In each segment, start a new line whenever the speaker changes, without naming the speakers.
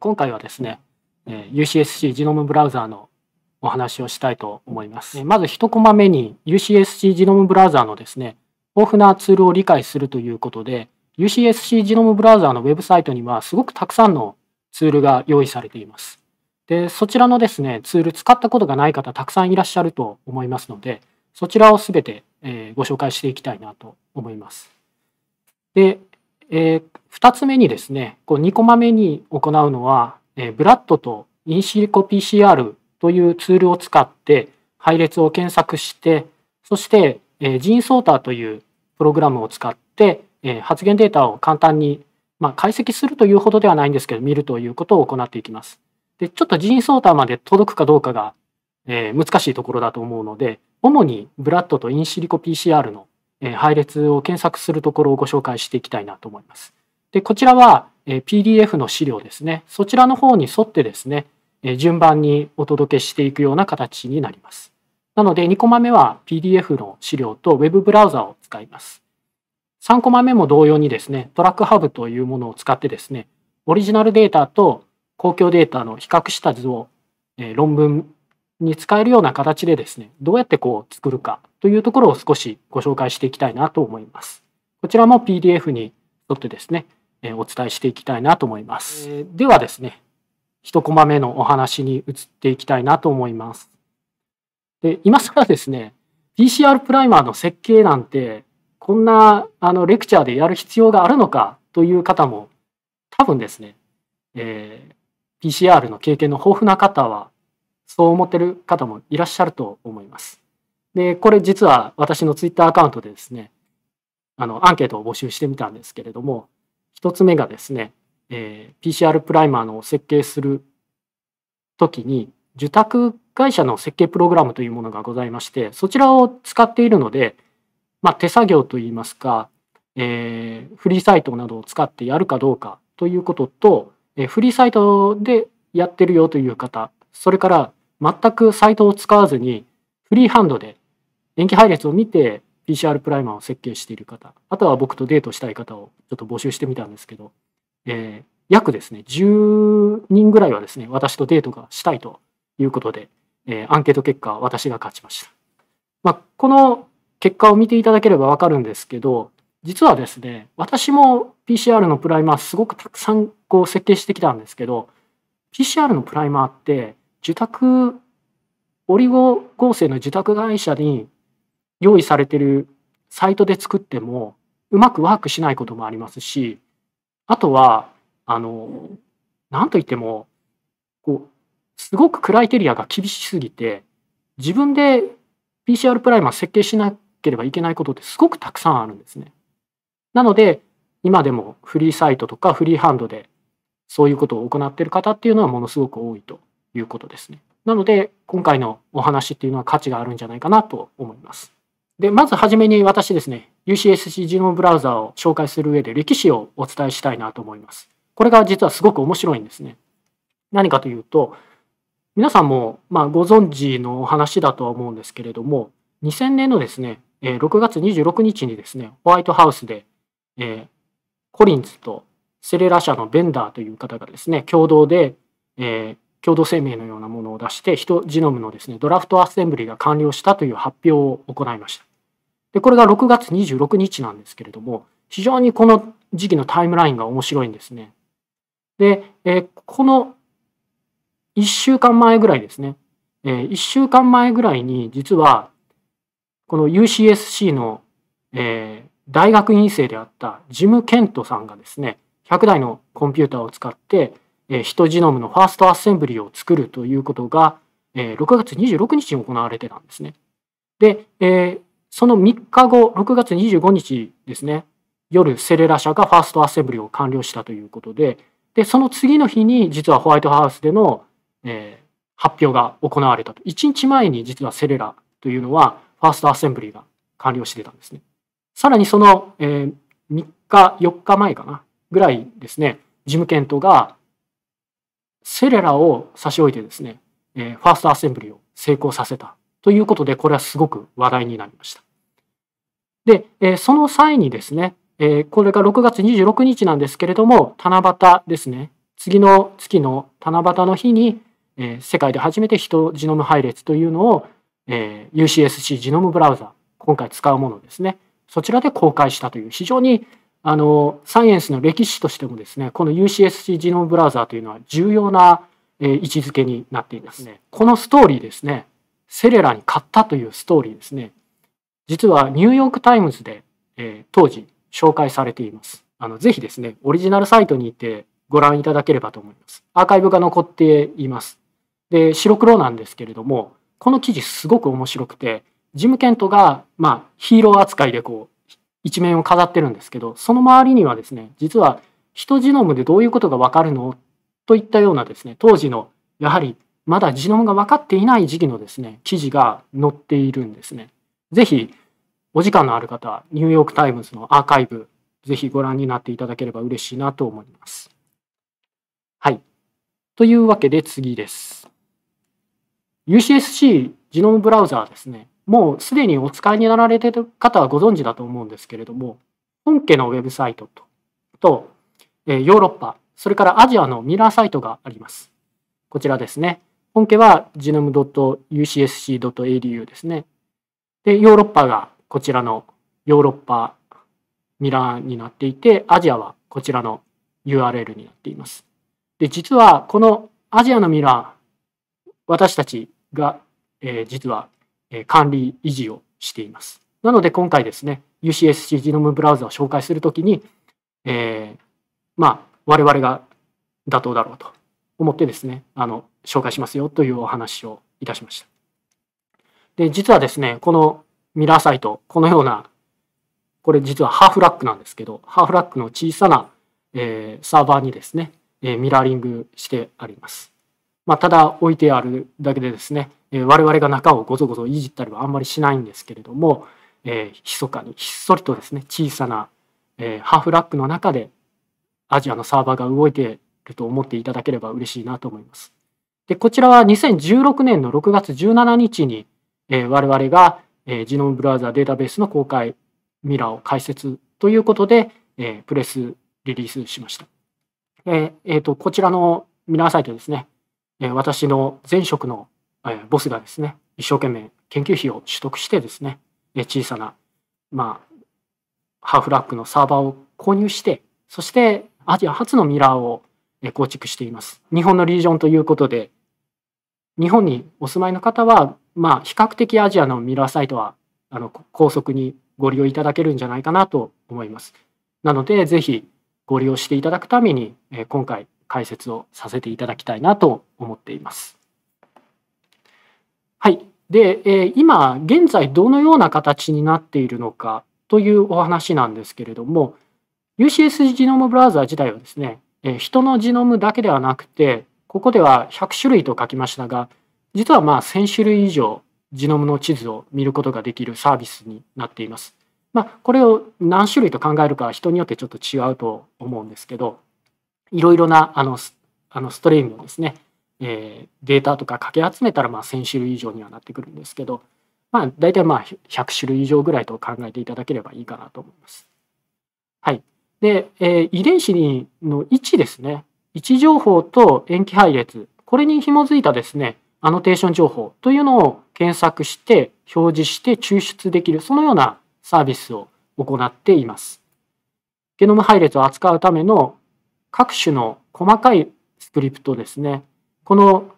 今回はですね、
UCSC ジノムブラウザーのお話をしたいと思います。まず1コマ目に UCSC ジノムブラウザーのですね、豊富なツールを理解するということで、UCSC ジノムブラウザーのウェブサイトにはすごくたくさんのツールが用意されています。で、そちらのですね、ツール使ったことがない方たくさんいらっしゃると思いますので、そちらをすべて、えご紹介していきたいなと思います。で、えー2つ目にですね、こう2コマ目に行うのは、えー、ブラッドとインシリコ PCR というツールを使って配列を検索して、そして、えー、ジーンソーターというプログラムを使って、えー、発言データを簡単に、まあ、解析するというほどではないんですけど、見るということを行っていきます。で、ちょっとジーンソーターまで届くかどうかが、えー、難しいところだと思うので、主にブラッドとインシリコ PCR の配列を検索するところをご紹介していきたいなと思います。で、こちらは PDF の資料ですね。そちらの方に沿ってですね、順番にお届けしていくような形になります。なので2コマ目は PDF の資料と Web ブラウザを使います。3コマ目も同様にですね、トラックハブというものを使ってですね、オリジナルデータと公共データの比較した図を論文に使えるような形でですね、どうやってこう作るかというところを少しご紹介していきたいなと思います。こちらも PDF に沿ってですね、お伝えしていきたいなと思います。ではですね、一コマ目のお話に移っていきたいなと思います。で今更ですね、PCR プライマーの設計なんて、こんなあのレクチャーでやる必要があるのかという方も、多分ですね、えー、PCR の経験の豊富な方は、そう思ってる方もいらっしゃると思います。で、これ実は私の Twitter アカウントでですね、あのアンケートを募集してみたんですけれども、1つ目がですね、えー、PCR プライマーの設計する時に受託会社の設計プログラムというものがございましてそちらを使っているので、まあ、手作業といいますか、えー、フリーサイトなどを使ってやるかどうかということと、えー、フリーサイトでやってるよという方それから全くサイトを使わずにフリーハンドで電気配列を見て PCR プライマーを設計している方、あとは僕とデートしたい方をちょっと募集してみたんですけど、えー、約ですね、10人ぐらいはですね、私とデートがしたいということで、えー、アンケート結果、私が勝ちました。まあ、この結果を見ていただければわかるんですけど、実はですね、私も PCR のプライマーすごくたくさんこう設計してきたんですけど、PCR のプライマーって、受託、オリゴ合成の受託会社に用意されてるサイトで作ってもうまくワークしないこともありますしあとはあの何といってもこうすごくクライテリアが厳しすぎて自分で PCR プライマー設計しなければいけないことってすごくたくさんあるんですね。なので今でもフリーサイトとかフリーハンドでそういうことを行っている方っていうのはものすごく多いということですね。なので今回のお話っていうのは価値があるんじゃないかなと思います。で、まずはじめに私ですね、UCSC ジノブラウザーを紹介する上で歴史をお伝えしたいなと思います。これが実はすごく面白いんですね。何かというと、皆さんもまあご存知のお話だとは思うんですけれども、2000年のですね、6月26日にですね、ホワイトハウスで、えー、コリンズとセレラ社のベンダーという方がですね、共同で、えー、共同声明のようなものを出して、人ジノムのですね、ドラフトアセンブリが完了したという発表を行いました。で、これが6月26日なんですけれども、非常にこの時期のタイムラインが面白いんですね。で、えこの1週間前ぐらいですね、え1週間前ぐらいに実はこの UCSC の、え大学院生であったジム・ケントさんがですね100台のコンピューターを使って、えヒトジノムのファーストアッセンブリーを作るということが、え6月26日に行われてたんですね。で、えその3日後、6月25日ですね、夜、セレラ社がファーストアセンブリを完了したということで、でその次の日に、実はホワイトハウスでの、えー、発表が行われたと。1日前に実はセレラというのは、ファーストアセンブリが完了してたんですね。さらにその、えー、3日、4日前かな、ぐらいですね、事務検討が、セレラを差し置いてですね、えー、ファーストアセンブリを成功させたということで、これはすごく話題になりました。で、えその際にですね、えこれが6月26日なんですけれども、七夕ですね。次の月の七夕の日に、え世界で初めてヒトジノム配列というのを、え UCSC ジノムブラウザ、今回使うものですね。そちらで公開したという、非常にあのサイエンスの歴史としてもですね、この UCSC ジノムブラウザというのは重要な、え位置づけになっています。ね、このストーリーですね、セレラに買ったというストーリーですね、実はニューヨーク・タイムズで、えー、当時紹介されています。あのぜひですね、オリジナルサイトに行ってご覧いただければと思います。アーカイブが残っています。で、白黒なんですけれども、この記事すごく面白くて、ジム・ケントが、まあ、ヒーロー扱いでこう、一面を飾ってるんですけど、その周りにはですね、実は人ジノムでどういうことがわかるのといったようなですね、当時のやはりまだジノムが分かっていない時期のですね、記事が載っているんですね。ぜひお時間のある方、ニューヨーク・タイムズのアーカイブ、ぜひご覧になっていただければ嬉しいなと思います。はい。というわけで次です。UCSC ジノムブラウザーですね。もうすでにお使いになられている方はご存知だと思うんですけれども、本家のウェブサイトと、とえヨーロッパ、それからアジアのミラーサイトがあります。こちらですね。本家は genome.ucsc.edu ですね。でヨーロッパがこちらのヨーロッパミラーになっていてアジアはこちらの URL になっています。で実はこのアジアのミラー私たちが、えー、実は、え管理維持をしています。なので今回ですね UCSC ジノムブラウザを紹介するときに、えー、まあ我々が妥当だろうと思ってですねあの紹介しますよというお話をいたしました。で、実はですね、このミラーサイト、このような、これ実はハーフラックなんですけど、ハーフラックの小さな、えー、サーバーにですね、えミラーリングしてあります。まあ、ただ置いてあるだけでですね、え我々が中をごぞごぞいじったりはあんまりしないんですけれども、えー、密かにひっそりとですね、小さな、えハーフラックの中でアジアのサーバーが動いていると思っていただければ嬉しいなと思います。で、こちらは2016年の6月17日にえ我々が、えジノムブラウザデータベースの公開ミラーを開設ということで、えプレスリリースしました。ええーと、こちらのミラーサイトですね、え私の前職の、えボスがですね、一生懸命研究費を取得してですね、え小さな、まあ、ハーフラックのサーバーを購入して、そしてアジア初のミラーを構築しています。日本のリージョンということで、日本にお住まいの方はまあ、比較的アジアのミラーサイトはあの高速にご利用いただけるんじゃないかなと思います。なので、ぜひご利用していただくために、え今回解説をさせていただきたいなと思っています。はい。で、え今、現在どのような形になっているのかというお話なんですけれども、UCS ジノムブラウザ自体はですね、え人のジノムだけではなくて、ここでは100種類と書きましたが、実はまあ1000種類以上ジノムの地図を見ることができるサービスになっています。まあ、これを何種類と考えるかは人によってちょっと違うと思うんですけどいろいろなあのあのストレームをですね、えー、データとかかけ集めたらまあ1,000種類以上にはなってくるんですけど、まあ、大体まあ100種類以上ぐらいと考えていただければいいかなと思います。はい、で、えー、遺伝子の位置ですね位置情報と塩基配列これに紐づいたですねアノテーション情報というのを検索して表示して抽出できるそのようなサービスを行っています。ゲノム配列を扱うための各種の細かいスクリプトですね。この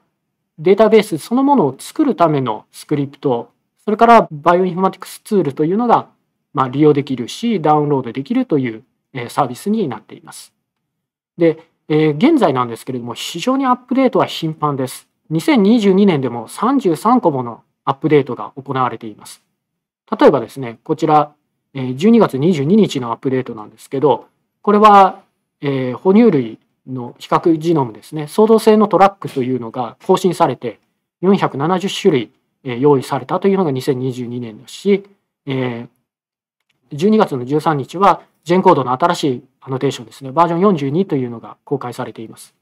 データベースそのものを作るためのスクリプト、それからバイオインフォマティクスツールというのがま利用できるし、ダウンロードできるというサービスになっています。で、え現在なんですけれども、非常にアップデートは頻繁です。2022年でも33個ものアップデートが行われています。例えばですね、こちら、12月22日のアップデートなんですけど、これは、えー、哺乳類の比較ジノムですね、創造性のトラックというのが更新されて、470種類、えー、用意されたというのが2022年ですし、えー、12月の13日は、ジェンコードの新しいアノテーションですね、バージョン42というのが公開されています。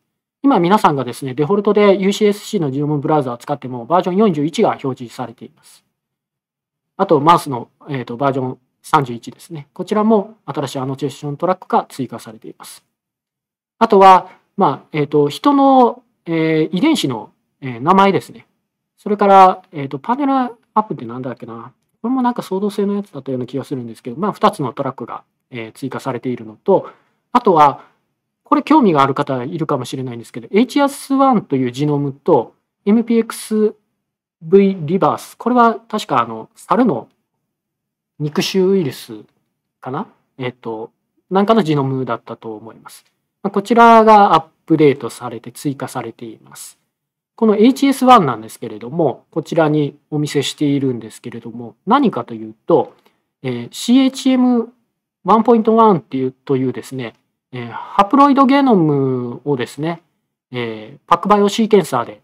今皆さんがですね、デフォルトで UCSC の GM ブラウザを使ってもバージョン41が表示されています。あと、マウスの、えーと、バージョン31ですね。こちらも新しいアノテーショントラックが追加されています。あとは、まあ、えっ、ー、と、人の、えー、遺伝子の、えー、名前ですね。それから、えっ、と、パネルアップって何だっけな。これもなんか相動性のやつだったような気がするんですけど、まあ、2つのトラックが、え追加されているのと、あとは、これ興味がある方いるかもしれないんですけど h s 1というジノムと MPXV リバースこれは確かあの猿の肉臭ウイルスかなえっ、ー、となんかのジノムだったと思います。こちらがアップデートされて追加されています。この HS1 なんですけれども、こちらにお見せしているんですけれども、何かというと、えー、CHM1.1 っていうというですね、えー、ハプロイドゲノムをですね、えー、パックバイオシーケンサーで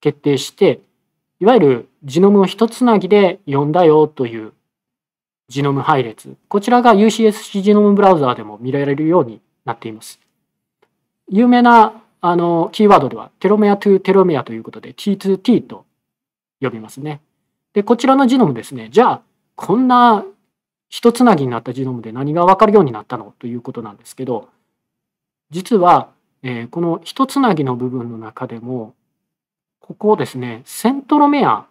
決定して、いわゆるジノムを一つなぎで読んだよというジノム配列。こちらが UCSC ジノムブラウザーでも見られるようになっています。有名なあのキーワードではテロメア2テロメアということで T2T と呼びますね。で、こちらのジノムですね。じゃあ、こんな一つなぎになったジノムで何が分かるようになったのということなんですけど実は、えー、この一つなぎの部分の中でもここをですねセントロメア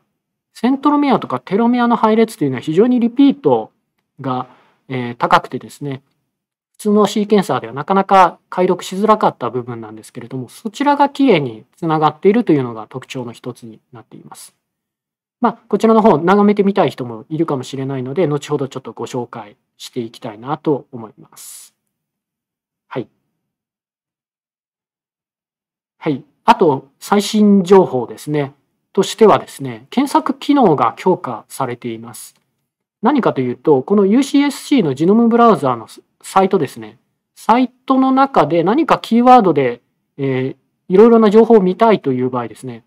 セントロメアとかテロメアの配列というのは非常にリピートが、えー、高くてですね普通のシーケンサーではなかなか解読しづらかった部分なんですけれどもそちらがきれいにつながっているというのが特徴の一つになっています。まあ、こちらの方眺めてみたい人もいるかもしれないので、後ほどちょっとご紹介していきたいなと思います。はい。はい。あと、最新情報ですね。としてはですね、検索機能が強化されています。何かというと、この UCSC のジノムブラウザーのサイトですね。サイトの中で何かキーワードで、えー、いろいろな情報を見たいという場合ですね。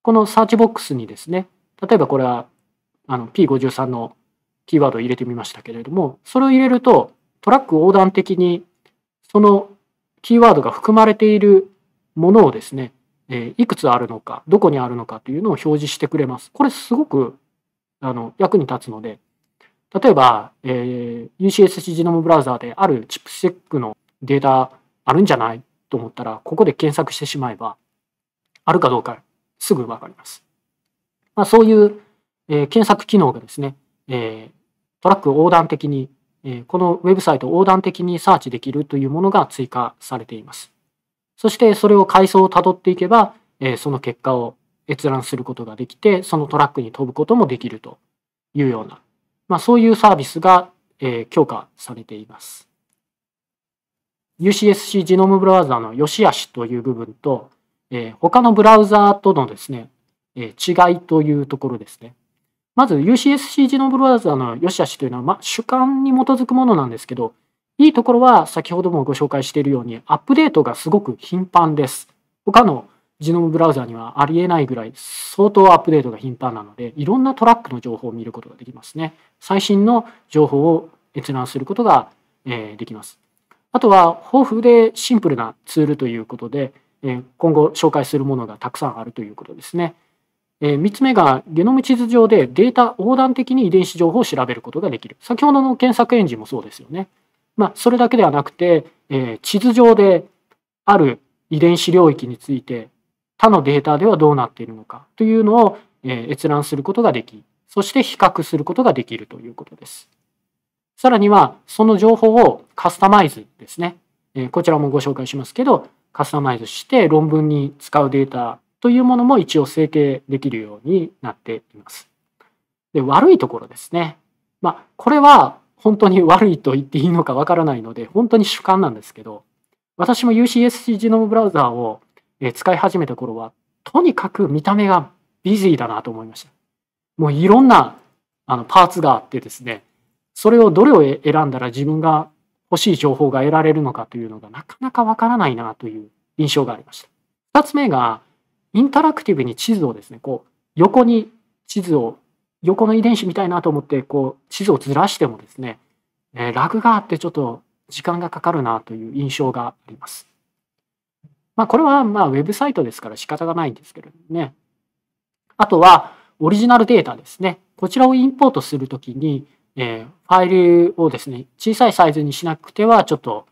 このサーチボックスにですね、例えばこれはあの P53 のキーワードを入れてみましたけれども、それを入れるとトラック横断的にそのキーワードが含まれているものをですね、えいくつあるのか、どこにあるのかというのを表示してくれます。これすごくあの役に立つので、例えば、え UCSC ジノムブラウザーであるチップステックのデータあるんじゃないと思ったら、ここで検索してしまえば、あるかどうかすぐ分かります。まあ、そういう、え検索機能がですね、えトラックを横断的に、えこのウェブサイトを横断的にサーチできるというものが追加されています。そしてそれを階層をたどっていけば、えその結果を閲覧することができて、そのトラックに飛ぶこともできるというような、まあ、そういうサービスが、え強化されています。UCSC ジノムブラウザの良し悪しという部分と、え他のブラウザとのですね、え違いというところですね。まず UCSC ジノブラザーの良し悪しというのは、まあ、主観に基づくものなんですけど、いいところは先ほどもご紹介しているようにアップデートがすごく頻繁です。他のジノムブラウザにはありえないぐらい相当アップデートが頻繁なので、いろんなトラックの情報を見ることができますね。最新の情報を閲覧することが、えできます。あとは豊富でシンプルなツールということで、え今後紹介するものがたくさんあるということですね。えー、3つ目がゲノム地図上でデータ横断的に遺伝子情報を調べることができる先ほどの検索エンジンもそうですよね、まあ、それだけではなくて、えー、地図上である遺伝子領域について他のデータではどうなっているのかというのを、え閲覧することができそして比較することができるということですさらにはその情報をカスタマイズですね、えこちらもご紹介しますけどカスタマイズして論文に使うデータというものも一応整形できるようになっています。で悪いところですね。まあ、これは本当に悪いと言っていいのかわからないので本当に主観なんですけど私も UCSC ジノムブラウザーを使い始めた頃はとにかく見た目がビジーだなと思いました。もういろんなあのパーツがあってですねそれをどれを選んだら自分が欲しい情報が得られるのかというのがなかなかわからないなという印象がありました。二つ目がインタラクティブに地図をですねこう横に地図を横の遺伝子みたいなと思ってこう地図をずらしてもですね、えー、ラグがあってちょっと時間がかかるなという印象があります。まあ、これはまあウェブサイトですから仕方がないんですけれどもね。あとはオリジナルデータですね。こちらをインポートするときに、えファイルをですね、小さいサイズにしなくてはちょっと、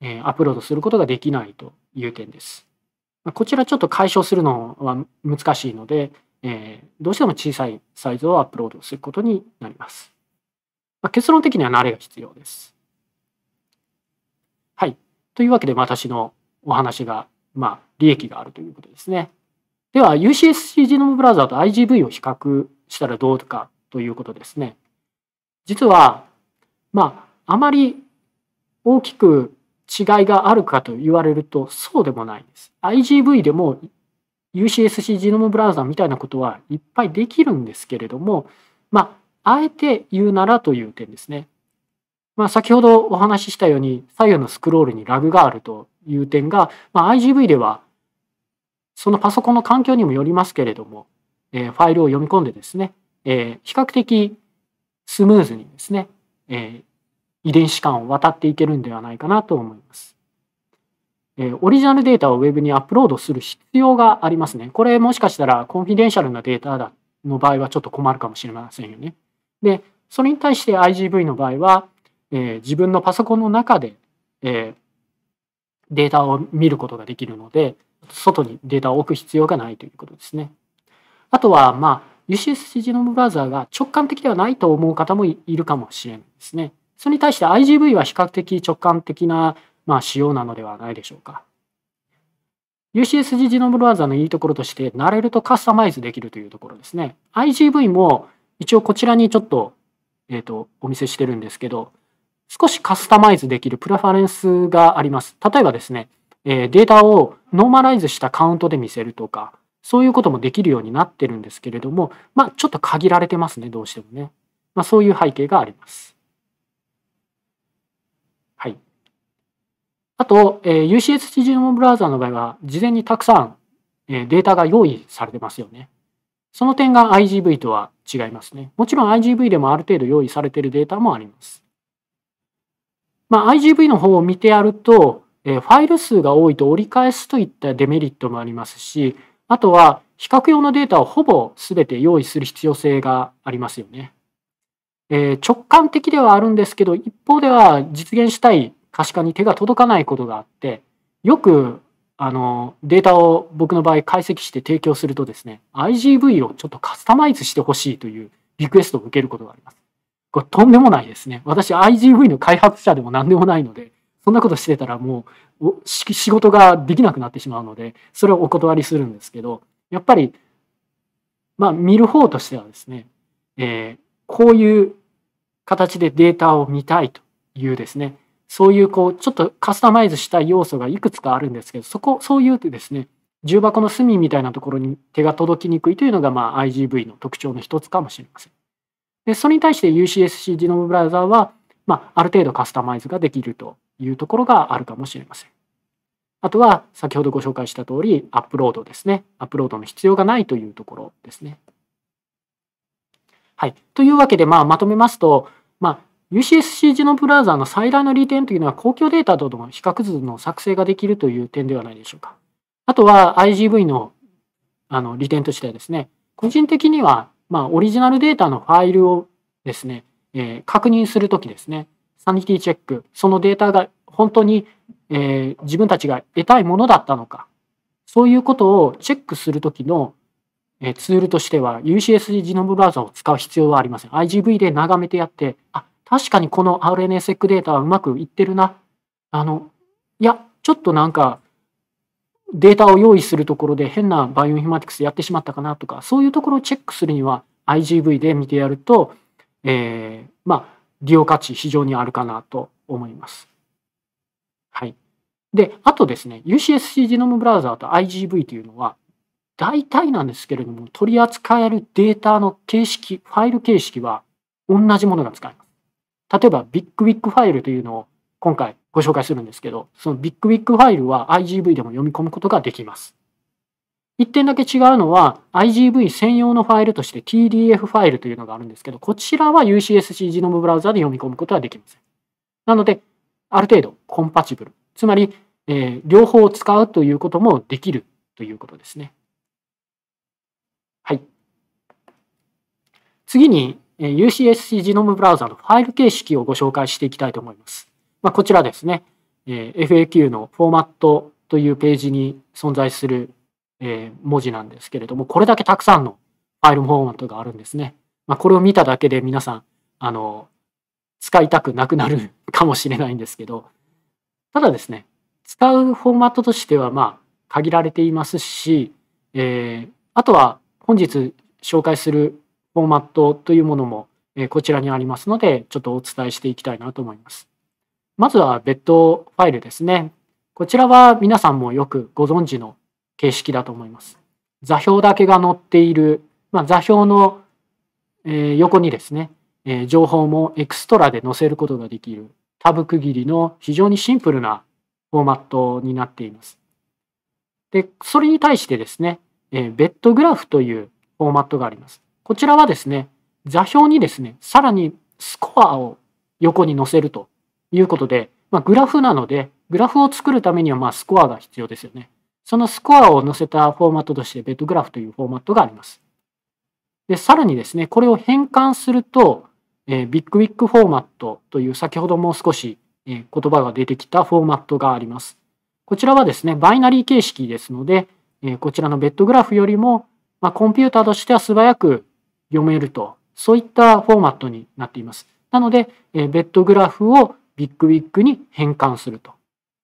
えアップロードすることができないという点です。まこちらちょっと解消するのは難しいので、えー、どうしても小さいサイズをアップロードすることになります。まあ、結論的には慣れが必要です。はい。というわけで私のお話が、まあ、利益があるということですね。では、UCSC ジノムブラウザーと IGV を比較したらどうかということですね。実は、まあ、あまり大きく違いがあるかと言われるとそうでもないです。IGV でも UCSC ジノムブラウザみたいなことはいっぱいできるんですけれども、まあ、あえて言うならという点ですね。まあ、先ほどお話ししたように左右のスクロールにラグがあるという点が、まあ、IGV ではそのパソコンの環境にもよりますけれども、えー、ファイルを読み込んでですね、えー、比較的スムーズにですね、えー、遺伝子間を渡っていけるんではないかなと思います。えオリジナルデータを Web にアップロードする必要がありますね。これもしかしたらコンフィデンシャルなデータだの場合はちょっと困るかもしれませんよね。で、それに対して IGV の場合は、えー、自分のパソコンの中で、えー、データを見ることができるので、外にデータを置く必要がないということですね。あとは、まあ、UCSC ジノムブラウザーが直感的ではないと思う方もいるかもしれないですね。それに対して IGV は比較的直感的な、まあ、仕様なのではないでしょうか。UCSG ジノムブラウザのいいところとして、慣れるとカスタマイズできるというところですね。IGV も一応こちらにちょっと、えっ、ー、と、お見せしてるんですけど、少しカスタマイズできるプレファレンスがあります。例えばですね、えー、データをノーマライズしたカウントで見せるとか、そういうこともできるようになってるんですけれども、まあ、ちょっと限られてますね、どうしてもね。まあ、そういう背景があります。あと、えー、UCSC ジオノムブラウザーの場合は、事前にたくさん、えデータが用意されてますよね。その点が IGV とは違いますね。もちろん IGV でもある程度用意されているデータもあります。まあ、IGV の方を見てやると、えファイル数が多いと折り返すといったデメリットもありますし、あとは比較用のデータをほぼ全て用意する必要性がありますよね。えー、直感的ではあるんですけど、一方では実現したい可視化に手が届かないことがあってよくあのデータを僕の場合解析して提供するとですね IGV をちょっとカスタマイズしてほしいというリクエストを受けることがあります。これとんでもないですね。私 IGV の開発者でも何でもないのでそんなことしてたらもう仕事ができなくなってしまうのでそれをお断りするんですけどやっぱりまあ見る方としてはですね、えー、こういう形でデータを見たいというですねそういうこう、ちょっとカスタマイズしたい要素がいくつかあるんですけど、そこ、そういうですね、重箱の隅みたいなところに手が届きにくいというのが、まあ、IGV の特徴の一つかもしれません。で、それに対して UCSC ジノムブラウザーは、まあ、ある程度カスタマイズができるというところがあるかもしれません。あとは、先ほどご紹介した通り、アップロードですね。アップロードの必要がないというところですね。はい。というわけで、まあ、まとめますと、まあ、UCSC ジノブラウザーの最大の利点というのは公共データとの比較図の作成ができるという点ではないでしょうか。あとは IGV のあの利点としてはですね、個人的には、まあ、オリジナルデータのファイルをですね、えー、確認するときですね、サニティチェック、そのデータが本当に、えー、自分たちが得たいものだったのか、そういうことをチェックするときの、えツールとしては UCSG ジノブラウザを使う必要はありません。IGV で眺めてやって、あ、確かにこの r n s セッデータはうまくいってるな。あの、いや、ちょっとなんか、データを用意するところで変なバイオインフィマティクスやってしまったかなとか、そういうところをチェックするには IGV で見てやると、えー、まあ、利用価値非常にあるかなと思います。はい。で、あとですね、UCSC ジノムブラウザーと IGV というのは、大体なんですけれども、取り扱えるデータの形式、ファイル形式は同じものが使えます。例えばビッグビッグファイルというのを今回ご紹介するんですけど、そのビッグビッグファイルは IGV でも読み込むことができます。一点だけ違うのは IGV 専用のファイルとして TDF ファイルというのがあるんですけど、こちらは UCSC ジノムブラウザで読み込むことはできません。なので、ある程度コンパチブル。つまり、えー、両方使うということもできるということですね。はい。次に、UCSC ジノムブラウザのファイル形式をご紹介していきたいと思います。まあ、こちらですね、FAQ のフォーマットというページに存在する文字なんですけれども、これだけたくさんのファイルフォーマットがあるんですね。まあ、これを見ただけで皆さん、あの、使いたくなくなる かもしれないんですけど、ただですね、使うフォーマットとしては、まあ、限られていますし、えー、あとは本日紹介するフォーマットというものも、えこちらにありますので、ちょっとお伝えしていきたいなと思います。まずは別途ファイルですね。こちらは皆さんもよくご存知の形式だと思います。座標だけが載っている、まあ、座標の、え横にですね、え情報もエクストラで載せることができるタブ区切りの非常にシンプルなフォーマットになっています。で、それに対してですね、え途ベッドグラフというフォーマットがあります。こちらはですね、座標にですね、さらにスコアを横に載せるということで、まあ、グラフなので、グラフを作るためにはまスコアが必要ですよね。そのスコアを載せたフォーマットとして、ベッドグラフというフォーマットがあります。で、さらにですね、これを変換すると、えー、ビッグウィッグフォーマットという先ほども少し、えー、言葉が出てきたフォーマットがあります。こちらはですね、バイナリー形式ですので、えー、こちらのベッドグラフよりも、まあ、コンピューターとしては素早く読めると、そういったフォーマットになっています。なので、えベッドグラフをビッグウィッグに変換すると。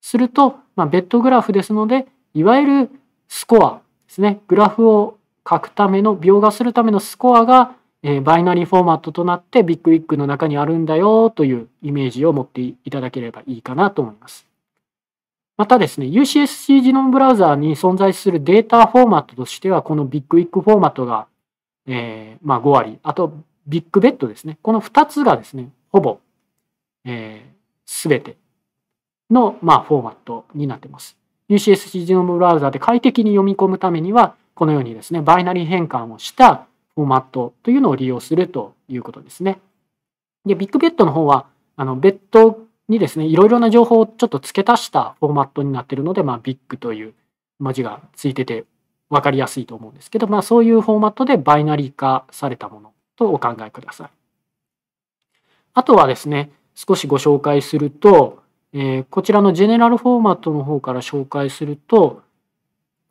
すると、まあ、ベッドグラフですので、いわゆるスコアですね。グラフを書くための、描画するためのスコアが、えバイナリーフォーマットとなってビッグウィッグの中にあるんだよというイメージを持っていただければいいかなと思います。またですね、UCSC ジノンブラウザーに存在するデータフォーマットとしては、このビッグウィッグフォーマットがえー、まあ、5割、あとビッグベッドですね、この2つがですね、ほぼ、えー、全ての、まあ、フォーマットになっています。UCSC ジノムブラウザで快適に読み込むためには、このようにですね、バイナリー変換をしたフォーマットというのを利用するということですね。で、ビッグベッドの方は、あの、ベッドにですね、いろいろな情報をちょっと付け足したフォーマットになっているので、まあ、ビッグという文字がついてて、分かりやすいと思うんですけど、まあ、そういうフォーマットでバイナリー化されたものとお考えください。あとはですね少しご紹介すると、えー、こちらのジェネラルフォーマットの方から紹介すると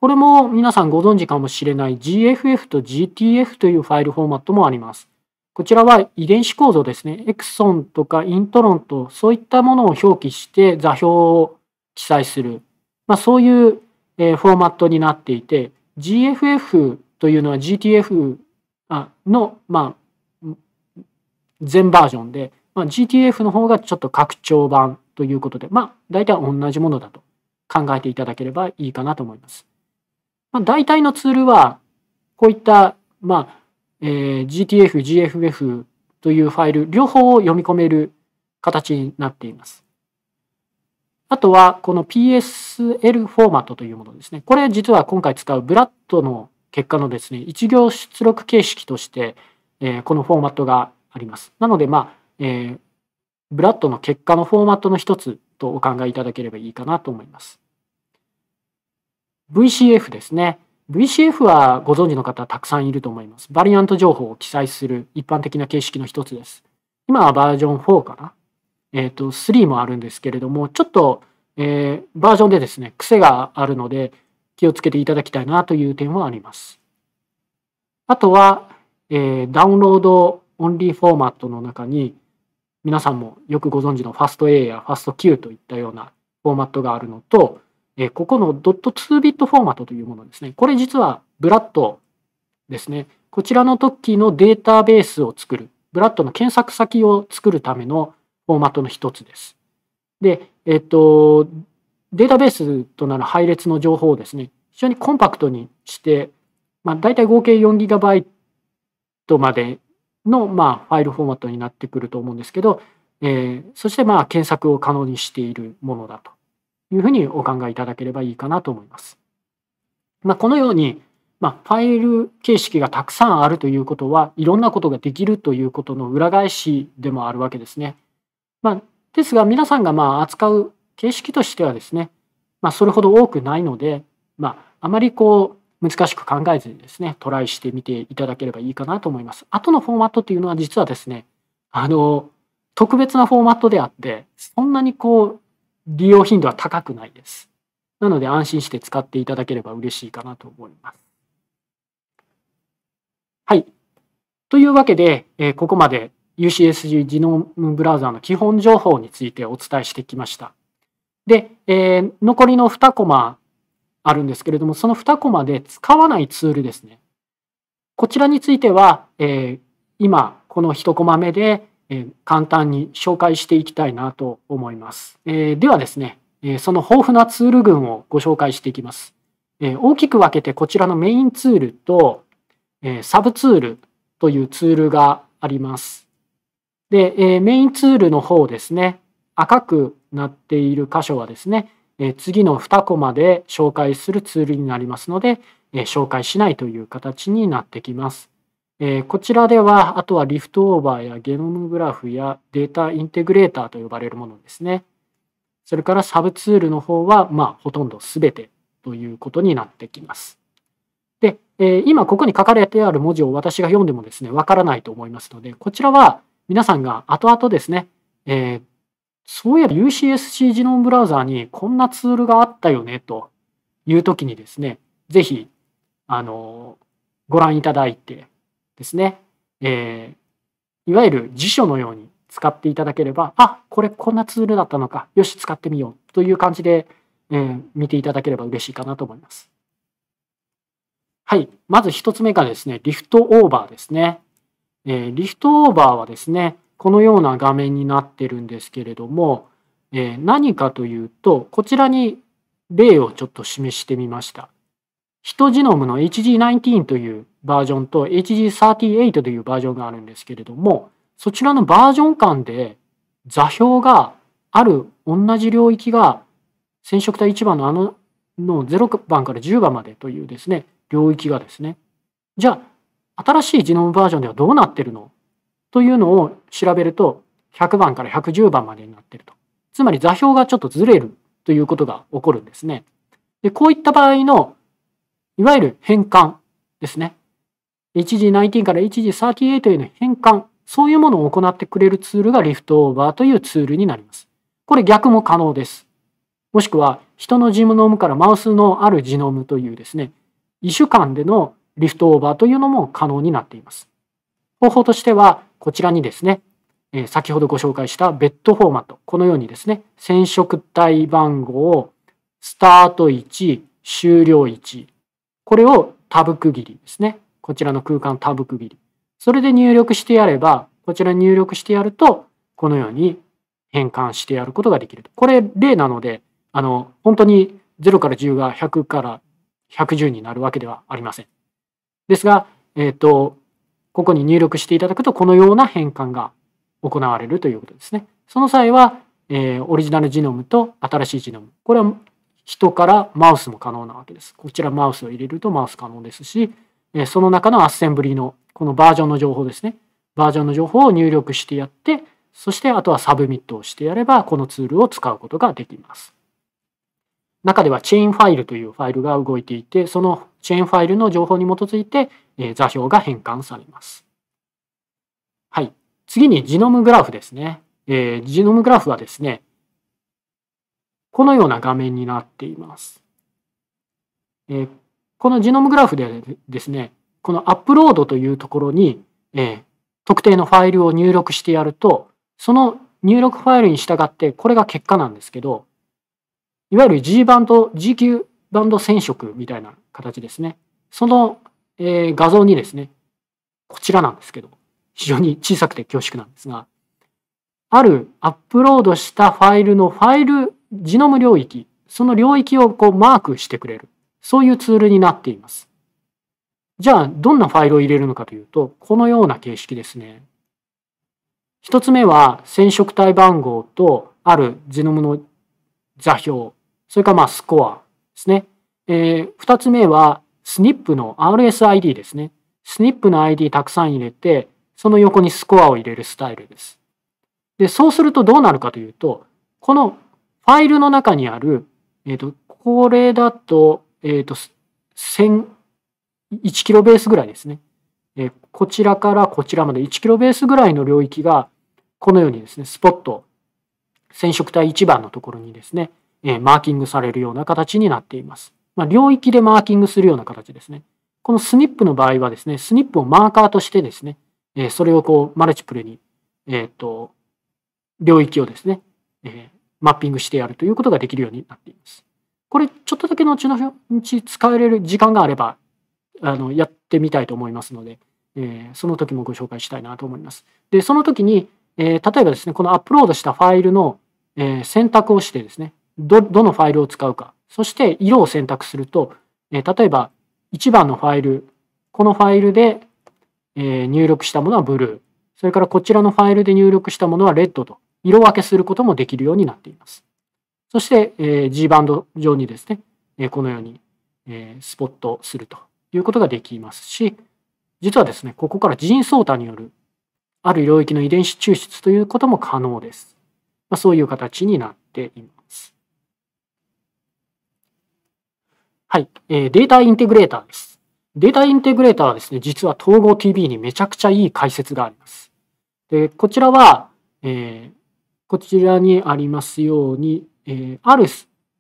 これも皆さんご存知かもしれない GFF と GTF というファイルフォーマットもあります。こちらは遺伝子構造ですね。エクソンとかイントロンとそういったものを表記して座標を記載する、まあ、そういうフォーマットになっていて、GFF というのは GTF の、まあ、全バージョンで、まあ、GTF の方がちょっと拡張版ということで、まあ、大体同じものだと考えていただければいいかなと思います。まあ、大体のツールは、こういった、まあえー、GTF、GFF というファイル、両方を読み込める形になっています。あとは、この PSL フォーマットというものですね。これ実は今回使うブラッドの結果のですね、一行出力形式として、えー、このフォーマットがあります。なので、まあ、えー、ブラッドの結果のフォーマットの一つとお考えいただければいいかなと思います。VCF ですね。VCF はご存知の方たくさんいると思います。バリアント情報を記載する一般的な形式の一つです。今はバージョン4かな。えーと、3もあるんですけれどもちょっと、えー、バージョンでですね癖があるので気をつけていただきたいなという点はあります。あとは、えー、ダウンロードオンリーフォーマットの中に皆さんもよくご存知の FASTA や FASTQ といったようなフォーマットがあるのと、えー、ここの .2bit フォーマットというものですね。これ実はブラッドですね。こちらの時のデータベースを作る、ブラッドの検索先を作るためのフォーマットの一つです。で、えっと、データベースとなる配列の情報をですね、非常にコンパクトにして、まあ、大体合計 4GB までの、まあ、ファイルフォーマットになってくると思うんですけど、えー、そしてまあ検索を可能にしているものだというふうにお考えいただければいいかなと思います。まあ、このように、まあ、ファイル形式がたくさんあるということはいろんなことができるということの裏返しでもあるわけですね。まあ、ですが皆さんがまあ扱う形式としてはですね、まあ、それほど多くないので、まあ、あまりこう難しく考えずにですねトライしてみていただければいいかなと思います。後のフォーマットっていうのは実はですねあの特別なフォーマットであってそんなにこう利用頻度は高くないです。なので安心して使っていただければ嬉しいかなと思います。はい。というわけで、えー、ここまで UCSG ジノムブラウザの基本情報についてお伝えしてきました。で、えー、残りの2コマあるんですけれども、その2コマで使わないツールですね。こちらについては、えー、今、この1コマ目で、えー、簡単に紹介していきたいなと思います。えではですね、えその豊富なツール群をご紹介していきます。え大きく分けてこちらのメインツールと、えサブツールというツールがあります。で、えメインツールの方ですね、赤くなっている箇所はですね、え次の2コマで紹介するツールになりますので、え紹介しないという形になってきます。えこちらでは、あとはリフトオーバーやゲノムグラフやデータインテグレーターと呼ばれるものですね。それからサブツールの方は、まあ、ほとんど全てということになってきます。で、え今ここに書かれてある文字を私が読んでもですね、わからないと思いますので、こちらは皆さんが後々ですね、えー、そういえば UCSC ジノンブラウザーにこんなツールがあったよねという時にですね、ぜひ、あの、ご覧いただいてですね、えー、いわゆる辞書のように使っていただければ、あ、これこんなツールだったのか、よし、使ってみようという感じで、えー、見ていただければ嬉しいかなと思います。はい。まず1つ目がですね、リフトオーバーですね。えリフトオーバーはですね、このような画面になってるんですけれども、え何かというと、こちらに例をちょっと示してみました。ヒトジノムの HG19 というバージョンと HG38 というバージョンがあるんですけれども、そちらのバージョン間で座標がある同じ領域が染色体1番のあのの0番から10番までというですね、領域がですね、じゃあ新しいジノムバージョンではどうなってるのというのを調べると100番から110番までになってると。つまり座標がちょっとずれるということが起こるんですね。で、こういった場合のいわゆる変換ですね。1G19 から 1G38 への変換、そういうものを行ってくれるツールがリフトオーバーというツールになります。これ逆も可能です。もしくは人のジノムからマウスのあるジノムというですね、異種間でのリフトオーバーというのも可能になっています。方法としては、こちらにですね、え先ほどご紹介したベッドフォーマット。このようにですね、染色体番号、スタート1、終了1。これをタブ区切りですね。こちらの空間タブ区切り。それで入力してやれば、こちらに入力してやると、このように変換してやることができると。これ例なので、あの、本当に0から10が100から110になるわけではありません。ですが、えっ、ー、と、ここに入力していただくと、このような変換が行われるということですね。その際は、えー、オリジナルジノムと新しいジノム。これは人からマウスも可能なわけです。こちらマウスを入れるとマウス可能ですし、えー、その中のアッセンブリのこのバージョンの情報ですね。バージョンの情報を入力してやって、そしてあとはサブミットをしてやれば、このツールを使うことができます。中ではチェーンファイルというファイルが動いていて、そのチェーンファイルの情報に基づいて、え座標が変換されます。はい。次にジノムグラフですね。えー、ジノムグラフはですね、このような画面になっています。えー、このジノムグラフでですね、このアップロードというところに、えー、特定のファイルを入力してやると、その入力ファイルに従って、これが結果なんですけど、いわゆる G バンド、GQ バンド染色みたいな形ですね。その、えー、画像にですね、こちらなんですけど、非常に小さくて恐縮なんですが、あるアップロードしたファイルのファイルジノム領域、その領域をこうマークしてくれる、そういうツールになっています。じゃあ、どんなファイルを入れるのかというと、このような形式ですね。一つ目は染色体番号とあるジノムの座標、それからまあスコアですね。えー、2つ目は SNP の RSID ですね。SNP の ID たくさん入れて、その横にスコアを入れるスタイルです。で、そうするとどうなるかというと、このファイルの中にある、えっ、ー、と、これだと、えっ、ー、と、1000、1キロベースぐらいですね。えー、こちらからこちらまで1キロベースぐらいの領域が、このようにですね、スポット、染色体1番のところにですね、えマーキングされるような形になっています。まあ、領域でマーキングするような形ですね。このスニップの場合はですね、スニップをマーカーとしてですね、えー、それをこうマルチプルに、えー、と領域をですね、えー、マッピングしてやるということができるようになっています。これ、ちょっとだけ後々使える時間があれば、あのやってみたいと思いますので、えー、その時もご紹介したいなと思います。で、その時に、えー、例えばですね、このアップロードしたファイルの、えー、選択をしてですね、ど、どのファイルを使うかそして色を選択すると、え例えば1番のファイル、このファイルで、え入力したものはブルー、それからこちらのファイルで入力したものはレッドと色分けすることもできるようになっています。そして、え G バンド上にですね、えこのように、えスポットするということができますし、実はですね、ここから人相多によるある領域の遺伝子抽出ということも可能です。まあ、そういう形になっています。はい、えー、データインテグレーターです。データインテグレーターはですね、実は統合 TV にめちゃくちゃいい解説があります。で、こちらは、えー、こちらにありますように、えー、ある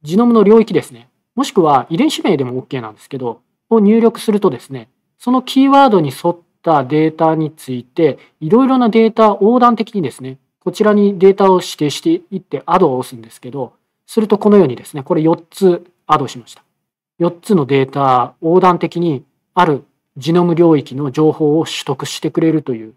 ジノムの領域ですね、もしくは遺伝子名でも OK なんですけど、を入力するとですね、そのキーワードに沿ったデータについて、いろいろなデータを横断的にですね、こちらにデータを指定していって、アドを押すんですけど、するとこのようにですね、これ4つアドしました。4つのデータ横断的にあるジノム領域の情報を取得してくれるという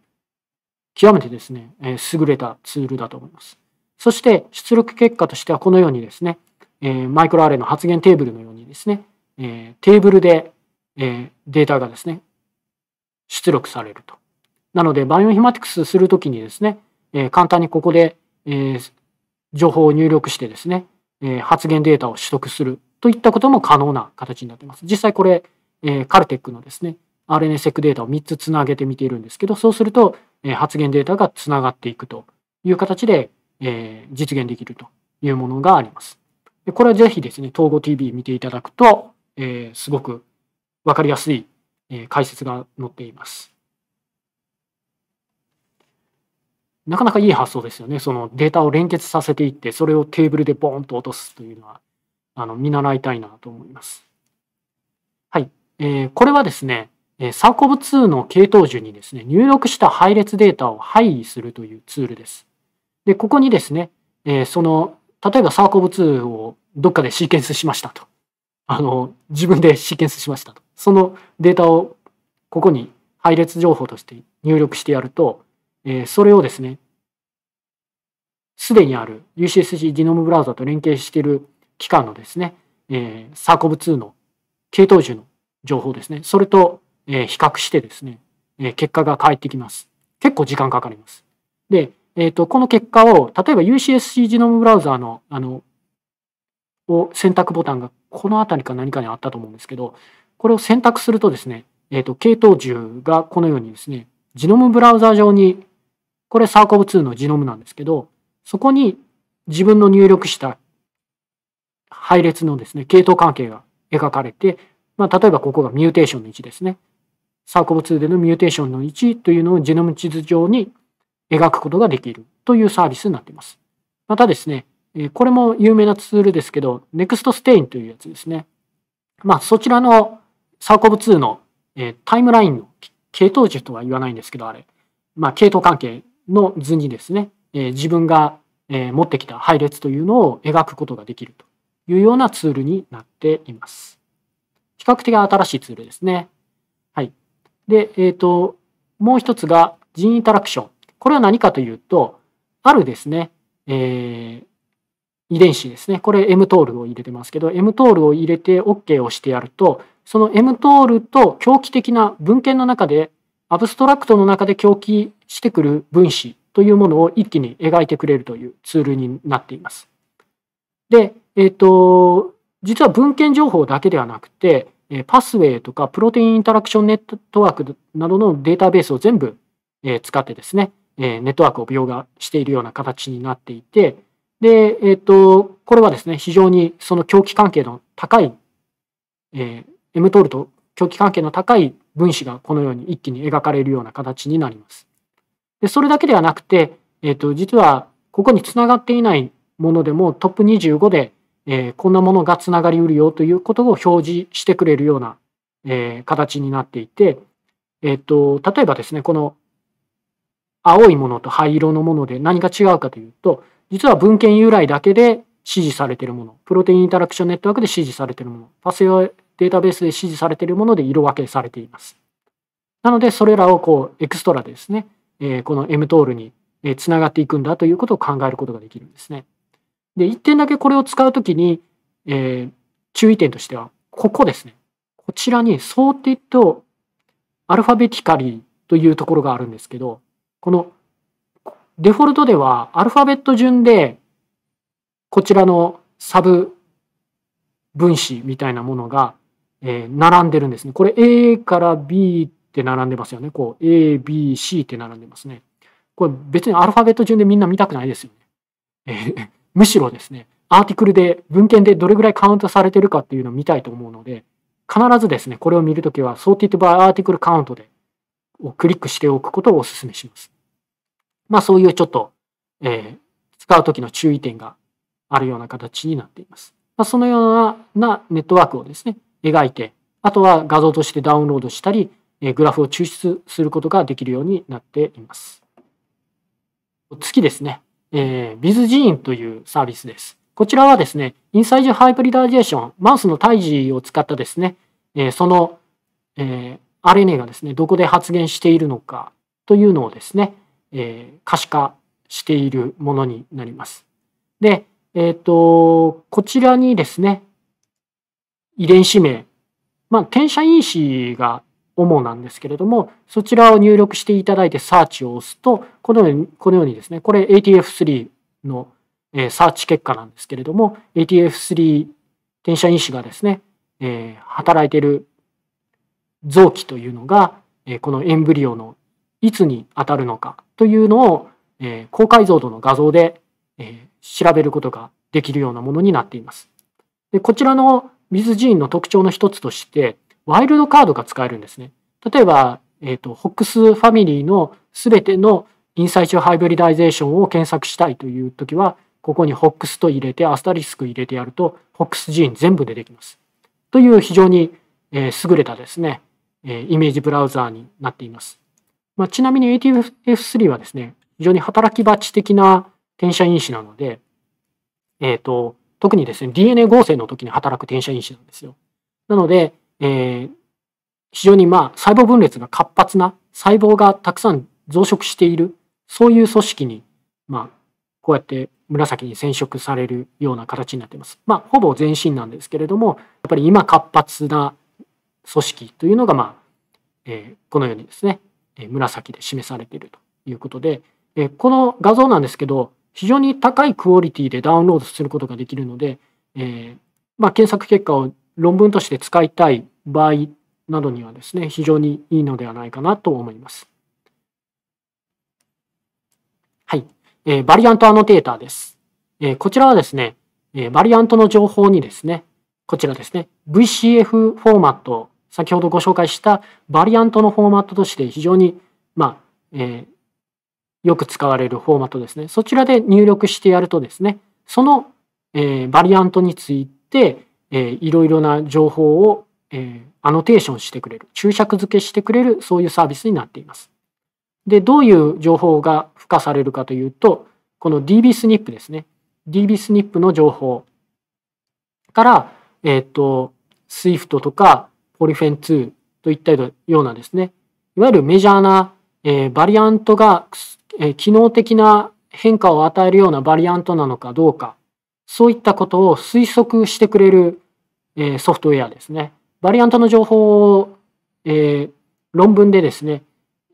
極めてですね、え優れたツールだと思います。そして出力結果としてはこのようにですね、えマイクロアレイの発言テーブルのようにですね、えテーブルで、えデータがですね、出力されると。なので、バイオヒンマティクスするときにですね、え簡単にここで、え情報を入力してですね、え発言データを取得するといったことも可能な形になっています。実際これ、えー、カルテックのですね、r n s e c データを3つつなげてみているんですけど、そうすると、えー、発言データがつながっていくという形で、えー、実現できるというものがあります。でこれはぜひですね、統合 TV 見ていただくと、えー、すごくわかりやすい、えー、解説が載っています。なかなかいい発想ですよね。そのデータを連結させていって、それをテーブルでボーンと落とすというのは。あの見習いたいなと思います。はい。えー、これはですね、サーコブ2の系統樹にですね、入力した配列データを配位するというツールです。で、ここにですね、えー、その、例えばサーコブ2をどっかでシーケンスしましたと。あの、自分でシーケンスしましたと。そのデータをここに配列情報として入力してやると、えー、それをですね、すでにある UCSC ディノムブラウザと連携している期間のですね、えー、サーコブ2の系統樹の情報ですね、それと、えー、比較してですね、えー、結果が返ってきます。結構時間かかります。で、えーと、この結果を、例えば UCSC ジノムブラウザーのあのを選択ボタンがこの辺りか何かにあったと思うんですけど、これを選択するとですね、えーと、と系統樹がこのようにですね、ジノムブラウザー上に、これサーコブ2のジノムなんですけど、そこに自分の入力した配列のですね、系統関係が描かれて、まあ、例えばここがミューテーションの位置ですね。サーコブ2でのミューテーションの位置というのをジェノム地図上に描くことができるというサービスになっています。またですね、これも有名なツールですけど、ネクストステインというやつですね。まあ、そちらのサーコブ2のタイムラインの系統樹とは言わないんですけど、あれ、まあ、系統関係の図にですね、自分が持ってきた配列というのを描くことができると。いうようなツールになっています。比較的新しいツールですね。はい。で、えっ、ー、と、もう一つが人インタラクション。これは何かというと、あるですね、えー、遺伝子ですね。これ m t o ルを入れてますけど、m t o ルを入れて OK をしてやると、その m t o ルと狂気的な文献の中で、アブストラクトの中で狂気してくる分子というものを一気に描いてくれるというツールになっています。で、えっ、と、実は文献情報だけではなくて、パスウェイとかプロテインインタラクションネットワークなどのデータベースを全部使ってですね、ネットワークを描画しているような形になっていて、で、えっ、と、これはですね、非常にその狂気関係の高い、えー、m t o と狂気関係の高い分子がこのように一気に描かれるような形になります。でそれだけではなくて、えっ、と、実はここにつながっていないものでもトップ25でえー、こんなものがつながりうるよということを表示してくれるような、えー、形になっていて、えっ、と、例えばですね、この青いものと灰色のもので何が違うかというと、実は文献由来だけで支持されているもの、プロテインインタラクションネットワークで支持されているもの、パス用データベースで支持されているもので色分けされています。なので、それらをこう、エクストラでですね、えー、この m t o ルにつながっていくんだということを考えることができるんですね。で、1点だけこれを使うときに、えー、注意点としては、ここですね。こちらに、想定とアルファベティカリーというところがあるんですけど、この、デフォルトではアルファベット順で、こちらのサブ分子みたいなものが、えー、並んでるんですね。これ A から B って並んでますよね。こう A、B、C って並んでますね。これ別にアルファベット順でみんな見たくないですよね。えーむしろですね、アーティクルで、文献でどれぐらいカウントされてるかっていうのを見たいと思うので、必ずですね、これを見るときは、Sorted by Article Count で、をクリックしておくことをお勧めします。まあ、そういうちょっと、えー、使うときの注意点があるような形になっています。まあ、そのようなネットワークをですね、描いて、あとは画像としてダウンロードしたり、グラフを抽出することができるようになっています。次ですね。えー、ビズジーンというサービスです。こちらはですね、インサイジハイブリダージェーション、マウスの胎児を使ったですね、えー、その、えー、RNA がですね、どこで発現しているのかというのをですね、えー、可視化しているものになります。で、えっ、ー、と、こちらにですね、遺伝子名、まあ、転写因子が主なんですけれども、そちらを入力していただいて、サーチを押すと、このように、このようにですね、これ ATF3 の、えー、サーチ結果なんですけれども、ATF3 転写因子がですね、えー、働いている臓器というのが、えー、このエンブリオのいつに当たるのかというのを、えー、高解像度の画像で、えー、調べることができるようなものになっています。でこちらのビズジーンの特徴の一つとして、ワイルドカードが使えるんですね。例えば、えっ、ー、と、ホックスファミリーのすべてのインサイチュハイブリダイゼーションを検索したいというときは、ここにホックスと入れて、アスタリスク入れてやると、ホックスジーン全部出てきます。という非常に、えー、優れたですね、えー、イメージブラウザーになっています。まあ、ちなみに ATF3 はですね、非常に働きチ的な転写因子なので、えっ、ー、と、特にですね、DNA 合成の時に働く転写因子なんですよ。なので、えー、非常にまあ細胞分裂が活発な細胞がたくさん増殖しているそういう組織にまあこうやって紫に染色されるような形になっています。まあ、ほぼ全身なんですけれどもやっぱり今活発な組織というのが、まあえー、このようにですね、えー、紫で示されているということで、えー、この画像なんですけど非常に高いクオリティでダウンロードすることができるので、えーまあ、検索結果を論文として使いたい場合などにはですね、非常にいいのではないかなと思います。はい。えー、バリアントアノテーターです。えー、こちらはですね、えー、バリアントの情報にですね、こちらですね、VCF フォーマット、先ほどご紹介したバリアントのフォーマットとして非常に、まあ、えよく使われるフォーマットですね。そちらで入力してやるとですね、その、えバリアントについて、えー、いろいろな情報をえー、アノテーションしてくれる、注釈付けしてくれる、そういうサービスになっています。で、どういう情報が付加されるかというと、この DB スニップですね。DB スニップの情報から、えっ、ー、と、Swift とか Polyphen2 といったようなですね、いわゆるメジャーな、えー、バリアントが、えー、機能的な変化を与えるようなバリアントなのかどうか、そういったことを推測してくれる、えー、ソフトウェアですね。バリアントの情報を、えー、論文でですね、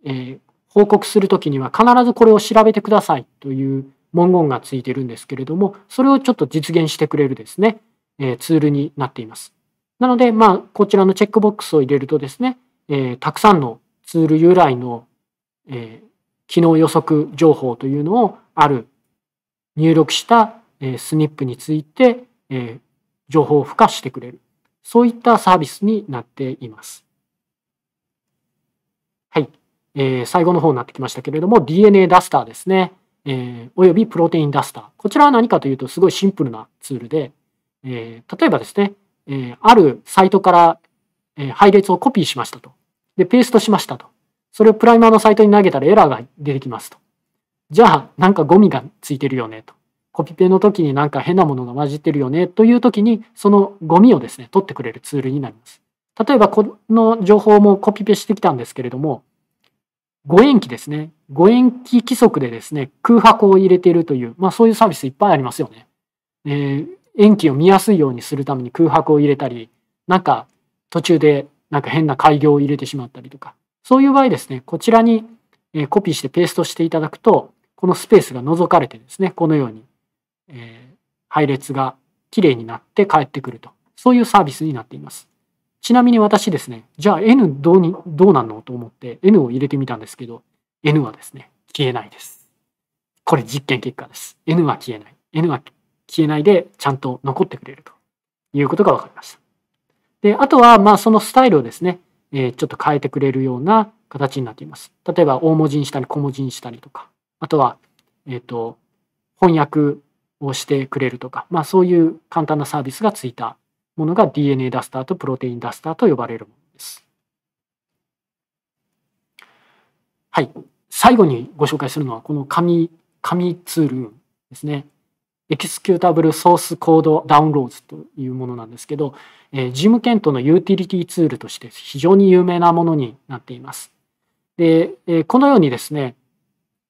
えー、報告するときには必ずこれを調べてくださいという文言がついてるんですけれども、それをちょっと実現してくれるですね、えー、ツールになっています。なので、まあ、こちらのチェックボックスを入れるとですね、えー、たくさんのツール由来の、えー、機能予測情報というのをある入力した、えー、スニップについて、えー、情報を付加してくれる。そういったサービスになっています。はい。えー、最後の方になってきましたけれども、DNA ダスターですね。えー、およびプロテインダスター。こちらは何かというと、すごいシンプルなツールで、えー、例えばですね、えー、あるサイトから、え配列をコピーしましたと。で、ペーストしましたと。それをプライマーのサイトに投げたらエラーが出てきますと。じゃあ、なんかゴミがついてるよねと。コピペの時になんか変なものが混じってるよねという時にそのゴミをですね取ってくれるツールになります。例えばこの情報もコピペしてきたんですけれども誤延期ですね誤延期規則でですね空白を入れているという、まあ、そういうサービスいっぱいありますよね。えー、延期を見やすいようにするために空白を入れたりなんか途中でなんか変な改行を入れてしまったりとかそういう場合ですねこちらにコピーしてペーストしていただくとこのスペースが除かれてですねこのようにえー、配列がきれいになって返ってくるとそういうサービスになっていますちなみに私ですねじゃあ N どうにどうなんのと思って N を入れてみたんですけど N はですね消えないですこれ実験結果です N は消えない N は消えないでちゃんと残ってくれるということが分かりましたであとはまあそのスタイルをですね、えー、ちょっと変えてくれるような形になっています例えば大文字にしたり小文字にしたりとかあとは、えっ、ー、と翻訳をしてくれるとか、まあ、そういう簡単なサービスがついたものが DNA ダスターとプロテインダスターと呼ばれるものです。はい、最後にご紹介するのはこの紙紙ツールですね。エキスキュータブルソースコードダウンロードというものなんですけど、えー、ジム・ケントのユーティリティツールとして非常に有名なものになっています。で、えー、このようにですね、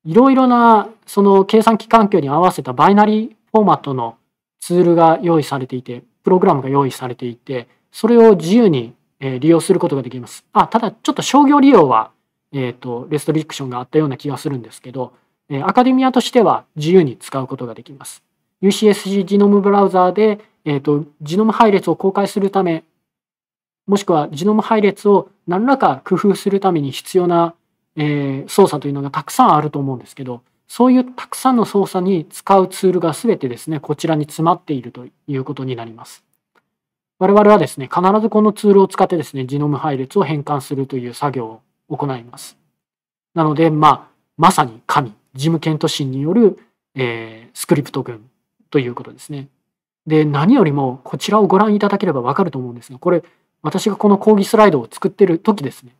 いろいろなその計算機環境に合わせたバイナリーフォーマットのツールが用意されていて、プログラムが用意されていて、それを自由に利用することができます。あ、ただちょっと商業利用は、えっ、ー、と、レストリクションがあったような気がするんですけど、アカデミアとしては自由に使うことができます。UCSG ジノムブラウザーで、えっ、ー、と、ジノム配列を公開するため、もしくはジノム配列を何らか工夫するために必要な、えー、操作というのがたくさんあると思うんですけど、そういうたくさんの操作に使うツールがすべてですね、こちらに詰まっているということになります。我々はですね、必ずこのツールを使ってですね、ジノム配列を変換するという作業を行います。なので、まあ、まさに神、事務検討神による、えー、スクリプト群ということですね。で、何よりもこちらをご覧いただければわかると思うんですが、これ、私がこの講義スライドを作ってる時ですね、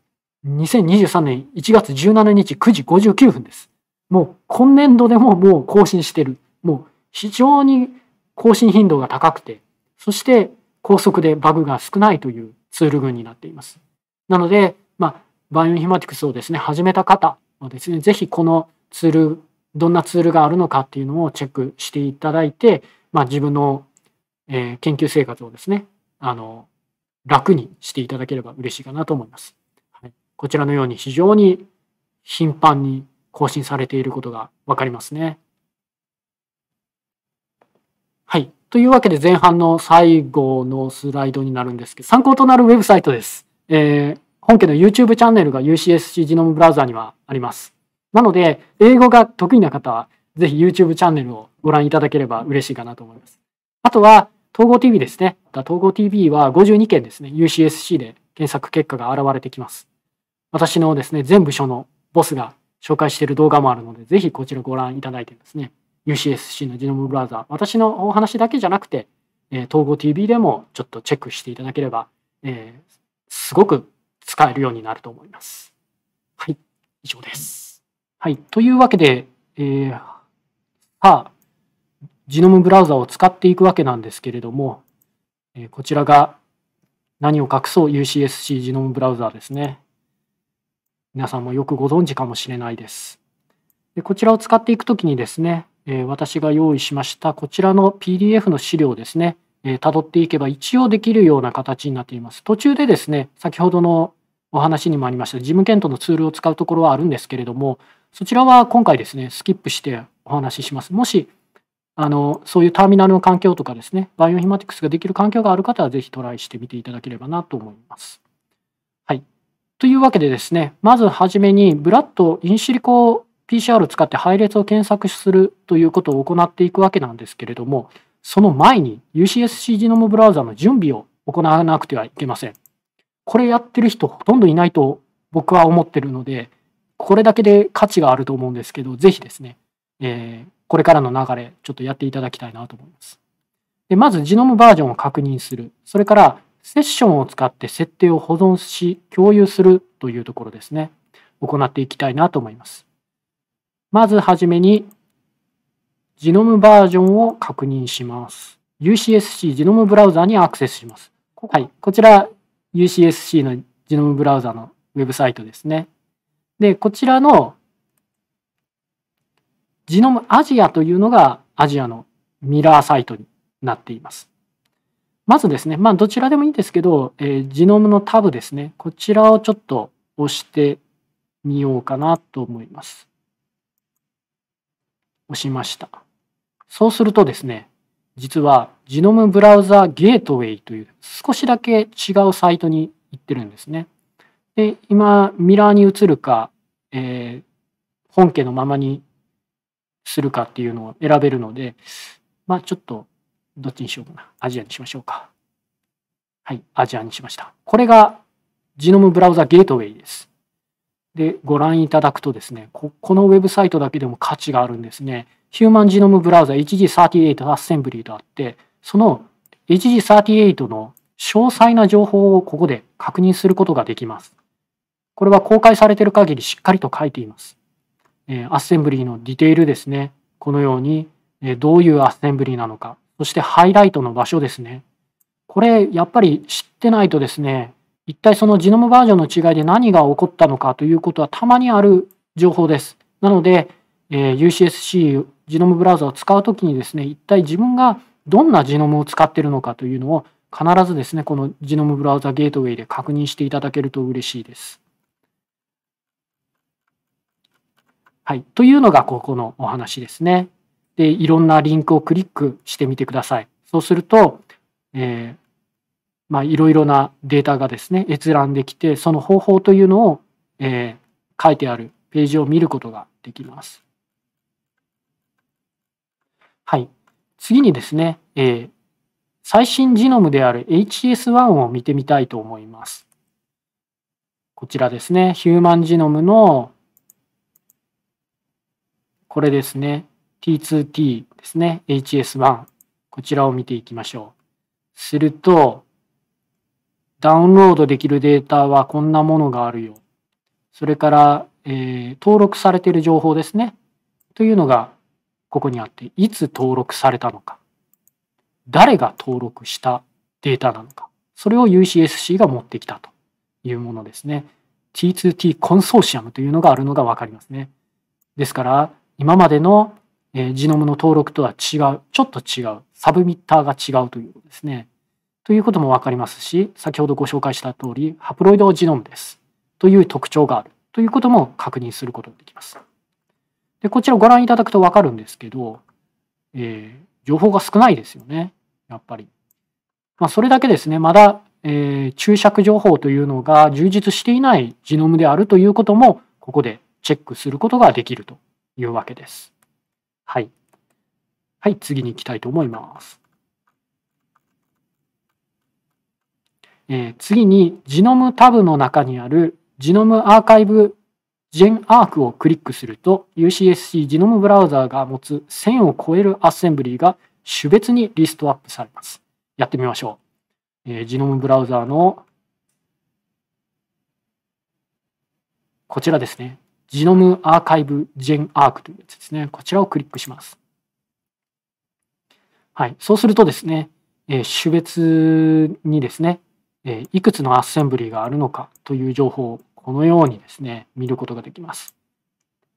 2023年1月17日9時59分です。もう今年度でももう更新してる。もう非常に更新頻度が高くて、そして高速でバグが少ないというツール群になっています。なので、まあ、バイオインフィマティクスをですね、始めた方はですね、ぜひこのツール、どんなツールがあるのかっていうのをチェックしていただいて、まあ、自分の、えー、研究生活をですね、あの、楽にしていただければ嬉しいかなと思います。はい、こちらのように非常に頻繁に更新されていることが分かりますね。はい。というわけで前半の最後のスライドになるんですけど、参考となるウェブサイトです。えー、本家の YouTube チャンネルが UCSC ジノムブラウザにはあります。なので、英語が得意な方は、ぜひ YouTube チャンネルをご覧いただければ嬉しいかなと思います。あとは、統合 TV ですね。統合 TV は52件ですね。UCSC で検索結果が現れてきます。私のですね、全部署のボスが紹介している動画もあるので、ぜひこちらご覧いただいてですね、UCSC のジノムブラウザー、私のお話だけじゃなくて、え統合 TV でもちょっとチェックしていただければ、えー、すごく使えるようになると思います。はい、以上です。はい、というわけで、えー、はあ、ジノムブラウザを使っていくわけなんですけれども、えー、こちらが何を隠そう UCSC ジノムブラウザーですね。皆さんもよくご存知かもしれないです。でこちらを使っていくときにですね、え私が用意しましたこちらの PDF の資料ですね、えー、辿っていけば一応できるような形になっています。途中でですね、先ほどのお話にもありました事務検討のツールを使うところはあるんですけれども、そちらは今回ですね、スキップしてお話しします。もし、あの、そういうターミナルの環境とかですね、バイオヒマティクスができる環境がある方は、ぜひトライしてみていただければなと思います。というわけでですね、まずはじめにブラッドインシリコ PCR を使って配列を検索するということを行っていくわけなんですけれども、その前に UCSC ジノムブラウザの準備を行わなくてはいけません。これやってる人ほとんどいないと僕は思ってるので、これだけで価値があると思うんですけど、ぜひですね、えー、これからの流れ、ちょっとやっていただきたいなと思います。でまず、ジノムバージョンを確認する。それから、セッションを使って設定を保存し、共有するというところですね。行っていきたいなと思います。まずはじめに、ジノムバージョンを確認します。UCSC ジノムブラウザにアクセスします。はい、こちら UCSC のジノムブラウザのウェブサイトですね。で、こちらのジノムアジアというのがアジアのミラーサイトになっています。まずですね、まあ、どちらでもいいんですけど、えー、ジノムのタブですね、こちらをちょっと押してみようかなと思います。押しました。そうするとですね、実はジノムブラウザゲートウェイという少しだけ違うサイトに行ってるんですね。で、今、ミラーに映るか、えー、本家のままにするかっていうのを選べるので、まあちょっとどっちにしようかな。アジアにしましょうか。はい、アジアにしました。これがジノムブラウザゲートウェイです。で、ご覧いただくとですね、ここのウェブサイトだけでも価値があるんですね。ヒューマンジノムブラウザ 1G38 アッセンブリーとあって、その 1G38 の詳細な情報をここで確認することができます。これは公開されている限りしっかりと書いています。えー、アッセンブリーのディテールですね。このように、えー、どういうアッセンブリーなのか、そしてハイライトの場所ですね。これ、やっぱり知ってないとですね、一体そのジノムバージョンの違いで何が起こったのかということはたまにある情報です。なので、え UCSC ジノムブラウザを使うときにですね、一体自分がどんなジノムを使っているのかというのを必ずですね、このジノムブラウザゲートウェイで確認していただけると嬉しいです。はい。というのがここのお話ですね。で、いろんなリンクをクリックしてみてください。そうすると、えー、まあ、いろいろなデータがですね、閲覧できて、その方法というのを、えー、書いてあるページを見ることができます。はい。次にですね、えー、最新ジノムである HS1 を見てみたいと思います。こちらですね、ヒューマンジノムの、これですね、T2T ですね、HS1、こちらを見ていきましょう。すると、ダウンロードできるデータはこんなものがあるよ。それから、えー、登録されている情報ですね。というのが、ここにあって、いつ登録されたのか、誰が登録したデータなのか、それを UCSC が持ってきたというものですね。T2T コンソーシアムというのがあるのがわかりますね。ですから、今までのえー、ジノムの登録とは違う、ちょっと違う、サブミッターが違うということですね。ということも分かりますし、先ほどご紹介した通り、ハプロイドジノムです。という特徴があるということも確認することができます。で、こちらご覧いただくと分かるんですけど、えー、情報が少ないですよね。やっぱり。まあ、それだけですね、まだ、えー、注釈情報というのが充実していないジノムであるということも、ここでチェックすることができるというわけです。はい。はい、次に行きたいと思います。えー、次に、ジノムタブの中にあるジノムアーカイブジェンアークをクリックすると UCSC ジノムブラウザーが持つ1000を超えるアッセンブリーが種別にリストアップされます。やってみましょう。えー、ジノムブラウザーのこちらですね。ジノムアーカイブジェンアークというやつですね。こちらをクリックします。はい。そうするとですね、えー、種別にですね、えー、いくつのアッセンブリーがあるのかという情報をこのようにですね、見ることができます。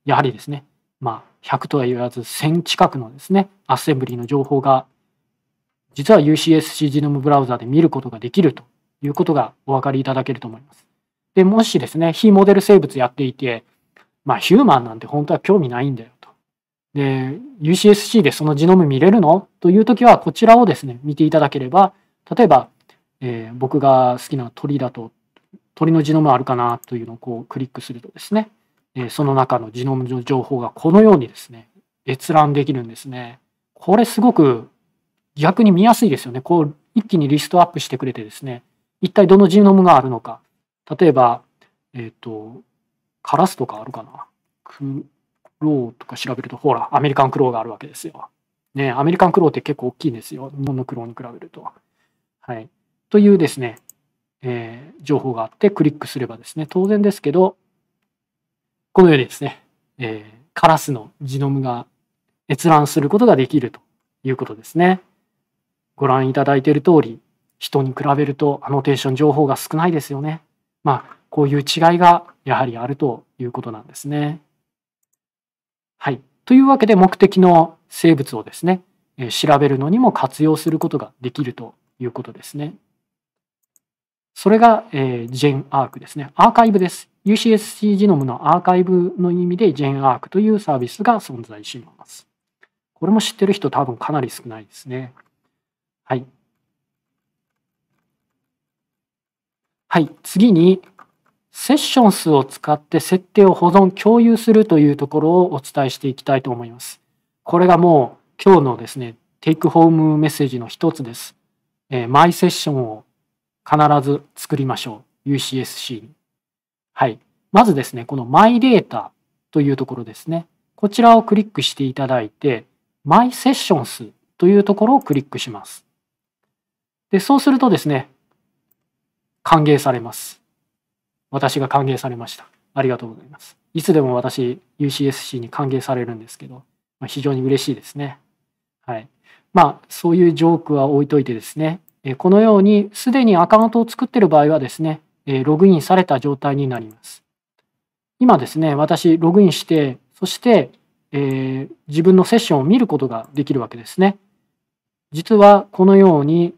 やはりですね、まあ、100とは言わず1000近くのですね、アッセンブリーの情報が、実は UCSC ジノムブラウザで見ることができるということがお分かりいただけると思います。で、もしですね、非モデル生物やっていて、まあ、ヒューマンなんて本当は興味ないんだよと。で、UCSC でそのジノム見れるのという時は、こちらをですね、見ていただければ、例えば、えー、僕が好きな鳥だと、鳥のジノムあるかなというのをこうクリックするとですね、えー、その中のジノムの情報がこのようにですね、閲覧できるんですね。これすごく逆に見やすいですよね。こう一気にリストアップしてくれてですね、一体どのジノムがあるのか。例えば、えっ、ー、と、カラスとかあるかなクローとか調べると、ほら、アメリカンクローがあるわけですよ。ね、アメリカンクローって結構大きいんですよ。日本のクローに比べると。はい。というですね、えー、情報があってクリックすればですね、当然ですけど、このようにですね、えー、カラスのジノムが閲覧することができるということですね。ご覧いただいている通り、人に比べるとアノテーション情報が少ないですよね。まあ、こういう違いがやはりあるということなんですね。はい。というわけで目的の生物をですね、調べるのにも活用することができるということですね。それが、えー、ジェンアークですね。アーカイブです。UCSC ジノムのアーカイブの意味でジェンアークというサービスが存在します。これも知ってる人多分かなり少ないですね。はい。はい、次に、セッション数を使って設定を保存、共有するというところをお伝えしていきたいと思います。これがもう今日のですね、テイクホームメッセージの一つです。えー、マイセッションを必ず作りましょう。UCSC に。はい。まずですね、このマイデータというところですね。こちらをクリックしていただいて、マイセッション数というところをクリックします。で、そうするとですね、歓迎されます。私が歓迎されました。ありがとうございます。いつでも私、UCSC に歓迎されるんですけど、まあ、非常に嬉しいですね。はい。まあ、そういうジョークは置いといてですね、このように、すでにアカウントを作っている場合はですね、ログインされた状態になります。今ですね、私、ログインして、そして、えー、自分のセッションを見ることができるわけですね。実は、このように、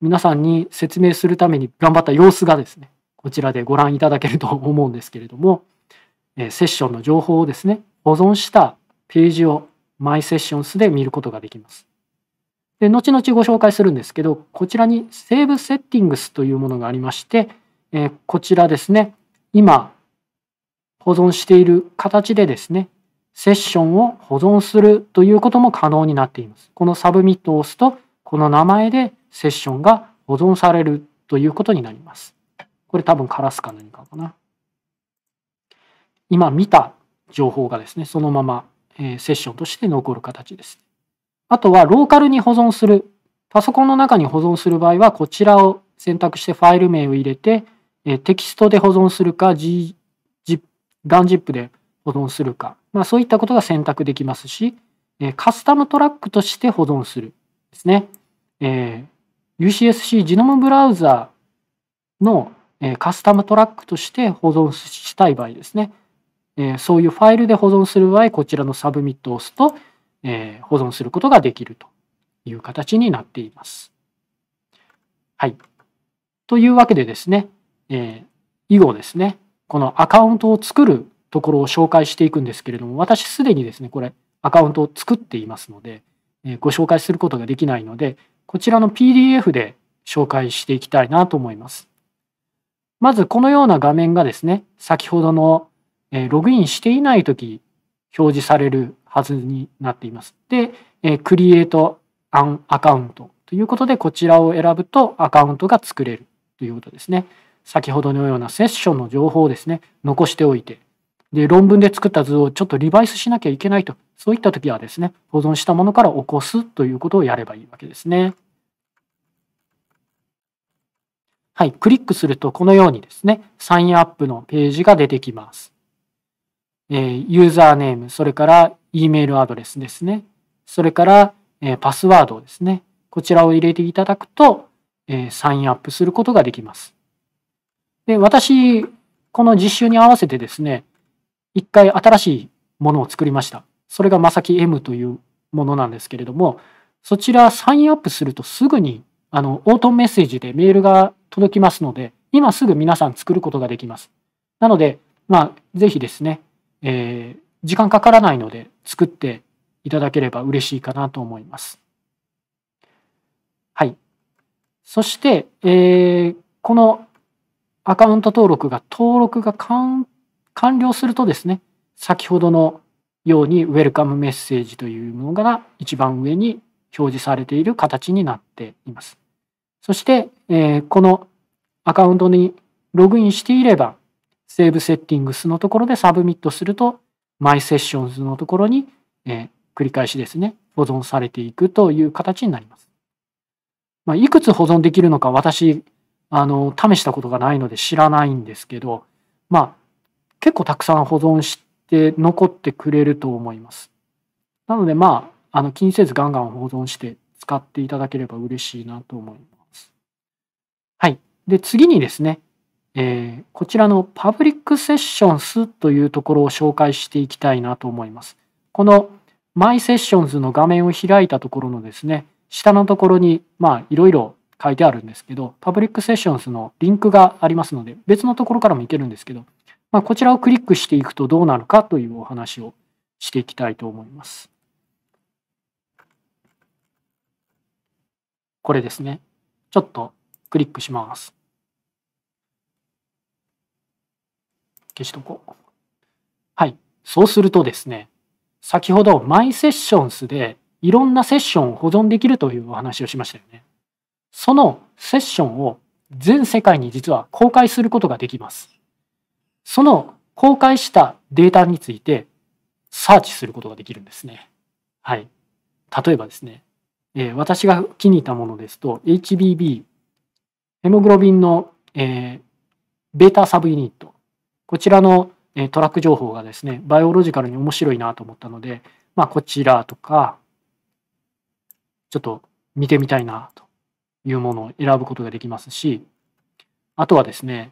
皆さんに説明するために頑張った様子がですね、こちらでご覧いただけると思うんですけれども、えセッションの情報をですね、保存したページを My Sessions で見ることができます。で、後々ご紹介するんですけど、こちらに Save Settings というものがありまして、えこちらですね、今保存している形でですね、セッションを保存するということも可能になっています。このサブミットを押すと、この名前でセッションが保存されるということになります。これ多分カラスか何かかな。今見た情報がですね、そのまま、えー、セッションとして残る形です。あとはローカルに保存する。パソコンの中に保存する場合は、こちらを選択してファイル名を入れて、えー、テキストで保存するか、G、G、a n z i p で保存するか、まあ、そういったことが選択できますし、えー、カスタムトラックとして保存するですね。えー、UCSC ジノムブラウザのえカスタムトラックとして保存したい場合ですね、えそういうファイルで保存する場合、こちらのサブミットを押すと、え保存することができるという形になっています。はい。というわけでですね、え以後ですね、このアカウントを作るところを紹介していくんですけれども、私すでにですね、これアカウントを作っていますので、えご紹介することができないので、こちらの PDF で紹介していきたいなと思います。まずこのような画面がですね、先ほどの、えログインしていないとき表示されるはずになっています。で、え Create an Account ということで、こちらを選ぶとアカウントが作れるということですね。先ほどのようなセッションの情報をですね、残しておいて、で、論文で作った図をちょっとリバイスしなきゃいけないと、そういった時はですね、保存したものから起こすということをやればいいわけですね。はい、クリックするとこのようにですね、サインアップのページが出てきます。えー、ユーザーネーム、それから E メールアドレスですね。それから、えー、パスワードですね。こちらを入れていただくと、えー、サインアップすることができます。で、私、この実習に合わせてですね、一回新しいものを作りました。それがまさき M というものなんですけれども、そちらサインアップするとすぐにあのオートメッセージでメールが届きますので、今すぐ皆さん作ることができます。なので、まあ、ぜひですね、えー、時間かからないので作っていただければ嬉しいかなと思います。はい。そして、えー、このアカウント登録が、登録が完了するとですね、先ほどのようにウェルカムメッセージというものが一番上に表示されている形になっています。そして、えー、このアカウントにログインしていれば、セーブセッティングスのところでサブミットすると、マイセッションズのところに、えー、繰り返しですね、保存されていくという形になります。まあ、いくつ保存できるのか私、あの、試したことがないので知らないんですけど、まあ、結構たくさん保存して残ってくれると思います。なので、まあ、あの、気にせずガンガン保存して使っていただければ嬉しいなと思います。はい。で、次にですね、えー、こちらのパブリックセッションスというところを紹介していきたいなと思います。このマイセッションズの画面を開いたところのですね、下のところに、まあ、いろいろ書いてあるんですけど、パブリックセッションズのリンクがありますので、別のところからもいけるんですけど、まあ、こちらをクリックしていくとどうなるかというお話をしていきたいと思います。これですね。ちょっとクリックします。消しとこう。はい。そうするとですね、先ほどマイセッションスでいろんなセッションを保存できるというお話をしましたよね。そのセッションを全世界に実は公開することができます。その公開したデータについてサーチすることができるんですね。はい。例えばですね、えー、私が気に入ったものですと HBB ヘモグロビンの、えー、ベータサブユニット。こちらの、えー、トラック情報がですね、バイオロジカルに面白いなと思ったので、まあ、こちらとか、ちょっと見てみたいなというものを選ぶことができますし、あとはですね、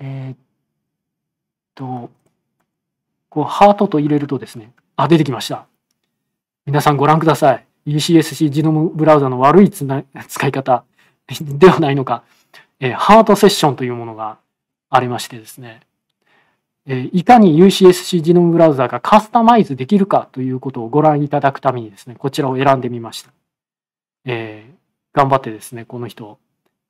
えー、っと、こう、ハートと入れるとですね、あ、出てきました。皆さんご覧ください。UCSC ジノムブラウザの悪いつな使い方 ではないのか、えハートセッションというものがありましてですね、えいかに UCSC ジノムブラウザがカスタマイズできるかということをご覧いただくためにですね、こちらを選んでみました。えー、頑張ってですね、この人、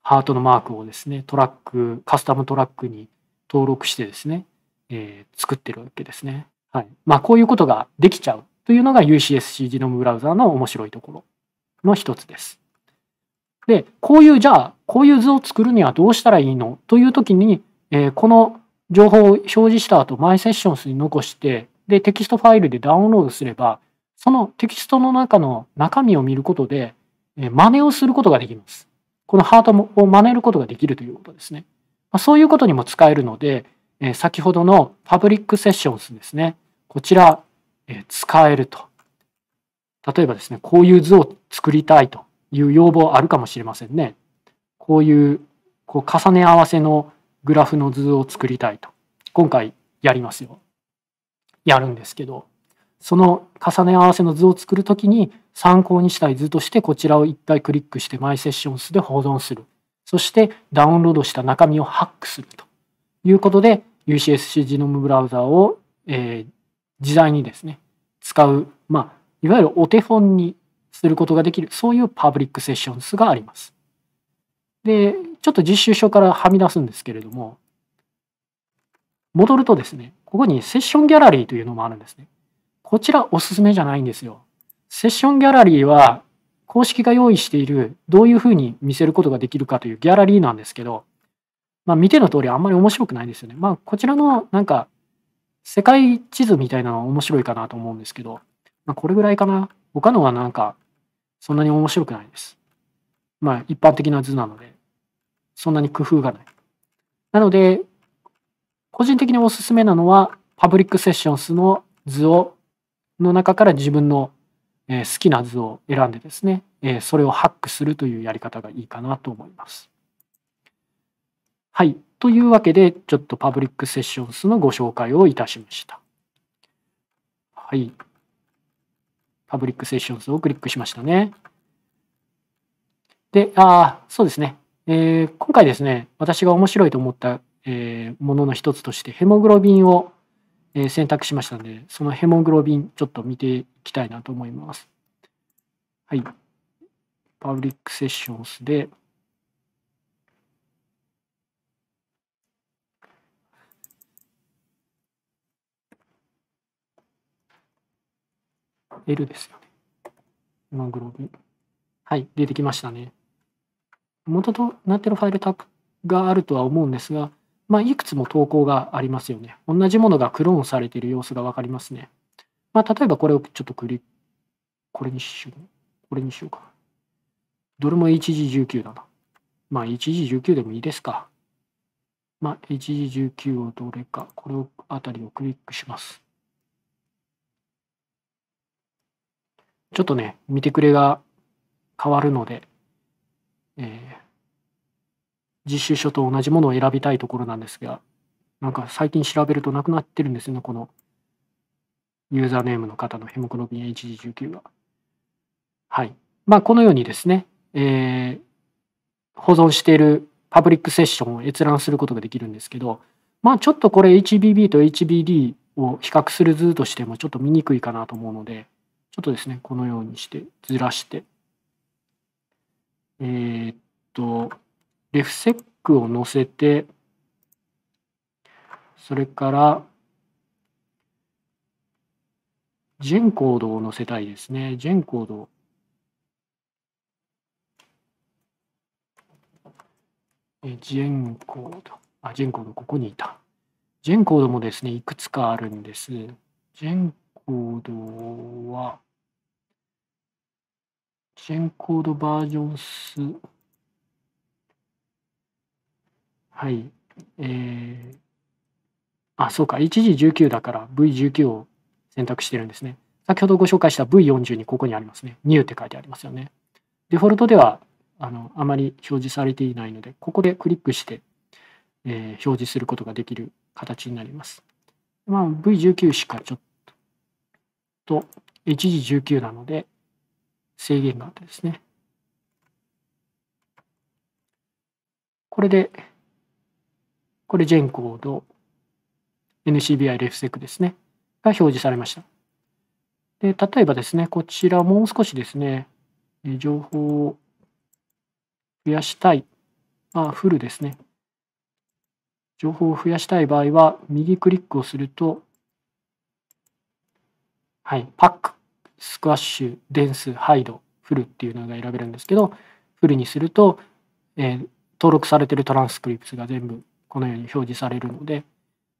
ハートのマークをですね、トラック、カスタムトラックに登録してですね、えー、作ってるわけですね。はい。まあ、こういうことができちゃうというのが UCSC ジノムブラウザーの面白いところの一つです。で、こういう、じゃあ、こういう図を作るにはどうしたらいいのというときに、えー、この情報を表示した後、マイセッションスに残して、で、テキストファイルでダウンロードすれば、そのテキストの中の中身を見ることで、えー、真似をすることができます。このハートを真似ることができるということですね。まあ、そういうことにも使えるので、えー、先ほどのパブリックセッションスですね。こちら、使えると。例えばですね、こういう図を作りたいという要望あるかもしれませんね。こういうこう重ね合わせのグラフの図を作りたいと。今回やりますよ。やるんですけど、その重ね合わせの図を作るときに参考にしたい図としてこちらを一回クリックしてマイセッションスで保存する。そしてダウンロードした中身をハックするということで UCSC ジノムブラウザを、えー、時代にですね使う、まあ、いわゆるお手本にすることができるそういうパブリックセッションスがあります。でちょっと実習書からはみ出すんですけれども戻るとですねここにセッションギャラリーというのもあるんですね。こちらおすすめじゃないんですよ。セッションギャラリーは公式が用意しているどういうふうに見せることができるかというギャラリーなんですけど、まあ、見ての通りあんまり面白くないですよね。まあ、こちらのなんか世界地図みたいなのは面白いかなと思うんですけど、まあ、これぐらいかな。他のはなんか、そんなに面白くないです。まあ、一般的な図なので、そんなに工夫がない。なので、個人的におすすめなのは、パブリックセッションスの図を、の中から自分の好きな図を選んでですね、それをハックするというやり方がいいかなと思います。はい。というわけで、ちょっとパブリックセッションスのご紹介をいたしました。はい。パブリックセッションスをクリックしましたね。で、ああ、そうですね、えー、今回ですね、私が面白いと思った、えー、ものの一つとして、ヘモグロビンを、え選択しましたので、そのヘモグロビン、ちょっと見ていきたいなと思います。はい。パブリックセッションスで、L ですよね。マグロビン。はい、出てきましたね。元となってるファイルタップがあるとは思うんですが、まあ、いくつも投稿がありますよね。同じものがクローンされている様子が分かりますね。まあ、例えばこれをちょっとクリこれにしよう。これにしようか。どれも HG19 だな。まあ、HG19 でもいいですか。まあ、HG19 をどれか、これをあたりをクリックします。ちょっとね、見てくれが変わるので、えー、実習書と同じものを選びたいところなんですが、なんか最近調べるとなくなってるんですよね、このユーザーネームの方のヘモクロビン HG19 は。はい。まあ、このようにですね、えー、保存しているパブリックセッションを閲覧することができるんですけど、まあ、ちょっとこれ HBB と HBD を比較する図としてもちょっと見にくいかなと思うので、ちょっとですね、このようにしてずらして、えー、っと、レフセックを載せて、それから、ジェンコードを載せたいですね。ジェンコード。ジェンコード。あ、ジェンコード、ここにいた。ジェンコードもですね、いくつかあるんです。ジェンコードは、チェンコードバージョンス、はい、えー、あ、そうか、1時1 9だから V19 を選択してるんですね。先ほどご紹介した V42 ここにありますね。new って書いてありますよね。デフォルトではあのあまり表示されていないので、ここでクリックして、えー、表示することができる形になります。まあ、V19 しかちょっと1時19なので制限があってですねこれでこれジェンコード NCBIRefSec ですねが表示されましたで例えばですねこちらもう少しですね情報を増やしたいあフルですね情報を増やしたい場合は右クリックをするとはい、パックスクワッシュデンスハイドフルっていうのが選べるんですけどフルにすると、えー、登録されてるトランスクリプスが全部このように表示されるので、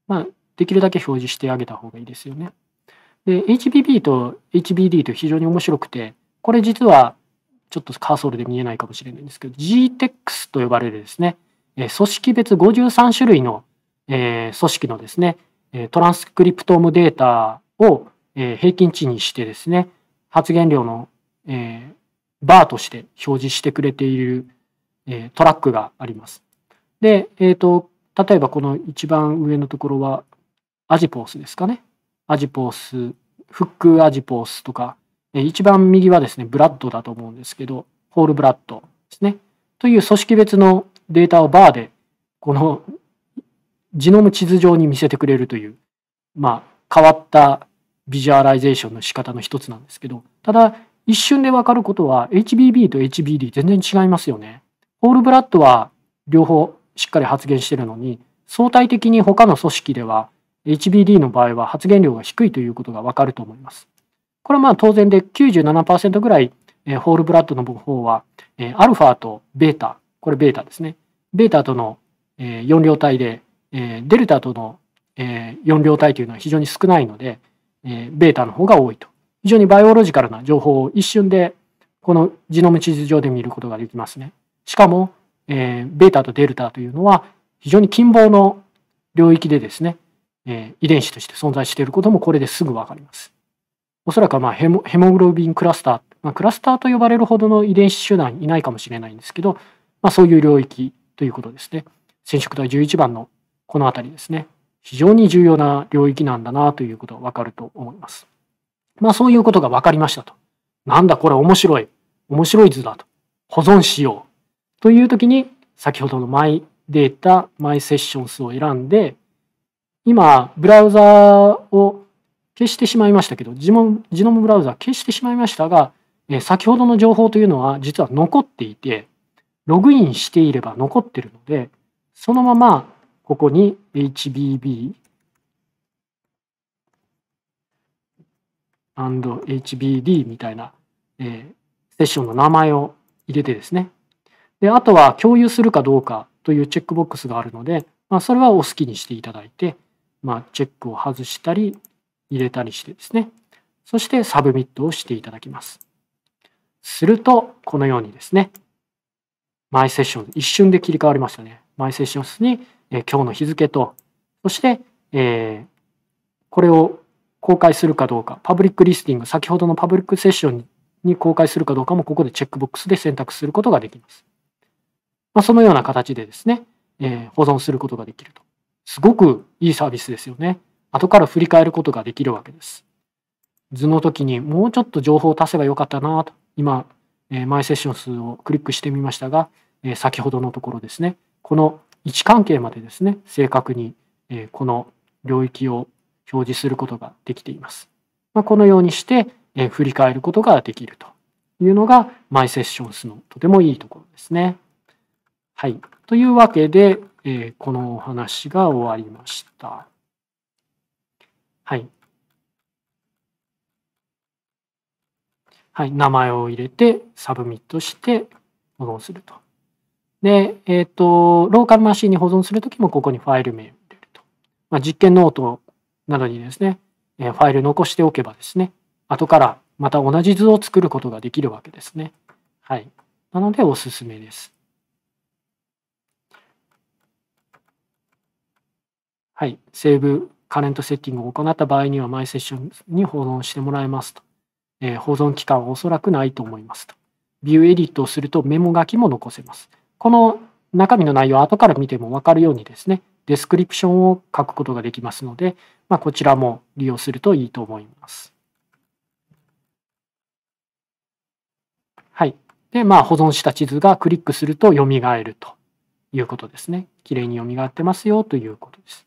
まあ、できるだけ表示してあげた方がいいですよね。で HBB と HBD と非常に面白くてこれ実はちょっとカーソルで見えないかもしれないんですけど GTEX と呼ばれるですね、え組織別53種類の、え組織のですねトランスクリプトームデータをえー、平均値にしてですね、発言量の、えー、バーとして表示してくれている、えー、トラックがあります。で、えっ、ー、と、例えばこの一番上のところは、アジポースですかね。アジポース、フックアジポースとか、えー、一番右はですね、ブラッドだと思うんですけど、ホールブラッドですね。という組織別のデータをバーで、このジノム地図上に見せてくれるという、まあ、変わったビジュアライゼーションの仕方の一つなんですけど、ただ、一瞬でわかることは HBB と HBD 全然違いますよね。ホールブラッドは両方しっかり発現してるのに、相対的に他の組織では HBD の場合は発現量が低いということがわかると思います。これはまあ当然で97%ぐらい、えホールブラッドの方は、えアルファとベータ、これベータですね。ベータとの、え4両体で、えデルタとの、え4両体というのは非常に少ないので、えベータの方が多いと。非常にバイオロジカルな情報を一瞬でこのジノム地図上で見ることができますね。しかも、えベータとデルタというのは非常に近傍の領域でですね、え遺伝子として存在していることもこれですぐ分かります。おそらくまヘモグロビンクラスター、まあ、クラスターと呼ばれるほどの遺伝子集団いないかもしれないんですけど、まあ、そういう領域ということですね。染色体11番のこの辺りですね。非常に重要な領域なんだなということがわかると思います。まあそういうことが分かりましたと。なんだこれ面白い。面白い図だと。保存しよう。という時に先ほどのマイデータ、マイセッションスを選んで今ブラウザーを消してしまいましたけどジノジノムブラウザー消してしまいましたが先ほどの情報というのは実は残っていてログインしていれば残ってるのでそのままここに HBB &HBD みたいな、えー、セッションの名前を入れてですね。で、あとは共有するかどうかというチェックボックスがあるので、まあ、それはお好きにしていただいて、まあ、チェックを外したり、入れたりしてですね。そしてサブミットをしていただきます。すると、このようにですね、マイセッション、一瞬で切り替わりましたね。マイセッションにえ今日の日付と、そして、えー、これを公開するかどうか、パブリックリスティング、先ほどのパブリックセッションに公開するかどうかも、ここでチェックボックスで選択することができます。まあ、そのような形でですね、えー、保存することができると。すごくいいサービスですよね。後から振り返ることができるわけです。図の時にもうちょっと情報を足せばよかったなと、今、えー、マイセッション数をクリックしてみましたが、えー、先ほどのところですね、この位置関係までですね正確にこの領域を表示することができています。まあ、このようにして振り返ることができるというのが MySessions のとてもいいところですね。はい。というわけで、えこのお話が終わりました。はい。はい。名前を入れて、サブミットして、保存すると。で、えっ、ー、と、ローカルマシンに保存するときもここにファイル名を入れると。まあ、実験ノートなどにですね、えファイル残しておけばですね、後からまた同じ図を作ることができるわけですね。はい。なのでおすすめです。はい。セーブカレントセッティングを行った場合には、マイセッションに保存してもらえますと。えー、保存期間はおそらくないと思いますと。ビューエディットをするとメモ書きも残せます。この中身の内容は後から見ても分かるようにですね、デスクリプションを書くことができますので、まあ、こちらも利用するといいと思います。はい。で、まあ、保存した地図がクリックすると蘇るということですね。きれいに蘇ってますよということです。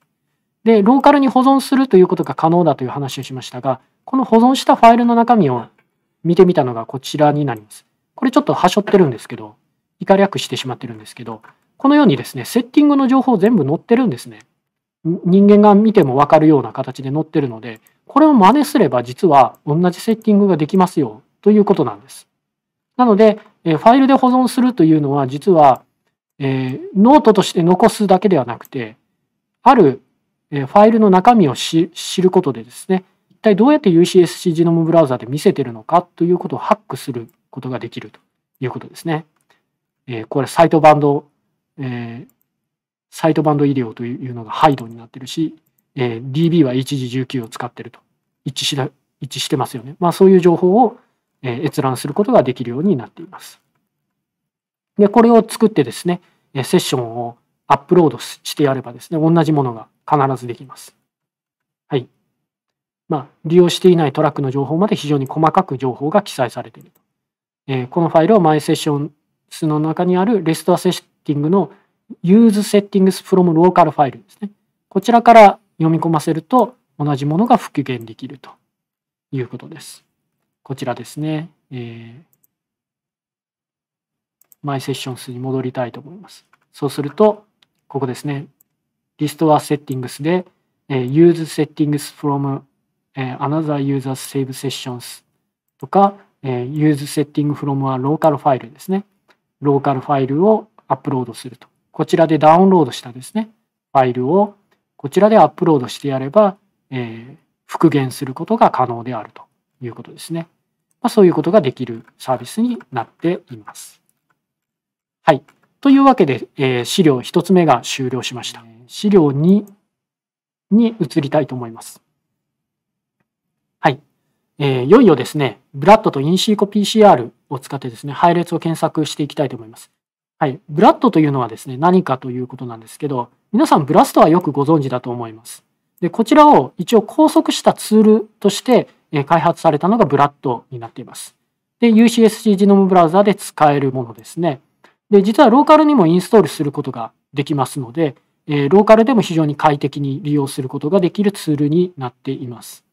で、ローカルに保存するということが可能だという話をしましたが、この保存したファイルの中身を見てみたのがこちらになります。これちょっと端折ってるんですけど、以下略してしまってるんですけど、このようにですね、セッティングの情報全部載ってるんですね。人間が見ても分かるような形で載ってるので、これを真似すれば実は同じセッティングができますよということなんです。なので、えファイルで保存するというのは実は、えノートとして残すだけではなくて、ある、えファイルの中身を知ることでですね、一体どうやって UCSC ジノムブラウザで見せてるのかということをハックすることができるということですね。えー、これサイトバンド、えー、サイトバンド医療というのがハイドになってるし、えー、DB は 1G19 を使ってると一致しだ一致してますよね。まあ、そういう情報を、えー、閲覧することができるようになっています。で、これを作ってですね、セッションをアップロードしてやればですね、同じものが必ずできます。はい。まあ、利用していないトラックの情報まで非常に細かく情報が記載されている。えー、このファイルを m y セッションスの中にあるレストアセッティングの use settings from local file ですね。こちらから読み込ませると同じものが復元できるということです。こちらですね。えー、Sessions に戻りたいと思います。そうすると、ここですね。リストはセッティングスで、えー、use settings from、another user save s sessions とか、use setting from a local file ですね。ローカルファイルをアップロードすると。こちらでダウンロードしたですね、ファイルをこちらでアップロードしてやれば、えー、復元することが可能であるということですね。まあ、そういうことができるサービスになっています。はい。というわけで、えー、資料1つ目が終了しました。資料2に移りたいと思います。はい。えー、いよいよですね、ブラッドとインシーコ PCR を使ってですね、配列を検索していきたいと思います。はい。ブラッドというのはですね、何かということなんですけど、皆さんブラストはよくご存知だと思います。で、こちらを一応拘束したツールとして開発されたのがブラッドになっています。で、UCSC ジノムブラウザで使えるものですね。で、実はローカルにもインストールすることができますので、えローカルでも非常に快適に利用することができるツールになっています。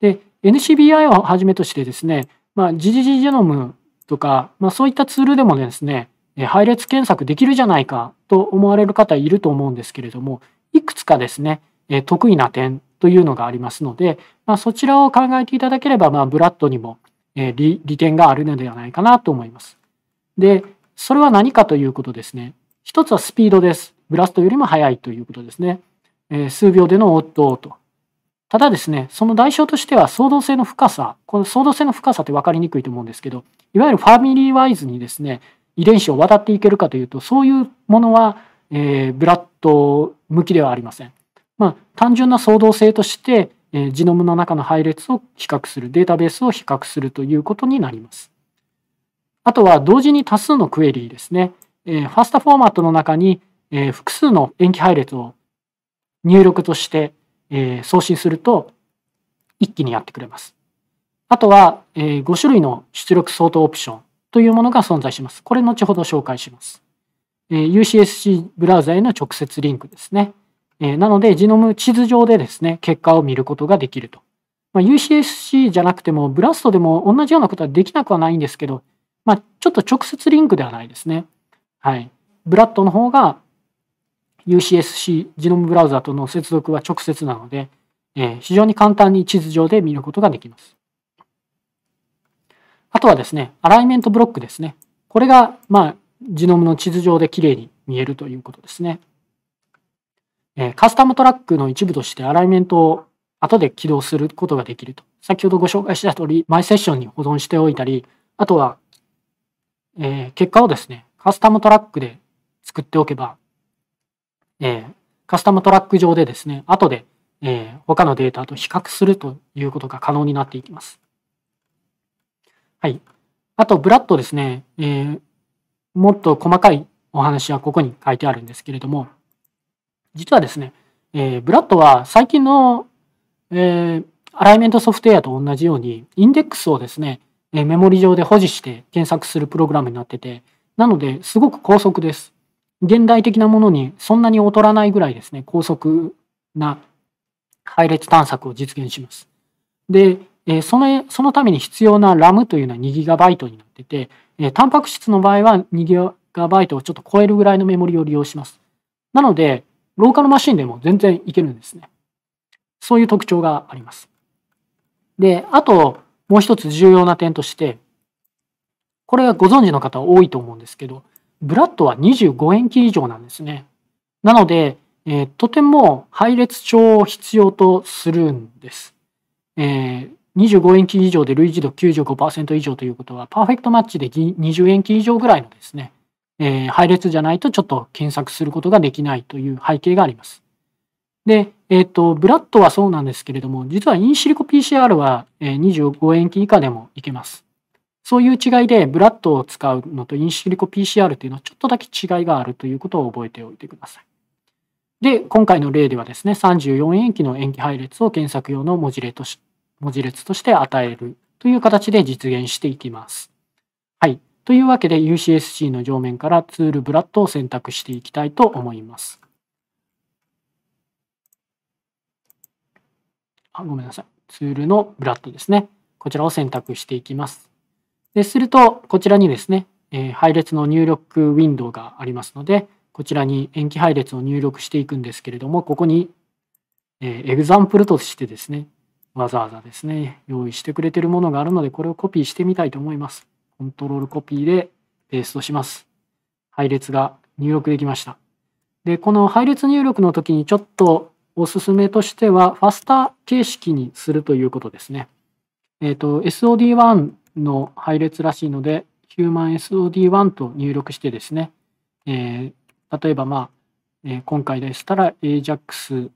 で、NCBI をはじめとしてですね、まあ、ジジジジェノムとか、まあ、そういったツールでもですね、配列検索できるじゃないかと思われる方いると思うんですけれども、いくつかですね、得意な点というのがありますので、まあ、そちらを考えていただければ、まあ、ブラッドにも利利点があるのではないかなと思います。で、それは何かということですね。一つはスピードです。ブラストよりも速いということですね。数秒での応答と。ただですね、その代償としては、創動性の深さ、この創動性の深さって分かりにくいと思うんですけど、いわゆるファミリーワイズにですね、遺伝子を渡っていけるかというと、そういうものは、えー、ブラッド向きではありません。まあ、単純な創動性として、えー、ジノムの中の配列を比較する、データベースを比較するということになります。あとは、同時に多数のクエリーですね。えー、ファスタフォーマットの中に、え複数の塩基配列を入力としてえ送信すると一気にやってくれます。あとは、え5種類の出力相当オプションというものが存在します。これ後ほど紹介します。え UCSC ブラウザへの直接リンクですね。えなので、ジノム地図上でですね、結果を見ることができると。まあ、UCSC じゃなくても、ブラストでも同じようなことはできなくはないんですけど、まあ、ちょっと直接リンクではないですね。はい。ブラッドの方が UCSC ジノムブラウザとの接続は直接なので、え非常に簡単に地図上で見ることができます。あとはですね、アライメントブロックですね。これが、まあ、ジノムの地図上できれいに見えるということですね。えカスタムトラックの一部としてアライメントを後で起動することができると。先ほどご紹介した通り、マイセッションに保存しておいたり、あとは、え結果をですね、カスタムトラックで作っておけば、えー、カスタムトラック上でですね、後で、えー、他のデータと比較するということが可能になっていきます。はい。あと、ブラッドですね、えー、もっと細かいお話はここに書いてあるんですけれども、実はですね、えー、ブラッドは最近の、えー、アライメントソフトウェアと同じように、インデックスをですね、メモリ上で保持して検索するプログラムになってて、なのですごく高速です。現代的なものにそんなに劣らないぐらいですね、高速な配列探索を実現します。で、えそのそのために必要なラムというのは 2GB になってて、えタンパク質の場合は 2GB をちょっと超えるぐらいのメモリを利用します。なので、ローカルマシンでも全然いけるんですね。そういう特徴があります。で、あと、もう一つ重要な点として、これはご存知の方多いと思うんですけど、ブラッドは25塩基以上なんですね。なので、えー、とても配列帳を必要とするんです。えー、25塩基以上で類似度95%以上ということは、パーフェクトマッチで20塩基以上ぐらいのですね、えー、配列じゃないとちょっと検索することができないという背景があります。で、えっ、ー、と、ブラッドはそうなんですけれども、実はインシリコ PCR は25塩基以下でもいけます。そういう違いでブラッドを使うのとインシリコ PCR というのはちょっとだけ違いがあるということを覚えておいてください。で、今回の例ではですね、34塩基の塩基配列を検索用の文字列とし文字列として与えるという形で実現していきます。はい。というわけで UCSC の上面からツールブラッドを選択していきたいと思います。あごめんなさい。ツールのブラッドですね。こちらを選択していきます。ですると、こちらにですね、えー、配列の入力ウィンドウがありますので、こちらに延期配列を入力していくんですけれども、ここに、えー、エグザンプルとしてですね、わざわざですね、用意してくれているものがあるので、これをコピーしてみたいと思います。コントロールコピーでペーストします。配列が入力できました。で、この配列入力の時にちょっとおすすめとしては、ファスター形式にするということですね。えっ、ー、と、SOD1 の配列らしいので、ヒューマン SOD1 と入力してですね、えー、例えば、まあえー、今回でしたら AJAX、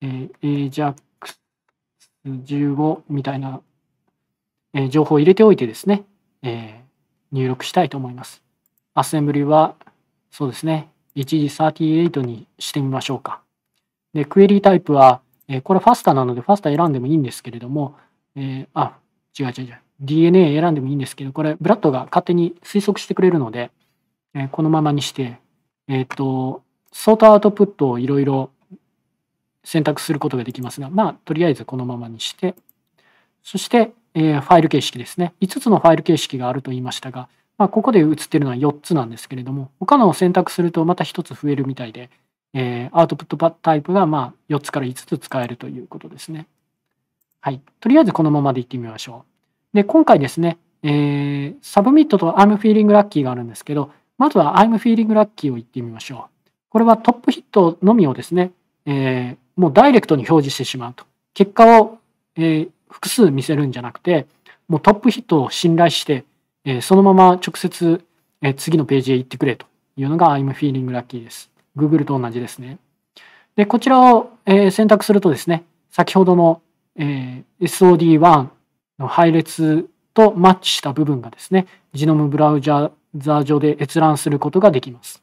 えー、AJAX15 みたいな、えー、情報を入れておいてですね、えー、入力したいと思います。アッセンブリは、そうですね、1G38 にしてみましょうか。で、クエリータイプは、えー、これファスタなのでファスタ選んでもいいんですけれども、えー、あ、違う違う違う DNA 選んでもいいんですけどこれブラッドが勝手に推測してくれるので、えー、このままにして、えっ、ー、と相当アウトプットをいろいろ選択することができますがまあとりあえずこのままにしてそして、えー、ファイル形式ですね5つのファイル形式があると言いましたが、まあ、ここで写ってるのは4つなんですけれども他のを選択するとまた1つ増えるみたいで、えー、アウトプットタイプがまあ4つから5つ使えるということですね。はい。とりあえずこのままでいってみましょう。で、今回ですね、えー、サブミットと I'm feeling lucky があるんですけど、まずは I'm feeling lucky をいってみましょう。これはトップヒットのみをですね、えー、もうダイレクトに表示してしまうと。結果を、えー、複数見せるんじゃなくて、もうトップヒットを信頼して、えー、そのまま直接、えー、次のページへ行ってくれというのが I'm feeling lucky です。Google と同じですね。で、こちらを、えー、選択するとですね、先ほどのえー、SOD1 の配列とマッチした部分がですね、ジノムブラウジャー上で閲覧することができます。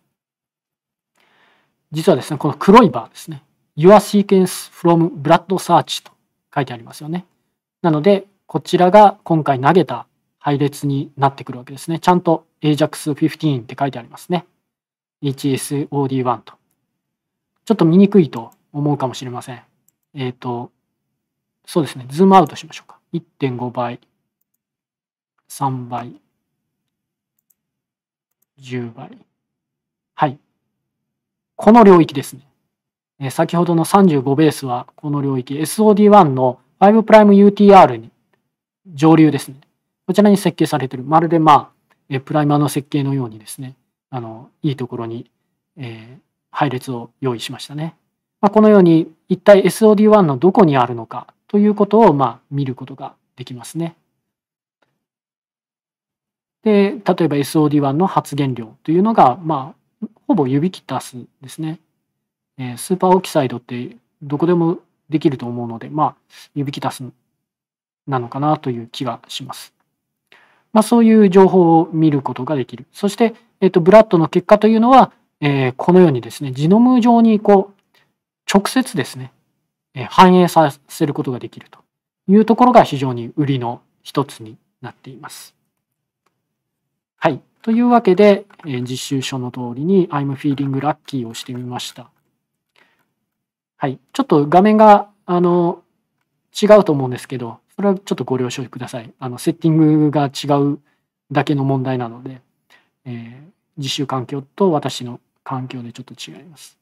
実はですね、この黒いバーですね、Your Sequence from Blood Search と書いてありますよね。なので、こちらが今回投げた配列になってくるわけですね。ちゃんと AJAX15 って書いてありますね。HSOD1 と。ちょっと見にくいと思うかもしれません。えっ、ー、と、そうですね、ズームアウトしましょうか。1.5倍、3倍、10倍。はい。この領域ですね。え先ほどの35ベースはこの領域、SOD1 の 5'UTR に上流ですね。こちらに設計されている。まるでまあ、えプライマーの設計のようにですね、あの、いいところに、えー、配列を用意しましたね。まあ、このように一体 SOD1 のどこにあるのかということをまあ見ることができますね。で例えば SOD1 の発現量というのが、まあ、ほぼ指切った数ですね、えスーパーオキサイドってどこでもできると思うので、まあ、指切足すなのかなという気がします。まあ、そういう情報を見ることができる。そして、えっ、と、ブラッドの結果というのは、えー、このようにですね、ジノム上にこう、直接ですね、反映させることができるというところが非常に売りの一つになっています。はい。というわけで、実習書の通りに I'm feeling lucky をしてみました。はい。ちょっと画面が、あの、違うと思うんですけど、それはちょっとご了承ください。あの、セッティングが違うだけの問題なので、えー、実習環境と私の環境でちょっと違います。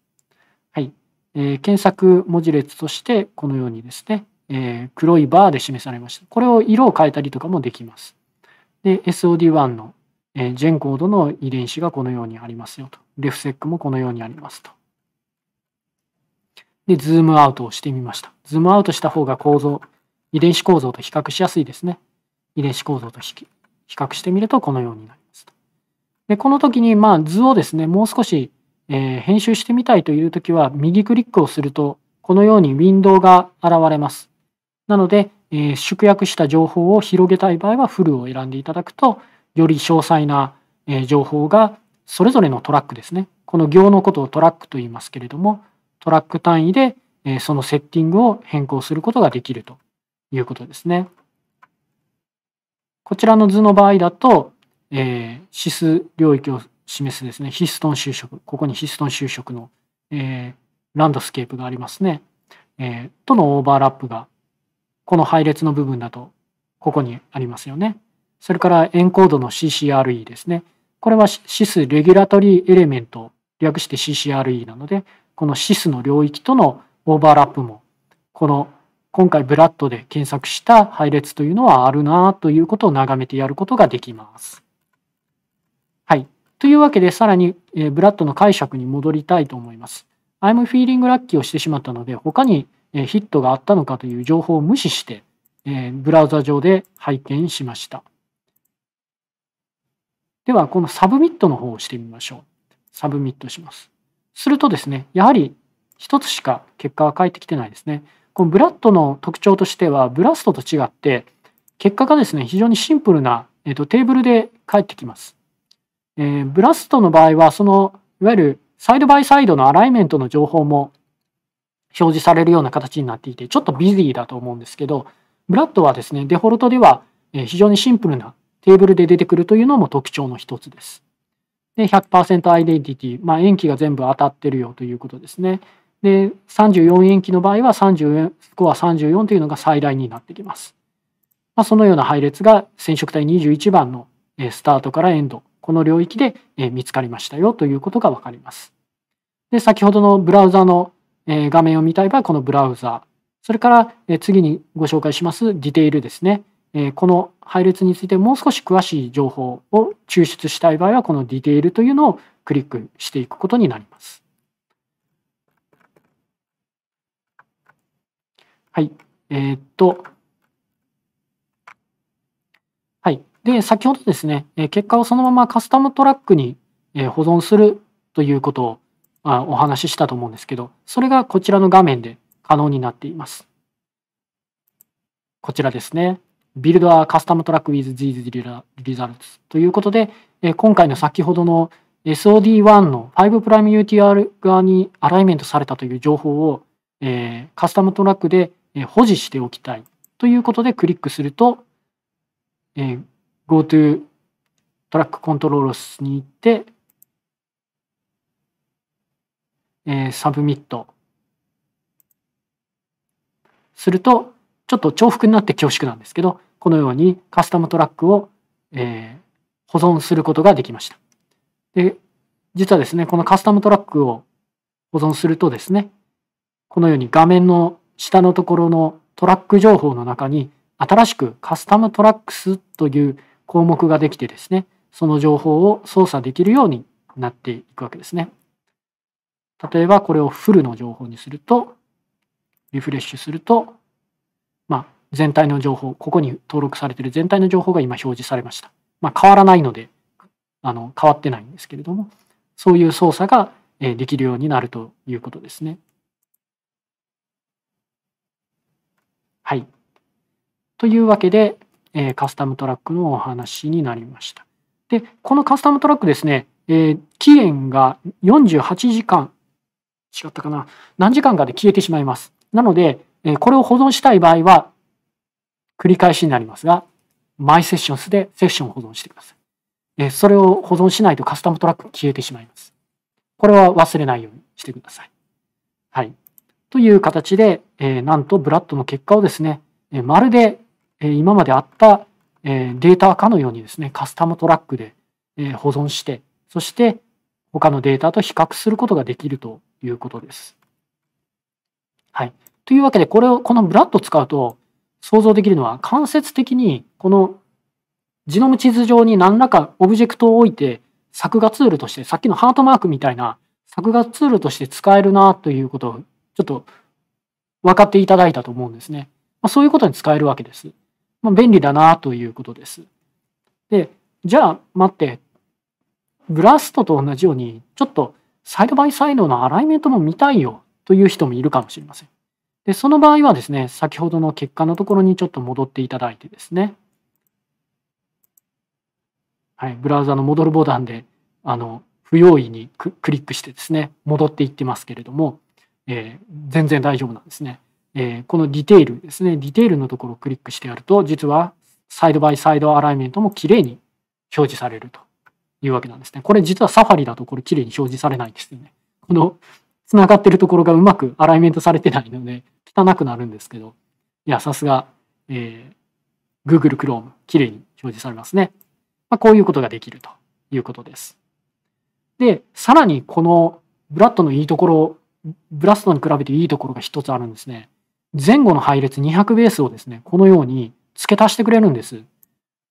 はい。えー、検索文字列としてこのようにですね、えー、黒いバーで示されました。これを色を変えたりとかもできます。で、SOD1 の、えー、ジェンコードの遺伝子がこのようにありますよと。レフセックもこのようにありますと。で、ズームアウトをしてみました。ズームアウトした方が構造、遺伝子構造と比較しやすいですね。遺伝子構造と比較してみるとこのようになりますと。で、この時にまあ図をですね、もう少しえー、編集してみたいというときは、右クリックをすると、このようにウィンドウが現れます。なので、えー、縮約した情報を広げたい場合は、フルを選んでいただくと、より詳細な、え情報が、それぞれのトラックですね。この行のことをトラックと言いますけれども、トラック単位で、えそのセッティングを変更することができるということですね。こちらの図の場合だと、えー、指数領域を示すですねヒストン就職ここにヒストン就職の、えー、ランドスケープがありますね、えー、とのオーバーラップがこの配列の部分だとここにありますよねそれからエンコードの CCRE ですねこれは SIS レギュラトリーエレメント略して CCRE なのでこの SIS の領域とのオーバーラップもこの今回ブラッドで検索した配列というのはあるなということを眺めてやることができます。というわけでさらに、えブラッドの解釈に戻りたいと思います。I'm feeling lucky をしてしまったので他に、えヒットがあったのかという情報を無視して、えブラウザ上で拝見しました。ではこのサブミットの方をしてみましょう。サブミットします。するとですね、やはり一つしか結果は返ってきてないですね。このブラッドの特徴としてはブラストと違って結果がですね非常にシンプルな、えーとテーブルで返ってきます。えー、ブラストの場合は、その、いわゆるサイドバイサイドのアライメントの情報も表示されるような形になっていて、ちょっとビジーだと思うんですけど、ブラッドはですね、デフォルトでは非常にシンプルなテーブルで出てくるというのも特徴の一つです。で、100%アイデンティティ、まあ、塩基が全部当たってるよということですね。で、34塩基の場合は34、スコア34というのが最大になってきます。まあ、そのような配列が染色体21番のスタートからエンドこの領域で見つかりましたよということがわかります。で、先ほどのブラウザの画面を見たい場合、このブラウザ。それから次にご紹介しますディテールですね。この配列についてもう少し詳しい情報を抽出したい場合は、このディテールというのをクリックしていくことになります。はい。えー、っと、で、先ほどですね、結果をそのままカスタムトラックに保存するということをお話ししたと思うんですけど、それがこちらの画面で可能になっています。こちらですね。Build a custom track with these results ということで、今回の先ほどの SOD1 の 5'UTR 側にアライメントされたという情報を、えカスタムトラックで保持しておきたいということでクリックすると、え GoTo トラックコントロールスに行って、えー、サブミットすると、ちょっと重複になって恐縮なんですけど、このようにカスタムトラックを、えー、保存することができました。で、実はですね、このカスタムトラックを保存するとですね、このように画面の下のところのトラック情報の中に新しくカスタムトラックスという項目ができてですね、その情報を操作できるようになっていくわけですね。例えばこれをフルの情報にすると、リフレッシュすると、まあ、全体の情報、ここに登録されている全体の情報が今表示されました。まあ、変わらないので、あの、変わってないんですけれども、そういう操作ができるようになるということですね。はい。というわけで、えカスタムトラックのお話になりました。でこのカスタムトラックですね、え期限が48時間違ったかな何時間かで消えてしまいます。なので、えこれを保存したい場合は繰り返しになりますがマイセッションスでセッションを保存してください。えそれを保存しないとカスタムトラック消えてしまいます。これは忘れないようにしてください。はい。という形で、えなんとブラッドの結果をですね、えまるで今まであったデータかのようにですねカスタムトラックで保存してそして他のデータと比較することができるということです。はい、というわけでこれをこのブラッド使うと想像できるのは間接的にこのジノム地図上に何らかオブジェクトを置いて作画ツールとしてさっきのハートマークみたいな作画ツールとして使えるなということをちょっと分かっていただいたと思うんですね。まそういうことに使えるわけです。まあ、便利だなということです。で、じゃあ待って、ブラストと同じように、ちょっとサイドバイサイドのアライメントも見たいよという人もいるかもしれません。で、その場合はですね、先ほどの結果のところにちょっと戻っていただいてですね、はい、ブラウザの戻るボタンで、あの、不用意にクリックしてですね、戻っていってますけれども、えー、全然大丈夫なんですね。えー、このディテールですね、ディテールのところをクリックしてやると、実はサイドバイサイドアライメントも綺麗に表示されるというわけなんですね。これ実はサファリだとこれ綺麗に表示されないんですよね。このつながってるところがうまくアライメントされてないので、汚くなるんですけど、いや、さすが、えー、Google Chrome、綺麗に表示されますね。まあ、こういうことができるということです。で、さらにこのブラッドのいいところ、ブラストに比べていいところが一つあるんですね。前後の配列200ベースをですね、このように付け足してくれるんです。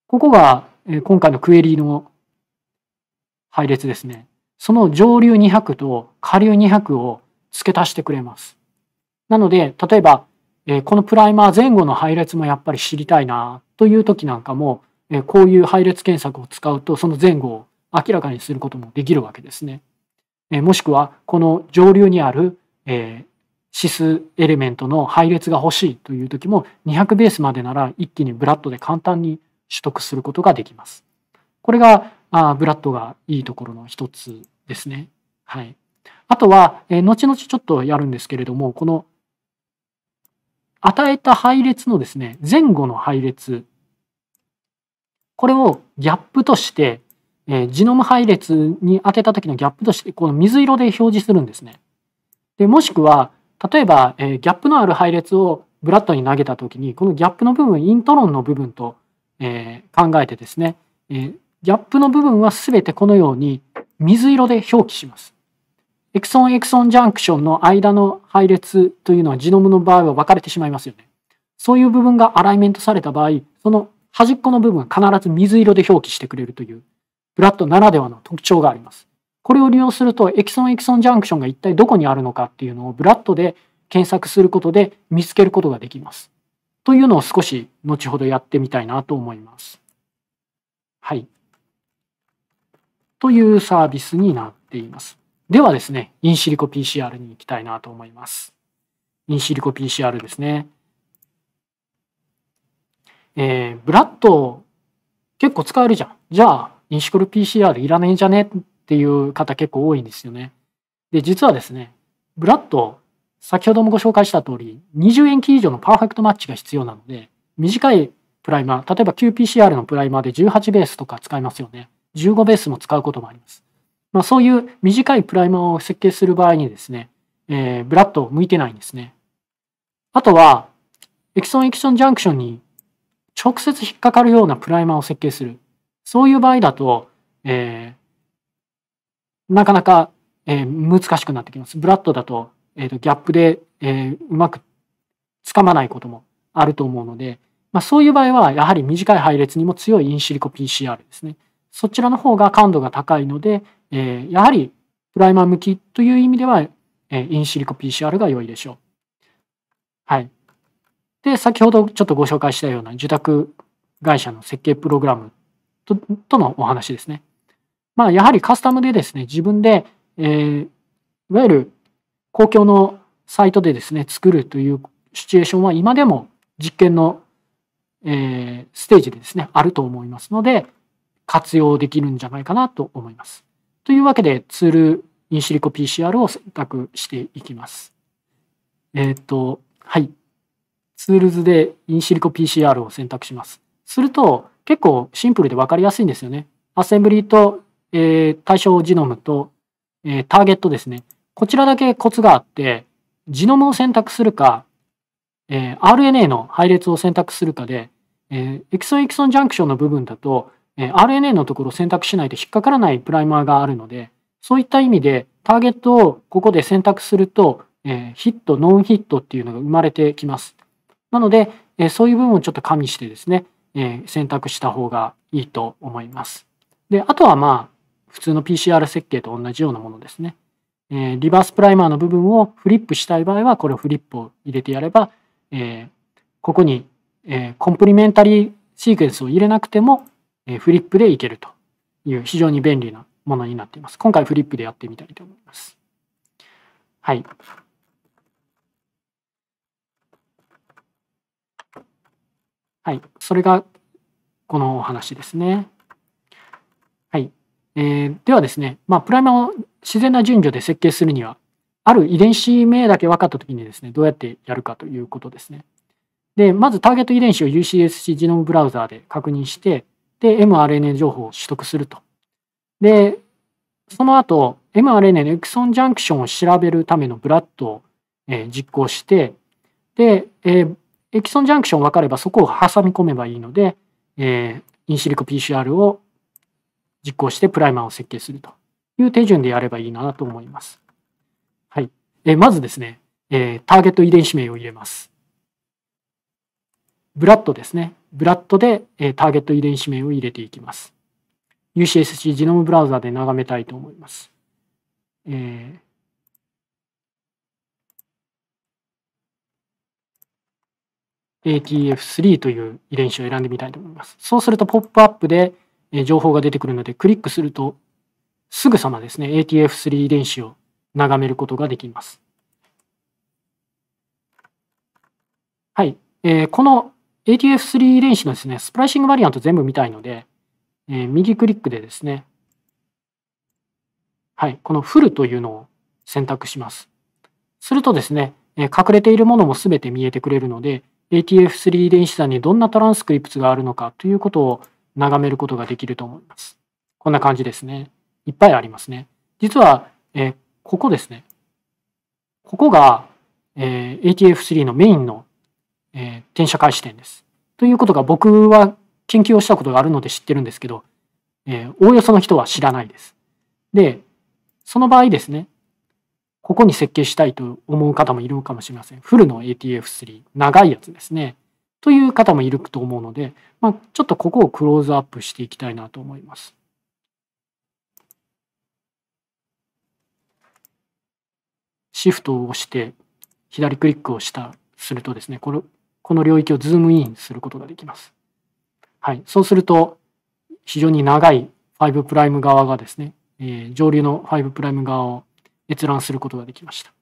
ここが今回のクエリの
配列ですね。
その上流200と下流200を付け足してくれます。なので、例えば、このプライマー前後の配列もやっぱり知りたいなという時なんかも、こういう配列検索を使うと、その前後を明らかにすることもできるわけですね。もしくは、この上流にある、シスエレメントの配列が欲しいという時も200ベースまでなら一気にブラッドで簡単に取得することができます。これがあブラッドがいいところの一つですね。はい。あとは、えー、後々ちょっとやるんですけれども、この与えた配列のですね、前後の配列、これをギャップとして、えー、ジノム配列に当てた時のギャップとして、この水色で表示するんですね。でもしくは、例えば、えー、ギャップのある配列をブラッドに投げた時にこのギャップの部分イントロンの部分と、えー、考えてですね、えー、ギャップの部分は全てこのように水色で表記します。エクソンエクソンジャンクションの間の配列というのはジノムの場合は分かれてしまいますよね。そういう部分がアライメントされた場合、その端っこの部分は必ず水色で表記してくれるという、ブラッドならではの特徴があります。これを利用するとエキソンエキソンジャンクションが一体どこにあるのかっていうのをブラッドで検索することで見つけることができます。というのを少し後ほどやってみたいなと思います。はい。というサービスになっています。ではですね、インシリコ PCR に行きたいなと思います。インシリコ PCR ですね。えー、ブラッド結構使えるじゃん。じゃあ、インシコル PCR いらねえんじゃねっっていう方結構多いんですよね。で、実はですね、ブラッド、先ほどもご紹介した通り、20円機以上のパーフェクトマッチが必要なので、短いプライマー、例えば QPCR のプライマーで18ベースとか使いますよね。15ベースも使うこともあります。まあ、そういう短いプライマーを設計する場合にですね、えー、ブラッド向いてないんですね。あとは、エキソンエキソンジャンクションに直接引っかかるようなプライマーを設計する。そういう場合だと、えー、なかなか、え難しくなってきます。ブラッドだと,、えー、とギャップで、えうまくつかまないこともあると思うので、まあ、そういう場合はやはり短い配列にも強いインシリコ PCR ですね。そちらの方が感度が高いので、えやはりプライマー向きという意味では、えインシリコ PCR が良いでしょう。はい。で、先ほどちょっとご紹介したような受託会社の設計プログラムとのお話ですね。まあ、やはりカスタムでですね、自分で、えー、いわゆる公共のサイトでですね、作るというシチュエーションは今でも実験の、えー、ステージでですね、あると思いますので、活用できるんじゃないかなと思います。というわけで、ツールインシリコ PCR を選択していきます。えっ、ー、と、はい。ツールズでインシリコ PCR を選択します。すると、結構シンプルで分かりやすいんですよね。アセンブリーとえー、対象ジノムと、えー、ターゲットですね。こちらだけコツがあって、ジノムを選択するか、えー、RNA の配列を選択するかで、えー、エキソンエキソンジャンクションの部分だと、えー、RNA のところを選択しないと引っかからないプライマーがあるので、そういった意味でターゲットをここで選択すると、えー、ヒット、ノンヒットっていうのが生まれてきます。なので、えー、そういう部分をちょっと加味してですね、えー、選択した方がいいと思います。で、あとはまあ、普通の PCR 設計と同じようなものですね。えー、リバースプライマーの部分をフリップしたい場合は、これをフリップを入れてやれば、えー、ここに、えー、コンプリメンタリーシークエンスを入れなくても、えフリップでいけるという非常に便利なものになっています。今回フリップでやってみたいと思います。はい。はい。それがこのお話ですね。えー、ではですね、まあ、プライマを自然な順序で設計するには、ある遺伝子名だけ分かったときにですね、どうやってやるかということですね。で、まずターゲット遺伝子を UCSC ジノムブラウザーで確認して、で、mRNA 情報を取得すると。で、その後、mRNA のエクソンジャンクションを調べるためのブラッドを、えー、実行して、で、えー、エキソンジャンクション分かればそこを挟み込めばいいので、えー、インシリコ PCR を実行してプライマーを設計するという手順でやればいいなと思います。はい。えまずですね、えターゲット遺伝子名を入れます。ブラッドですね。ブラッドで、えターゲット遺伝子名を入れていきます。UCSC ジノムブラウザで眺めたいと思います。えー、ATF3 という遺伝子を選んでみたいと思います。そうするとポップアップで情報が出てくるのでクリックするとすぐさまですね ATF3 遺伝子を眺めることができます。はい、えー、この ATF3 遺伝子のですねスプライシングバリアント全部見たいので、えー、右クリックでですねはいこのフルというのを選択します。するとですね、え隠れているものも全て見えてくれるので ATF3 遺伝子さんにどんなトランスクリプツがあるのかということを眺めることができると思います。こんな感じですね。いっぱいありますね。実は、えここですね。ここが、え ATF3 のメインの、え転写開始点です。ということが僕は研究をしたことがあるので知ってるんですけど、えー、おおよその人は知らないです。で、その場合ですね、ここに設計したいと思う方もいるかもしれません。フルの ATF3、長いやつですね。という方もいると思うので、まあ、ちょっとここをクローズアップしていきたいなと思います。シフトを押して左クリックをしたするとですねこのこの領域をズームインすることができます。はい、そうすると非常に長い5プライム側がですね、えー、上流の5プライム側を閲覧することができました。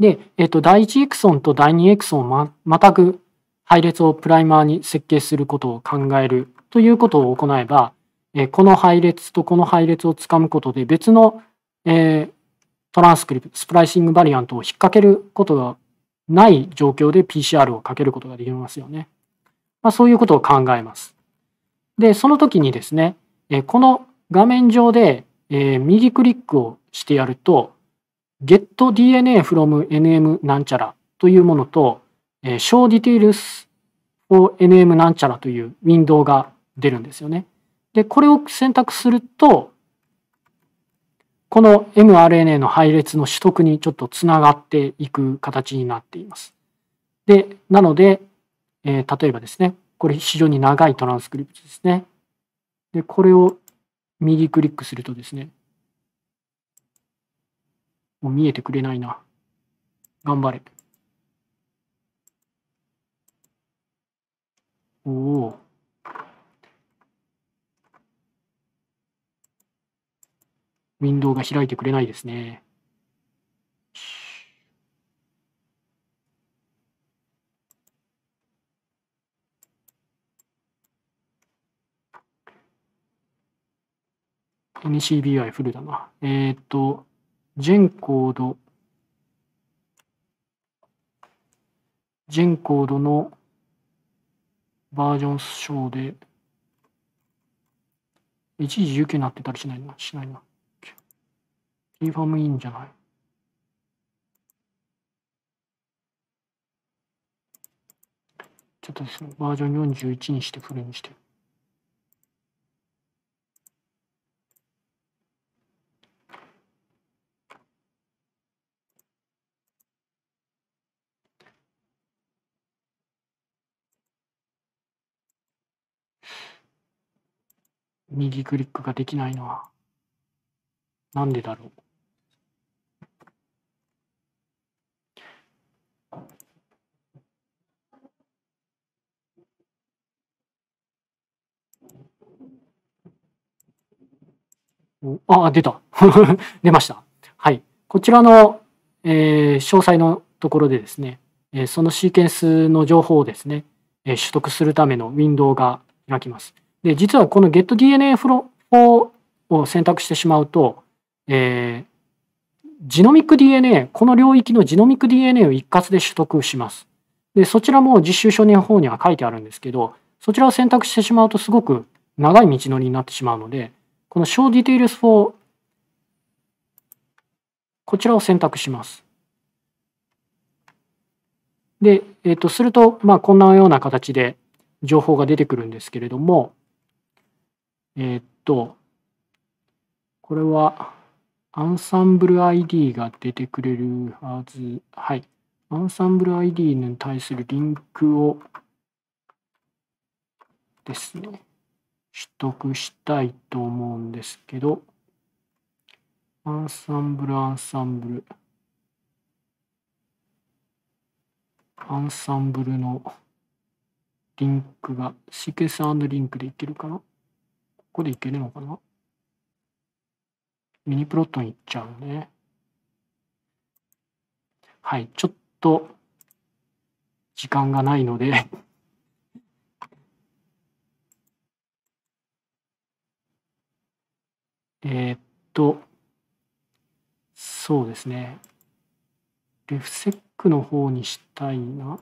で、えっと、第1エクソンと第2エクソンをままたぐ配列をプライマーに設計することを考えるということを行えば、えこの配列とこの配列をつかむことで別の、えー、トランスクリプト、スプライシングバリアントを引っ掛けることがない状況で PCR をかけることができますよね。まあ、そういうことを考えます。で、その時にですね、えこの画面上で、え右クリックをしてやると、getDNA from nm なんちゃらというものと、え showDetails for nm なんちゃらというウィンドウが出るんですよね。で、これを選択すると、この mRNA の配列の取得にちょっとつながっていく形になっています。で、なので、えー、例えばですね、これ非常に長いトランスクリプトですね。で、これを右クリックするとですね、もう見えてくれないな。頑張れ。おお。ウィンドウが開いてくれないですね。NCBI フルだな。えー、っと。ンコード、ンコードのバージョンーで、119になってたりしないな、しないな。ーファムいいんじゃないちょっとですね、バージョン41にしてフルにして。右クリックができないのはなんでだろうあ、出た。出ました。はい。こちらの、えー、詳細のところでですね、えそのシーケンスの情報をですね、え取得するためのウィンドウが開きます。で、実はこの getDNA 4を選択してしまうと、えー、ジノミック DNA、この領域のジノミック DNA を一括で取得します。で、そちらも実習書の方には書いてあるんですけど、そちらを選択してしまうとすごく長い道のりになってしまうので、この show details for こちらを選択します。で、えっ、ー、と、すると、まあ、こんなような形で情報が出てくるんですけれども、えー、っと、これは、アンサンブル ID が出てくれるはず。はい。アンサンブル ID に対するリンクをですね、取得したいと思うんですけど、アンサンブル、アンサンブル。アンサンブルのリンクが、シーケンスリンクでいけるかなここでいけるのかなミニプロットに行っちゃうね。はい、ちょっと時間がないので えっと、そうですね。レフセックの方にしたいな。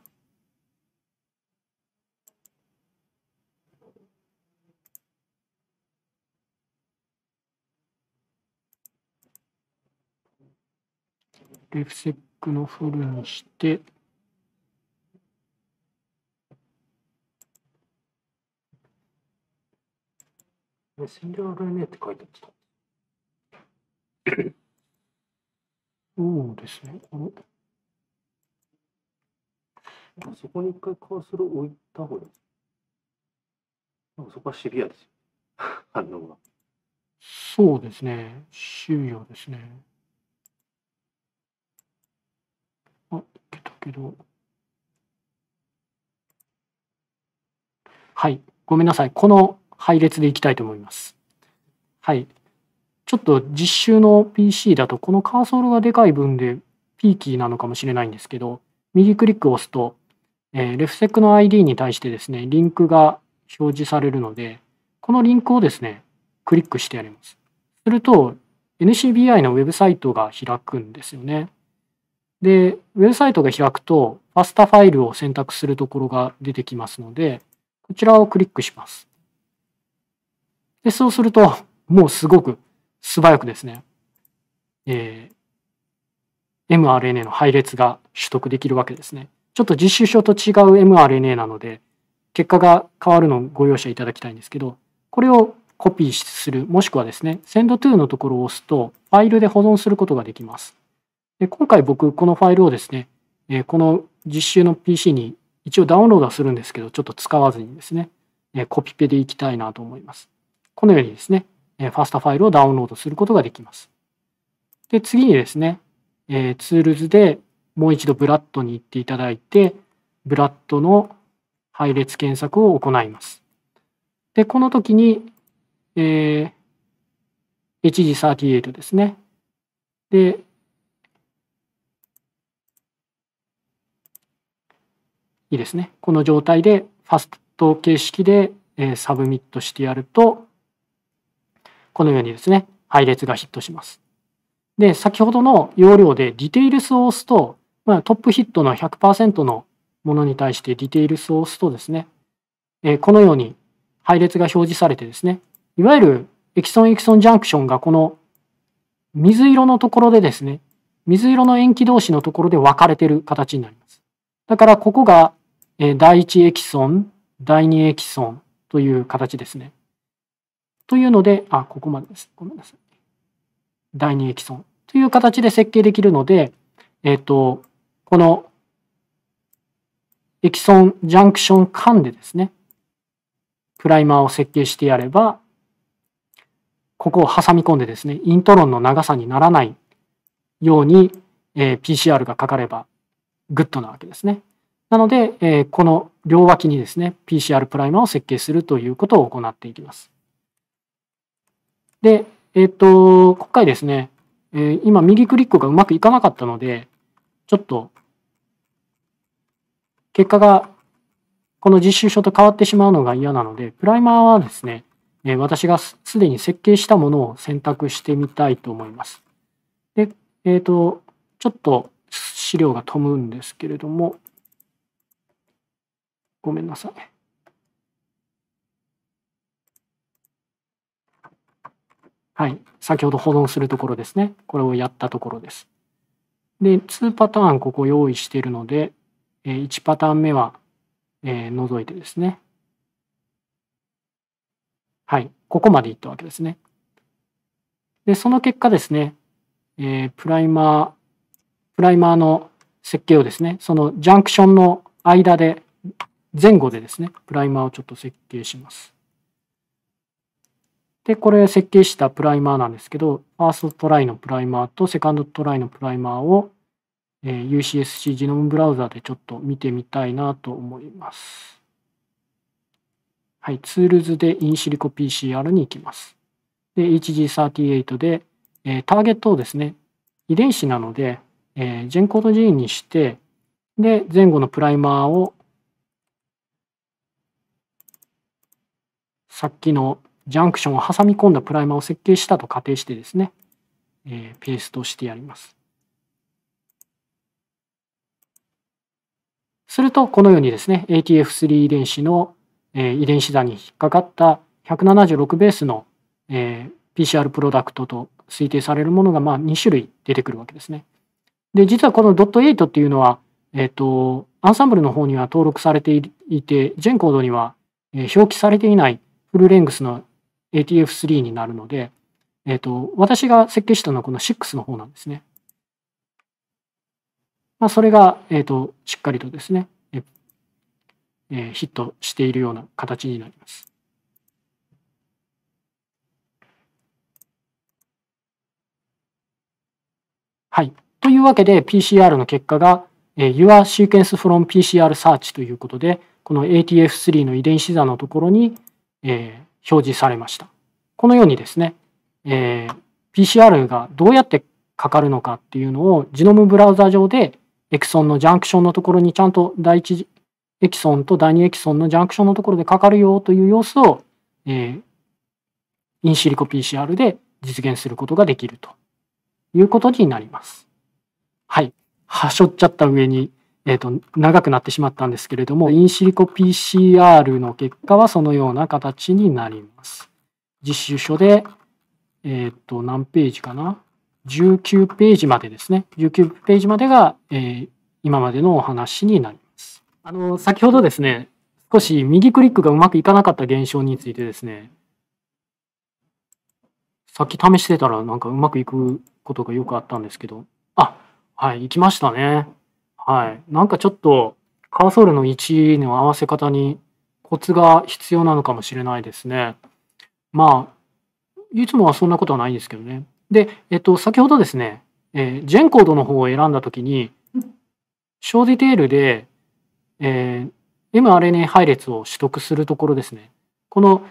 レフセックのフルにして、SLRNA って書いてあった。そうですね、これ。そこに一回カーソル置いた方がいい。そこはシビアですよ。反応が。
そうですね。終了ですね。
けど。はい。ごめんなさい。この配列でいきたいと思います。はい。ちょっと実習の PC だと、このカーソルがでかい分でピーキーなのかもしれないんですけど、右クリックを押すと、えー、レフセクの ID に対してですね、リンクが表示されるので、このリンクをですね、クリックしてやります。すると、NCBI のウェブサイトが開くんですよね。で、ウェブサイトが開くと、ファスタファイルを選択するところが出てきますので、こちらをクリックします。で、そうすると、もうすごく素早くですね、えー、mRNA の配列が取得できるわけですね。ちょっと実習書と違う mRNA なので、結果が変わるのをご容赦いただきたいんですけど、これをコピーする、もしくはですね、send to のところを押すと、ファイルで保存することができます。で今回僕このファイルをですね、えこの実習の PC に一応ダウンロードはするんですけど、ちょっと使わずにですね、えコピペでいきたいなと思います。このようにですね、えファスタファイルをダウンロードすることができます。で、次にですね、えツールズでもう一度ブラッドに行っていただいて、ブラッドの配列検索を行います。で、この時に、えー、HG38 ですね。で、いいですね。この状態でファスト形式で、えサブミットしてやると、このようにですね、配列がヒットします。で、先ほどの容量でディテイルスを押すと、まトップヒットの100%のものに対してディテイルスを押すとですね、えこのように配列が表示されてですね、いわゆるエキソンエキソンジャンクションがこの水色のところでですね、水色の塩基同士のところで分かれてる形になります。だからここが第1エキソン、第2エキソンという形ですね。というので、あ、ここまでです。ごめんなさい。第2エキソンという形で設計できるので、えっ、と、このエキソンジャンクション間でですね、プライマーを設計してやれば、ここを挟み込んでですね、イントロンの長さにならないように、えー、PCR がかかればグッドなわけですね。なので、えこの両脇にですね、PCR プライマーを設計するということを行っていきます。で、えっ、と、今回ですね、え今右クリックがうまくいかなかったので、ちょっと、結果がこの実習書と変わってしまうのが嫌なので、プライマーはですね、え私がすでに設計したものを選択してみたいと思います。で、えっ、ー、と、ちょっと資料が飛ぶんですけれども、ごめんなさい。はい。先ほど保存するところですね。これをやったところです。で、2パターンここ用意しているので、1パターン目は除いてですね。はい。ここまでいったわけですね。で、その結果ですね、プライマー、プライマーの設計をですね、そのジャンクションの間で前後でですね、プライマーをちょっと設計します。で、これ設計したプライマーなんですけど、ファーストトライのプライマーとセカンドトライのプライマーを、え UCSC ジノムブラウザでちょっと見てみたいなと思います。はい、ツールズでインシリコ PCR に行きます。で、HG38 で、えターゲットをですね、遺伝子なので、えジェンコード G にして、で、前後のプライマーをさっきのジャンクションを挟み込んだプライマーを設計したと仮定してですね、えー、ペーストしてやります。するとこのようにですね ATF3 遺伝子の、えー、遺伝子座に引っかかった176ベースの、えー、PCR プロダクトと推定されるものがまあ2種類出てくるわけですね。で実はこのドット .8 っていうのは、えーと、アンサンブルの方には登録されていて全コードには表記されていないフルレングスの ATF3 になるので、えーと、私が設計したのはこの6の方なんですね。まあ、それが、えーと、しっかりとですね、えー、ヒットしているような形になります。はい。というわけで PCR の結果が、え Your Sequence from PCR Search ということで、この ATF3 の遺伝子座のところに、えー、表示されました。このようにですね、えー、PCR がどうやってかかるのかっていうのをジノムブラウザ上でエクソンのジャンクションのところにちゃんと第1エキソンと第2エキソンのジャンクションのところでかかるよという様子を、えー、インシリコ PCR で実現することができるということになります。はい。はしょっちゃった上にえーと、長くなってしまったんですけれどもインシリコ PCR の結果はそのような形になります。実習書で、えっ、ー、と何ページかな19ページまでですね19ページまでが、えー、今までのお話になります。あの先ほどですね少し右クリックがうまくいかなかった現象についてですねさっき試してたらなんかうまくいくことがよくあったんですけどあはい行きましたね。はい。なんかちょっと、カーソルの位置の合わせ方にコツが必要なのかもしれないですね。まあ、いつもはそんなことはないんですけどね。で、えっと、先ほどですね、えー、ジェンコードの方を選んだときに、小ディテールで、えー、mRNA 配列を取得するところですね。この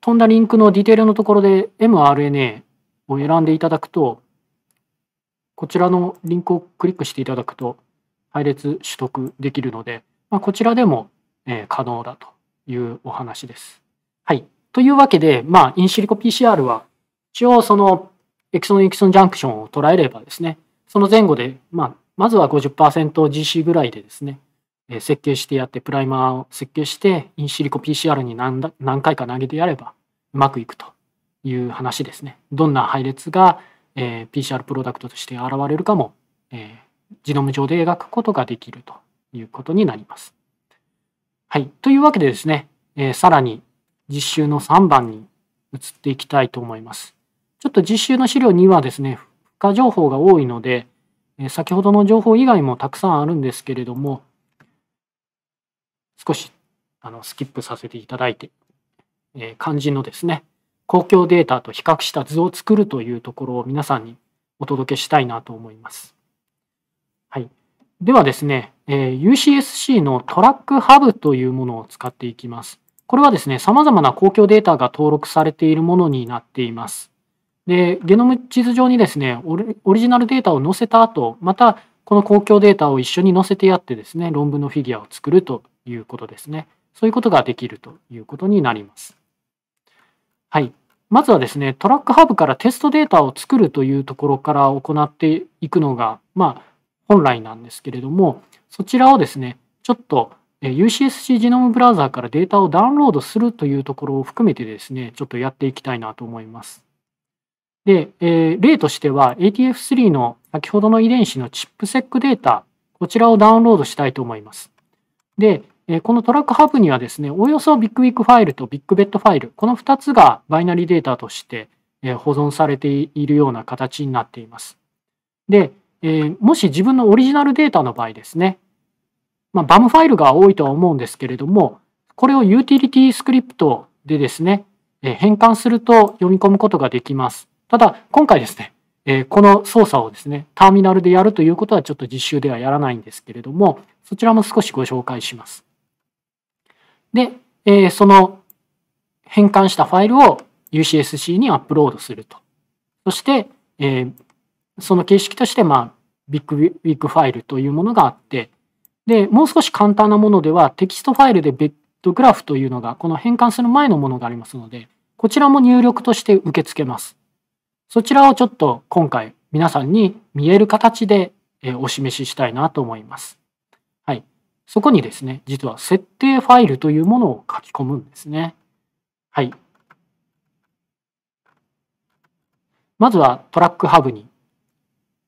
飛んだリンクのディテールのところで mRNA を選んでいただくと、こちらのリンクをクリックしていただくと配列取得できるので、まあ、こちらでも、え可能だというお話です。はい。というわけで、まあ、インシリコ PCR は一応そのエクソン・エクソン・ジャンクションを捉えればですね、その前後で、まあ、まずは 50%GC ぐらいでですね、え設計してやって、プライマーを設計して、インシリコ PCR に何何回か投げてやればうまくいくという話ですね。どんな配列がえー、PCR プロダクトとして現れるかも、えー、ジノム上で描くことができるということになります。はい。というわけでですね、えー、さらに実習の3番に移っていきたいと思います。ちょっと実習の資料にはですね、付加情報が多いので、えー、先ほどの情報以外もたくさんあるんですけれども、少しあのスキップさせていただいて、えー、肝心のですね、公共データと比較した図を作るというところを皆さんにお届けしたいなと思います。はい、ではですね、え UCSC のトラックハブというものを使っていきます。これはですね、様々な公共データが登録されているものになっています。で、ゲノム地図上にですね、オリジナルデータを載せた後、またこの公共データを一緒に載せてやってですね、論文のフィギュアを作るということですね。そういうことができるということになります。はい。まずはですね、トラックハブからテストデータを作るというところから行っていくのが、まあ、本来なんですけれども、そちらをですね、ちょっと UCSC ジノムブラウザーからデータをダウンロードするというところを含めてですね、ちょっとやっていきたいなと思います。で、えー、例としては ATF3 の先ほどの遺伝子のチップセックデータ、こちらをダウンロードしたいと思います。で、えこのトラックハブにはですね、おおよそビッグウィックファイルとビッグベッドファイル、この2つがバイナリーデータとして、え保存されているような形になっています。で、えもし自分のオリジナルデータの場合ですね、まあ、b ファイルが多いとは思うんですけれども、これをユーティリティスクリプトでですね、え変換すると読み込むことができます。ただ、今回ですね、えこの操作をですね、ターミナルでやるということはちょっと実習ではやらないんですけれども、そちらも少しご紹介します。で、えー、その変換したファイルを UCSC にアップロードすると。そして、えー、その形式として、まあ、ビッグビッグファイルというものがあって、で、もう少し簡単なものでは、テキストファイルでベッドグラフというのが、この変換する前のものがありますので、こちらも入力として受け付けます。そちらをちょっと今回皆さんに見える形でお示ししたいなと思います。そこにですね、実は設定ファイルというものを書き込むんですね。はい。まずはトラックハブに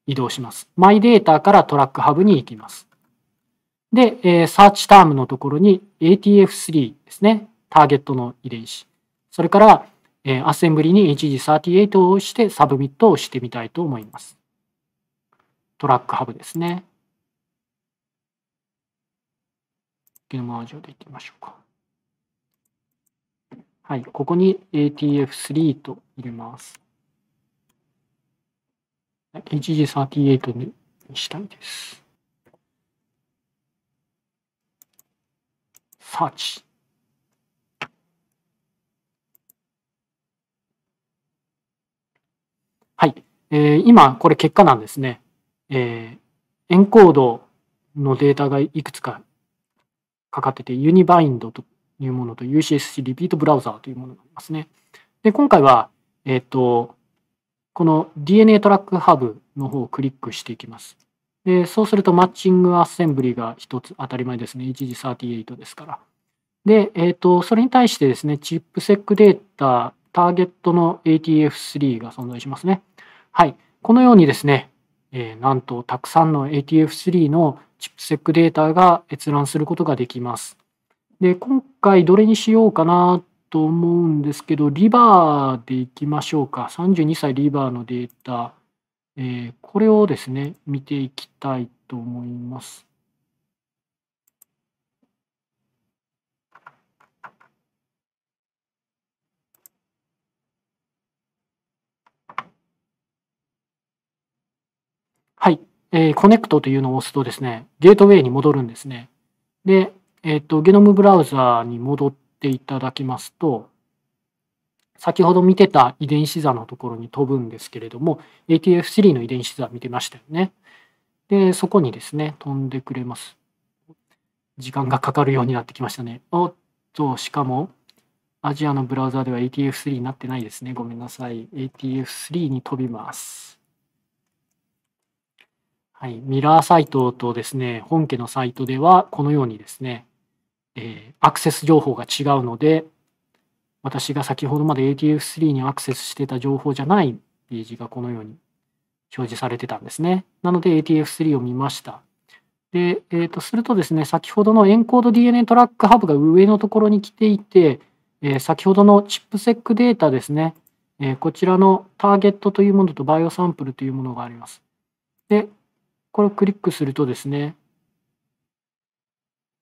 移動します。マイデータからトラックハブに行きます。で、えサーチタームのところに ATF3 ですね。ターゲットの遺伝子。それから、えアッセンブリに HG38 をしてサブミットをしてみたいと思います。トラックハブですね。ゲームアジオでいってみましょうか。はい、ここに ATF3 と入れます。HG38 にしたいです。サーチ。はい。えー、今、これ結果なんですね。えー、エンコードのデータがいくつかかかってて、ユニバインドというものと UCSC リピートブラウザーというものがありますね。で、今回は、えっ、ー、と、この DNA トラックハブの方をクリックしていきます。で、そうするとマッチングアッセンブリが1つ当たり前ですね。1G38 ですから。で、えっ、ー、と、それに対してですね、チップセックデータ、ターゲットの ATF3 が存在しますね。はい。このようにですね、えー、なんとたくさんの ATF3 のチップセックデータが閲覧することができます。で、今回どれにしようかなと思うんですけど、リバーでいきましょうか。32歳リバーのデータ、えー、これをですね、見ていきたいと思います。えー、コネクトというのを押すとですね、ゲートウェイに戻るんですね。で、えっ、と、ゲノムブラウザーに戻っていただきますと、先ほど見てた遺伝子座のところに飛ぶんですけれども、ATF3 の遺伝子座見てましたよね。で、そこにですね、飛んでくれます。時間がかかるようになってきましたね。おっと、しかも、アジアのブラウザでは ATF3 になってないですね。ごめんなさい。ATF3 に飛びます。はい、ミラーサイトとですね、本家のサイトではこのようにですね、えー、アクセス情報が違うので、私が先ほどまで ATF3 にアクセスしてた情報じゃないページがこのように表示されてたんですね。なので ATF3 を見ました。で、えー、とするとですね、先ほどのエンコード DNA トラックハブが上のところに来ていて、えー、先ほどのチップセックデータですね、えー、こちらのターゲットというものとバイオサンプルというものがあります。で、これをクリックするとですね、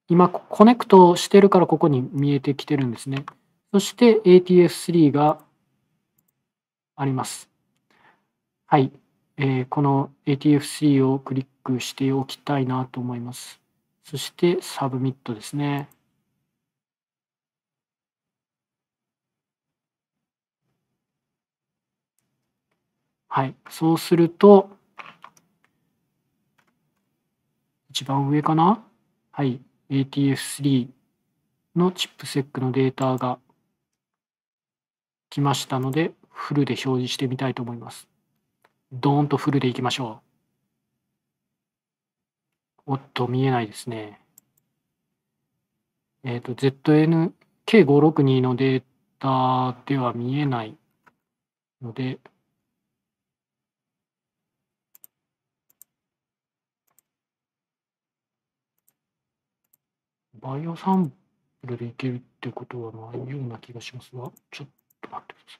今、コネクトしてるからここに見えてきてるんですね。そして ATF3 があります。はい。えー、この ATF3 をクリックしておきたいなと思います。そしてサブミットですね。はい。そうすると、一番上かなはい、ATF3 のチップセックのデータが来ましたので、フルで表示してみたいと思います。ドーンとフルでいきましょう。おっと、見えないですね。えっ、ー、と、ZN、K562 のデータでは見えないので、バイオサンプルでいけるってことはないような気がしますが、ちょっと待ってくださ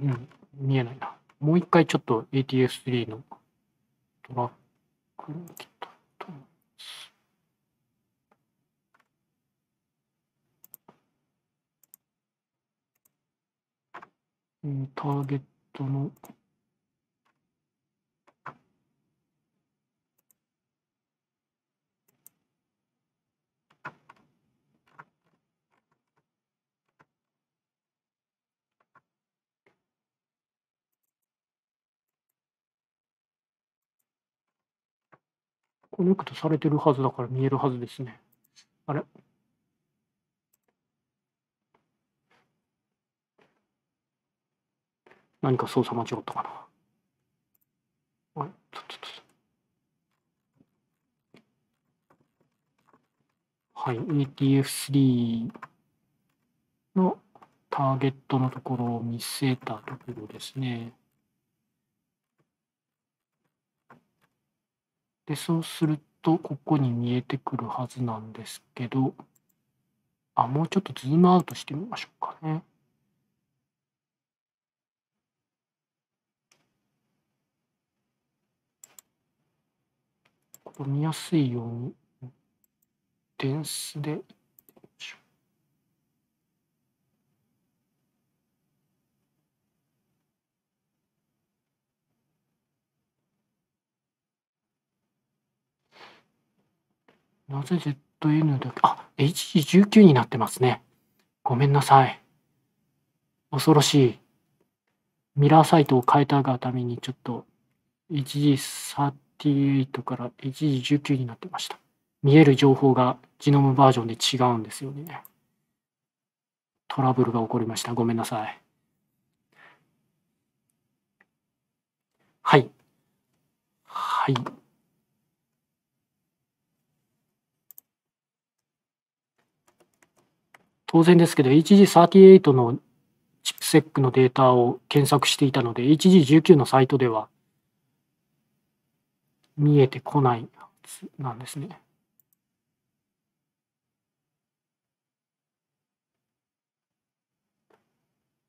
いね。うん、見えないな。もう一回ちょっと ATS3 のトラックに来たと思い
ます。ターゲットの
コネクトされてるはずだから見えるはずですね。あれ何か操作間違ったかな。あれちょっと。はい、ETF3 のターゲットのところを見せたところですね。でそうするとここに見えてくるはずなんですけどあもうちょっとズームアウトしてみましょうかね。ここ見やすいように電子でなぜ ZN だけあ h 時19になってますねごめんなさい恐ろしいミラーサイトを変えたがためにちょっと h 時38から h 時19になってました見える情報がジノムバージョンで違うんですよねトラブルが起こりましたごめんなさいはいはい当然ですけど HG38 のチップセックのデータを検索していたので HG19 のサイトでは見えてこないなんですね。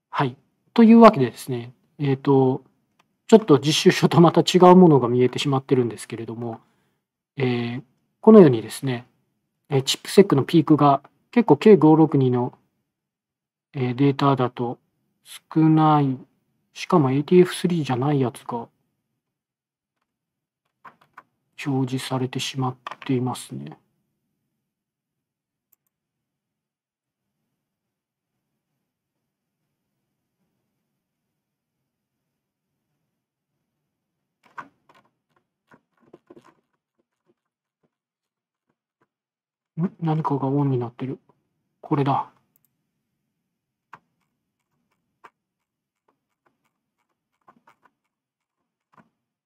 はい。というわけでですね、えっ、ー、と、ちょっと実習書とまた違うものが見えてしまってるんですけれども、えー、このようにですね、チップセックのピークが結構 K562 のデータだと少ない、しかも ATF3 じゃないやつが表示されてしまっていますね。何かがオンになってる。これだ。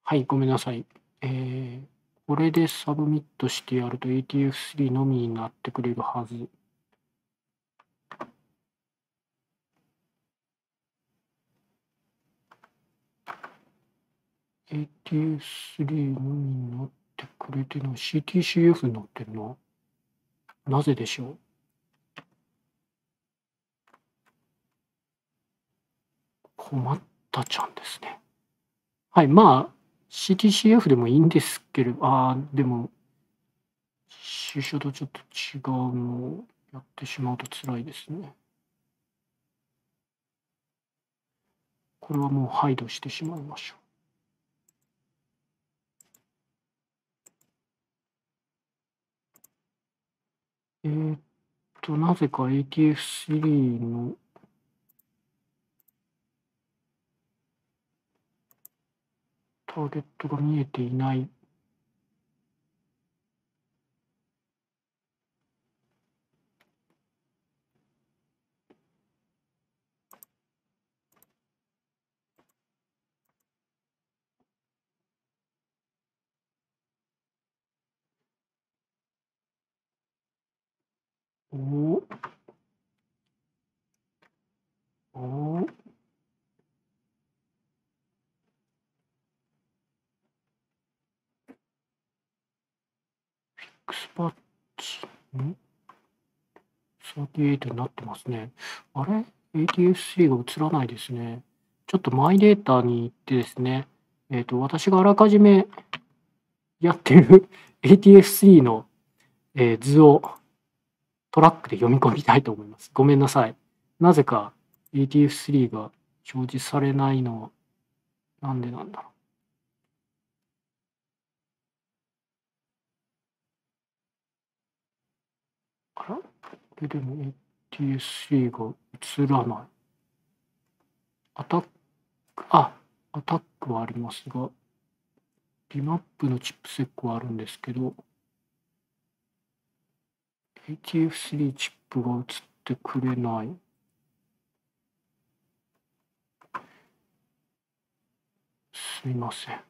はい、ごめんなさい。えー、これでサブミットしてやると ATF3 のみになってくれるはず。ATF3 のみになってくれてるの CTCF になってるのなぜでしょう困ったちゃんですね。はい、まあ CTCF でもいいんですけれど、ああ、でも、就職とちょっと違うのをやってしまうと辛いですね。これはもう排除してしまいましょう。えー、っと、なぜか ATF3 のターゲットが見え
ていない。おお。おお。
X パッツ。ん ?38 になってますね。あれ ?ATSC が映らないですね。ちょっとマイデータに行ってですね、えっ、ー、と、私があらかじめやってる ATS3 の、えー、図をトラックで読み込みたいと思います。ごめんなさい。なぜか ATF3 が表示されないのはなんでなんだろう。で、でも ATSC が映らない。アタック、あ、アタックはありますが、ビマップのチップセックはあるんですけど、ATF3 チップが映ってくれない。すみません。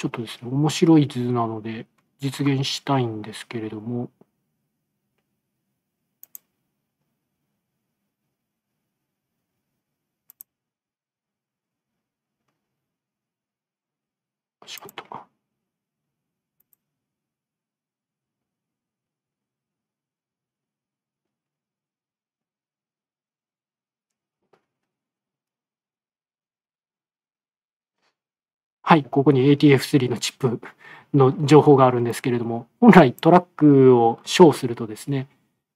ちょっとですね、面白い図なので実現したいんですけれども、しまった。はい、ここに ATF3 のチップの情報があるんですけれども、本来トラックをーするとですね、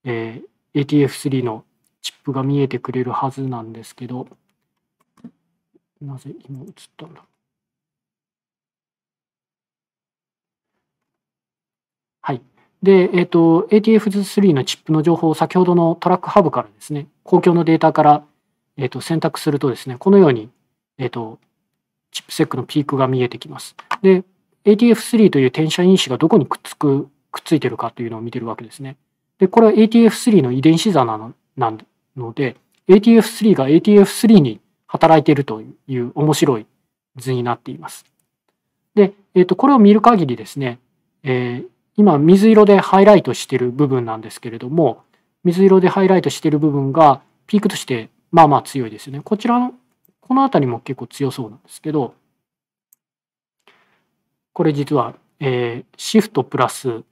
えー、ATF3 のチップが見えてくれるはずなんですけど、なぜ今映ったんだはい。で、えっ、ー、と、ATF3 のチップの情報を先ほどのトラックハブからですね、公共のデータから、えーと、と選択するとですね、このように、えっ、ー、と、チップセックのピークが見えてきます。で、ATF3 という転写因子がどこにくっつく、くっついてるかというのを見てるわけですね。で、これは ATF3 の遺伝子座なのなので、ATF3 が ATF3 に働いているという面白い図になっています。で、えっ、ー、と、これを見る限りですね、えー、今水色でハイライトしている部分なんですけれども、水色でハイライトしている部分がピークとしてまあまあ強いですよね。こちらのこの辺りも結構強そうなんですけど、これ実は、えー、シフトプラス、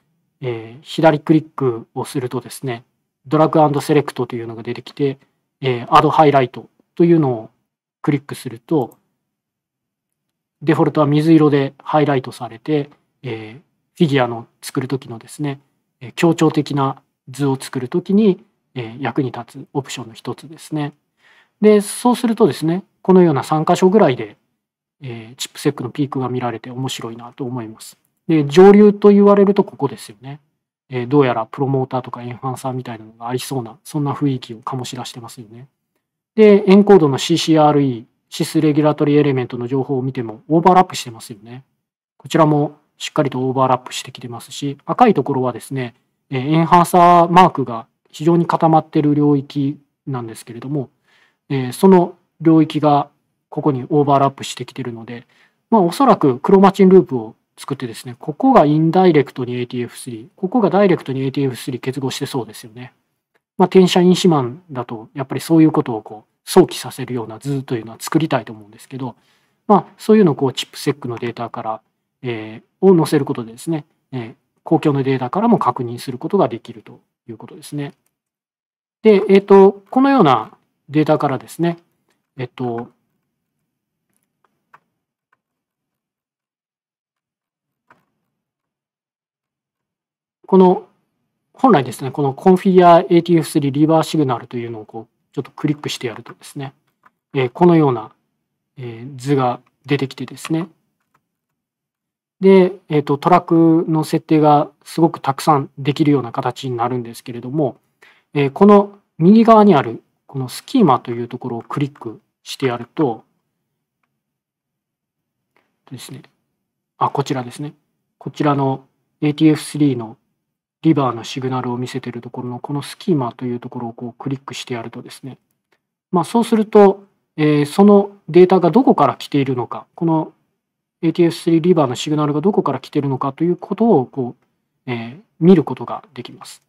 えー、左クリックをするとですね、ドラッグセレクトというのが出てきて、えー、アドハイライトというのをクリックすると、デフォルトは水色でハイライトされて、えー、フィギュアの作る時のですね、え強調的な図を作る時に、えー、役に立つオプションの一つですね。で、そうするとですね、このような3箇所ぐらいで、えー、チップセックのピークが見られて面白いなと思います。で、上流と言われるとここですよね。えー、どうやらプロモーターとかエンハンサーみたいなのがありそうな、そんな雰囲気を醸し出してますよね。で、エンコードの CCRE、シスレギュラトリーエレメントの情報を見てもオーバーラップしてますよね。こちらもしっかりとオーバーラップしてきてますし、赤いところはですね、えー、エンハンサーマークが非常に固まってる領域なんですけれども、えー、その領域がここにオーバーラップしてきてるので、まあ、おそらくクロマチンループを作ってですね、ここがインダイレクトに ATF3、ここがダイレクトに ATF3 結合してそうですよね。まあ、転写因子マンだと、やっぱりそういうことをこう想起させるような図というのは作りたいと思うんですけど、まあ、そういうのをこうチップセックのデータから、えー、を載せることでですね、えー、公共のデータからも確認することができるということですね。で、えっ、ー、と、このようなデータからですね、えっと、この本来ですね、この Configure ATF3 リバーシグナルというのをこうちょっとクリックしてやるとですね、えー、このような、えー、図が出てきてですね、で、えーと、トラックの設定がすごくたくさんできるような形になるんですけれども、えー、この右側にあるこのスキーマというところをクリックしてやるとですね、あ、こちらですね。こちらの ATF3 のリバーのシグナルを見せてるところのこのスキーマというところをこうクリックしてやるとですね、まあ、そうすると、えー、そのデータがどこから来ているのか、この ATF3 リバーのシグナルがどこから来ているのかということをこう、えー、見ることができます。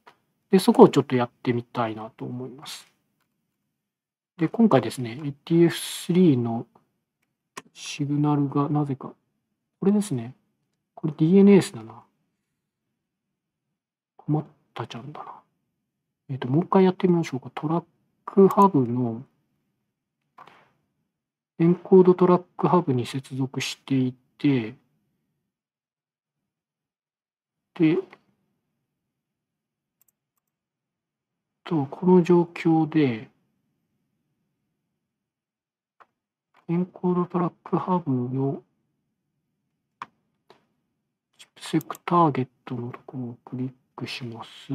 で、そこをちょっとやってみたいなと思います。で、今回ですね、ATF3 のシグナルがなぜか、これですね。これ DNS だな。困ったちゃんだな。えっ、ー、と、もう一回やってみましょうか。トラックハブの、エンコードトラックハブに接続してい
て、で、
と、この状況で、エンコードトラックハブのチップセクターゲットのところをクリックします。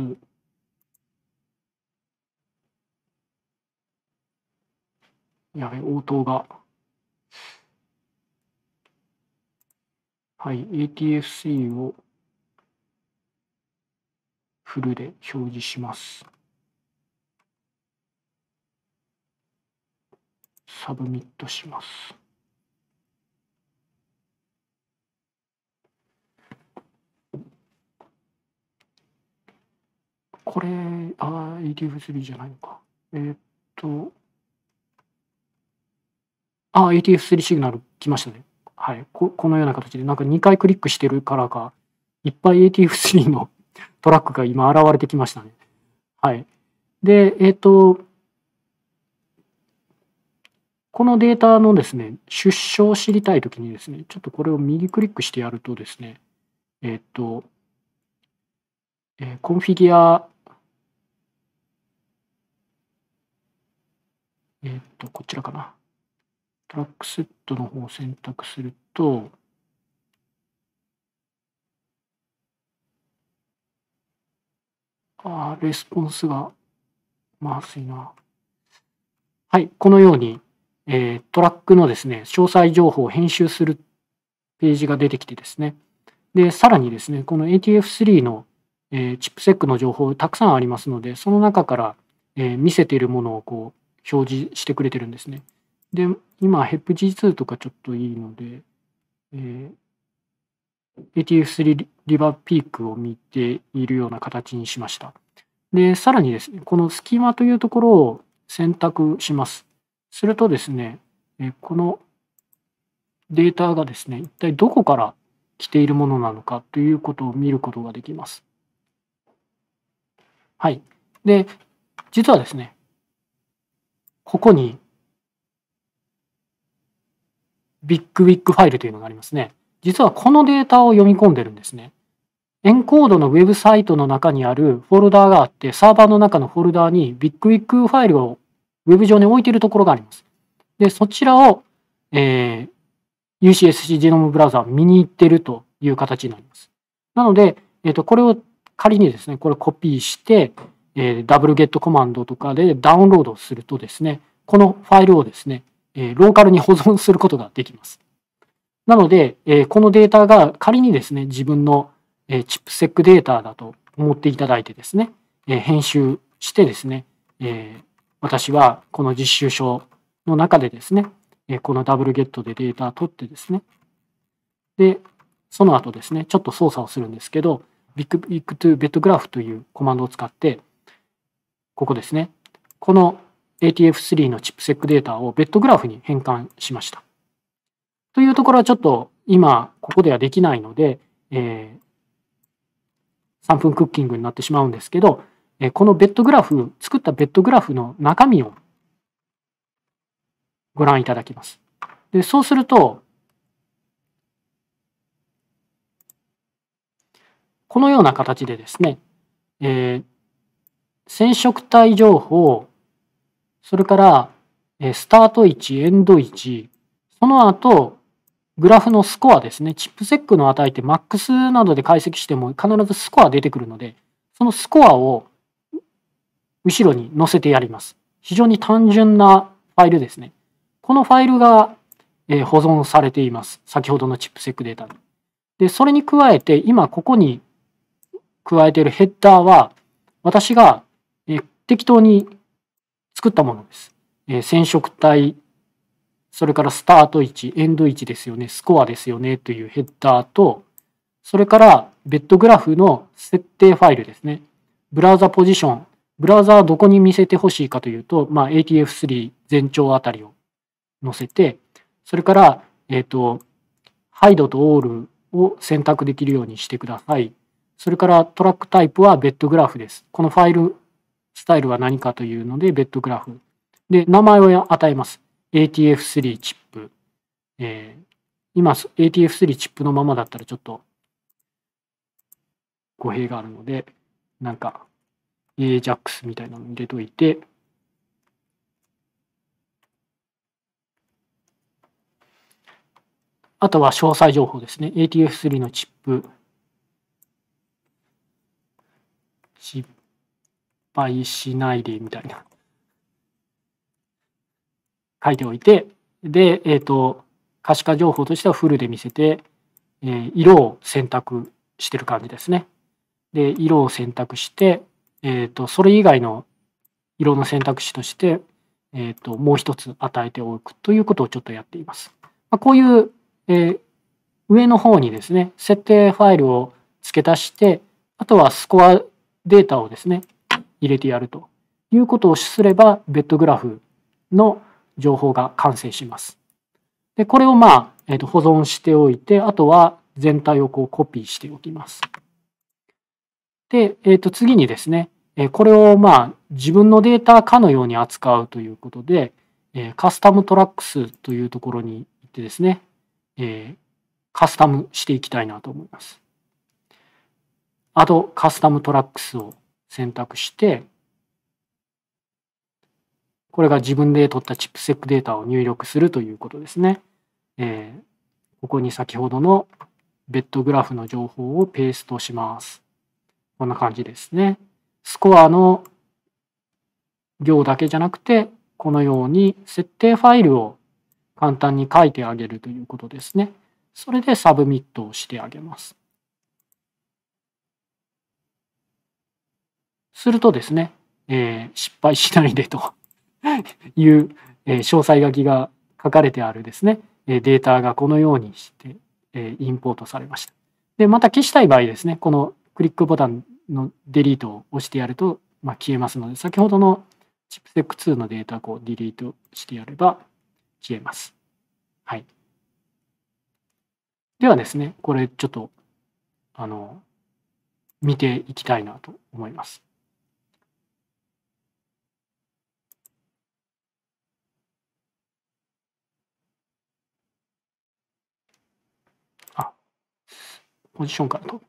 やべ、応答が。はい、ATFC をフルで表示します。サブミットします。これ、あ、ATF3 じゃないのか。えー、っと、あ、ATF3 シグナル来ましたね。はい。ここのような形で、なんか2回クリックしてるからか、いっぱい ATF3 のトラックが今現れてきましたね。はい。で、えー、っと、このデータのですね、出生を知りたいときにですね、ちょっとこれを右クリックしてやるとですね、えっと、えー、コンフィギュア、えっと、こちらかな。トラックセットの方を選択すると、あレスポンスがまずいな。はい、このようにえー、トラックのですね、詳細情報を編集するページが出てきてですね、で、さらにですね、この ATF3 の、えー、チップセックの情報たくさんありますので、その中から、えー、見せているものをこう表示してくれてるんですね。で、今 HEPG2 とかちょっといいので、え ATF3 リバーピークを見ているような形にしました。で、さらにですね、このスキマというところを選択します。するとですね、このデータがですね、一体どこから来ているものなのかということを見ることができます。はい。で、実はですね、ここにビッグウィックファイルというのがありますね。実はこのデータを読み込んでるんですね。エンコードのウェブサイトの中にあるフォルダーがあって、サーバーの中のフォルダーにビッグウィックファイルをウェブ上に置いているところがあります。で、そちらを、えー、UCSC ジェノムブラウザ見に行ってるという形になります。なので、えっ、ー、と、これを仮にですね、これコピーして、えー、ダブルゲットコマンドとかでダウンロードするとですね、このファイルをですね、えローカルに保存することができます。なので、えこのデータが仮にですね、自分の、えチップセックデータだと思っていただいてですね、え編集してですね、え私はこの実習書の中でですね、このダブルゲットでデータを取ってですね、で、その後ですね、ちょっと操作をするんですけど、ビッグビッグトゥーベッドグラフというコマンドを使って、ここですね、この ATF3 のチップセックデータをベッドグラフに変換しました。というところはちょっと今、ここではできないので、えー、3分クッキングになってしまうんですけど、えこのベッドグラフ、作ったベッドグラフの中身をご覧いただきます。で、そうすると、このような形でですね、えー、染色体情報、それから、えスタート位置、エンド位置、その後、グラフのスコアですね、チップセックの値って MAX などで解析しても必ずスコア出てくるので、そのスコアを後ろに載せてやります。非常に単純なファイルですね。このファイルが、え保存されています。先ほどのチップセックデータに。で、それに加えて、今ここに加えているヘッダーは、私が、え適当に作ったものです。え染色体、それからスタート位置、エンド位置ですよね、スコアですよねというヘッダーと、それからベッドグラフの設定ファイルですね。ブラウザポジション、ブラウザはどこに見せてほしいかというと、まあ、ATF3 全長あたりを載せて、それから、えっ、ー、と、ハイドとオールを選択できるようにしてください。それからトラックタイプはベッドグラフです。このファイルスタイルは何かというので、ベッドグラフ。で、名前を与えます。ATF3 チッ
プ。えー、
今、ATF3 チップのままだったらちょっと語弊があるので、なんかえ j ジャックスみたいなの入れといて、あとは詳細情報ですね。ATF3 のチップ、失敗しないでみたいな。書いておいて、で、えっ、ー、と、可視化情報としてはフルで見せて、えー、色を選択してる感じですね。で、色を選択して、えーと、それ以外の色の選択肢として、えーと、ともう一つ与えておくということをちょっとやっています。まあ、こういう、えー、上の方にですね、設定ファイルを付け足して、あとはスコアデータをですね、入れてやるということをすれば、ベッドグラフの情報が完成します。で、これをまあ、えー、と保存しておいて、あとは全体をこうコピーしておきます。で、えー、と次にですね、えこれをまあ自分のデータかのように扱うということで、えカスタムトラックスというところに行ってですね、えカスタムしていきたいなと思います。あとカスタムトラックスを選択して、これが自分で取ったチップセックデータを入力するということですね。えー、ここに先ほどのベッドグラフの情報をペーストします。こんな感じですね。スコアの行だけじゃなくて、このように設定ファイルを簡単に書いてあげるということですね。それでサブミットをしてあげます。するとですね、えー、失敗しないでと いう、え詳細書きが書かれてあるですね、えデータがこのようにして、えー、インポートされました。で、また消したい場合ですね、このクリックボタンのデリートを押してやると、まあ、消えますので、先ほどのチップセック2のデータをデリートしてやれば消えます。はい。ではですね、これちょっと、あの、見ていきたいなと思います。あ、ポジションからと。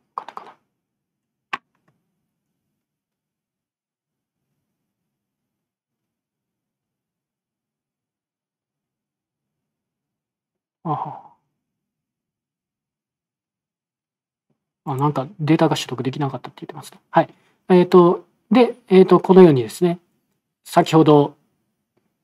ああ、なんかデータが取得できなかったって言ってますね。はい。えっ、ー、と、で、えっ、ー、と、このようにですね、先ほど、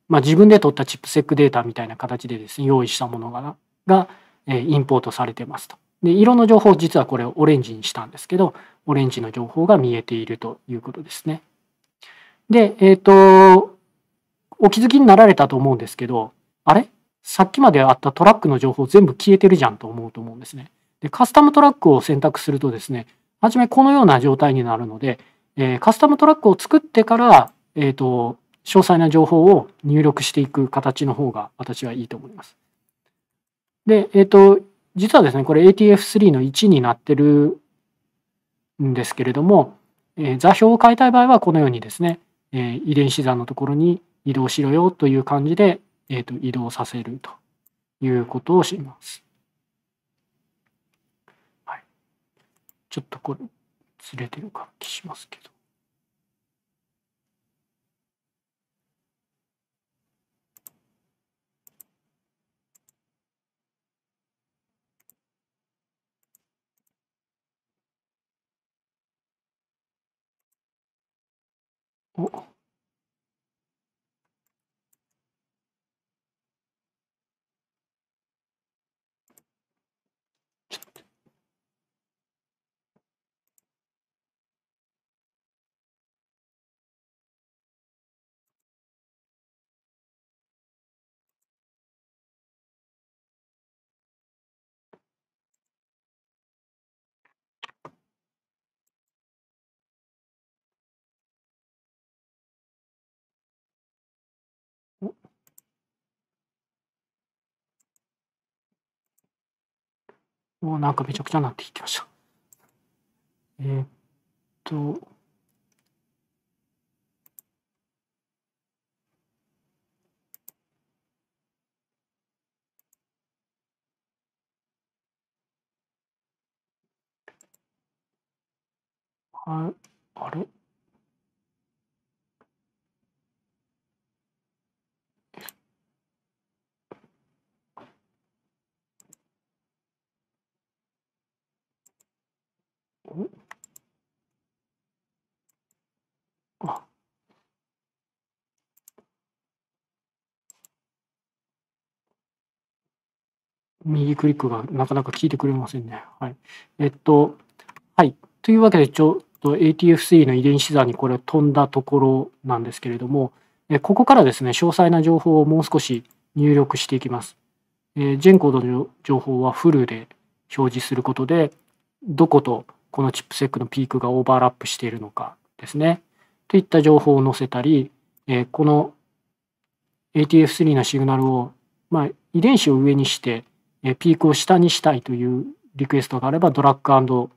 まあ、自分で取ったチップセックデータみたいな形でですね、用意したものが、がえー、インポートされてますと。で、色の情報、実はこれをオレンジにしたんですけど、オレンジの情報が見えているということですね。で、えっ、と、お気づきになられたと思うんですけど、あれさっきまであったトラックの情報全部消えてるじゃんと思うと思うんですね。で、カスタムトラックを選択するとですね、はじめこのような状態になるので、えー、カスタムトラックを作ってから、えっ、ー、と、詳細な情報を入力していく形の方が私はいいと思います。で、えっ、ー、と、実はですね、これ ATF3 の1になってるんですけれども、えー、座標を変えたい場合はこのようにですね、えー、遺伝子座のところに移動しろよという感じで、えーと、移動させるということをします。はい、ちょっとこれずれてる感じしますけど。おもうなんかめちゃくちゃなってきました。えー、っと。
はい、あれ
右クリックがなかなか効いてくれませんね。はい。えっと、はい。というわけで、ちょっと ATF3 の遺伝子座にこれ飛んだところなんですけれども、えここからですね、詳細な情報をもう少し入力していきます。え全コードの情報はフルで表示することで、どことこのチップセックのピークがオーバーラップしているのかですね。といった情報を載せたり、えこの ATF3 のシグナルを、まあ、遺伝子を上にしてえピークを下にしたいというリクエストがあればドラッグ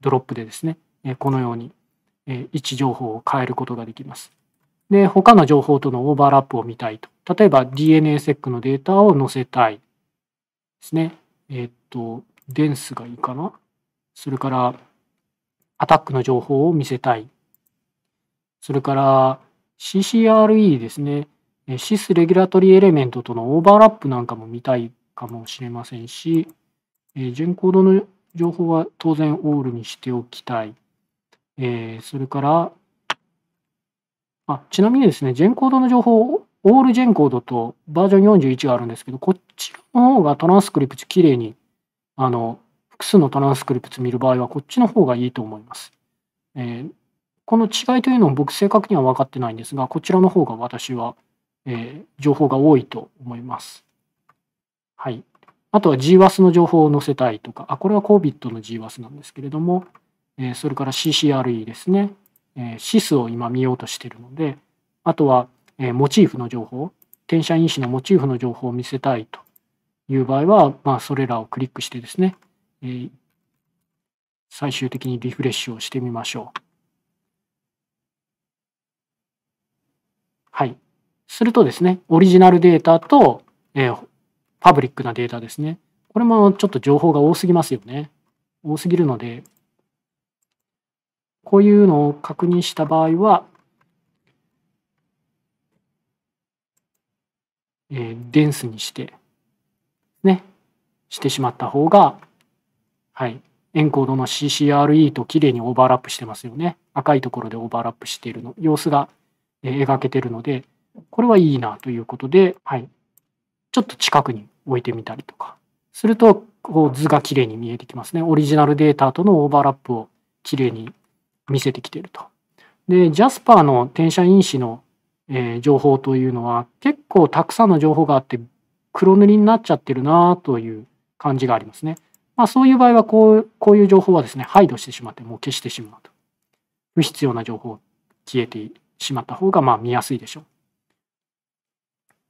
ドロップでですね、えこのように、え位置情報を変えることができます。で他の情報とのオーバーラップを見たいと例えば DNASEC のデータを載せたいですねえっ、とデンスがいいかなそれからアタックの情報を見せたいそれから CCRE ですね CIS レギュラトリーエレメントとのオーバーラップなんかも見たいかもしれませんし、えー、順コードの情報は当然オールにしておきたい。えー、それから、あ、ちなみにですね、ジェンコードの情報、オールジェンコードとバージョン41があるんですけど、こっちの方がトランスクリプツ綺麗に、あの、複数のトランスクリプツ見る場合は、こっちの方がいいと思います。えー、この違いというのも僕正確には分かってないんですが、こちらの方が私は、えー、情報が多いと思います。はい。あとは GWAS の情報を載せたいとか、あ、これは COVID の GWAS なんですけれども、えそれから CCRE ですね、え SIS を今見ようとしているので、あとは、えモチーフの情報、転写因子のモチーフの情報を見せたいという場合は、まあ、それらをクリックしてですね、え最終的にリフレッシュをしてみましょう。はい。するとですね、オリジナルデータと、えー、パブリックなデータですね。これもちょっと情報が多すぎますよね。多すぎるので、こういうのを確認した場合は、えー、デンスにして、ね、してしまった方が、はい、エンコードの CCRE ときれいにオーバーラップしてますよね。赤いところでオーバーラップしているの、様子が描けてるので、これはいいなということで、はい、ちょっと近くに置いてみたりとかするとこう図がきれいに見えてきますねオリジナルデータとのオーバーラップをきれいに見せてきてると。で JASPER の転写因子の、えー、情報というのは結構たくさんの情報があって黒塗りになっちゃってるなという感じがありますね。まあ、そういう場合はこうこういう情報はですね排除してしまってもう消してしまうと。不必要な情報消えてしまった方がまあ見やすいでしょう。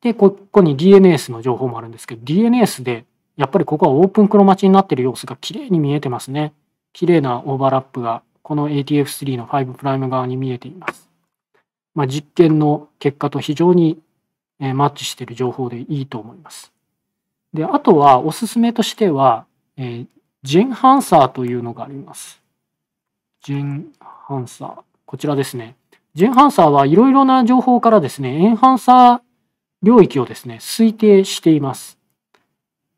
で、ここに DNS の情報もあるんですけど、DNS で、やっぱりここはオープンクロマチになってる様子が綺麗に見えてますね。綺麗なオーバーラップが、この ATF3 の5プライム側に見えています。まあ、実験の結果と非常にマッチしている情報でいいと思います。で、あとはおすすめとしては、えー、ジェンハンサーというのがあります。ジェンハンサー。こちらですね。ジェンハンサーはいろいろな情報からですね、エンハンサー領域をですね、推定しています。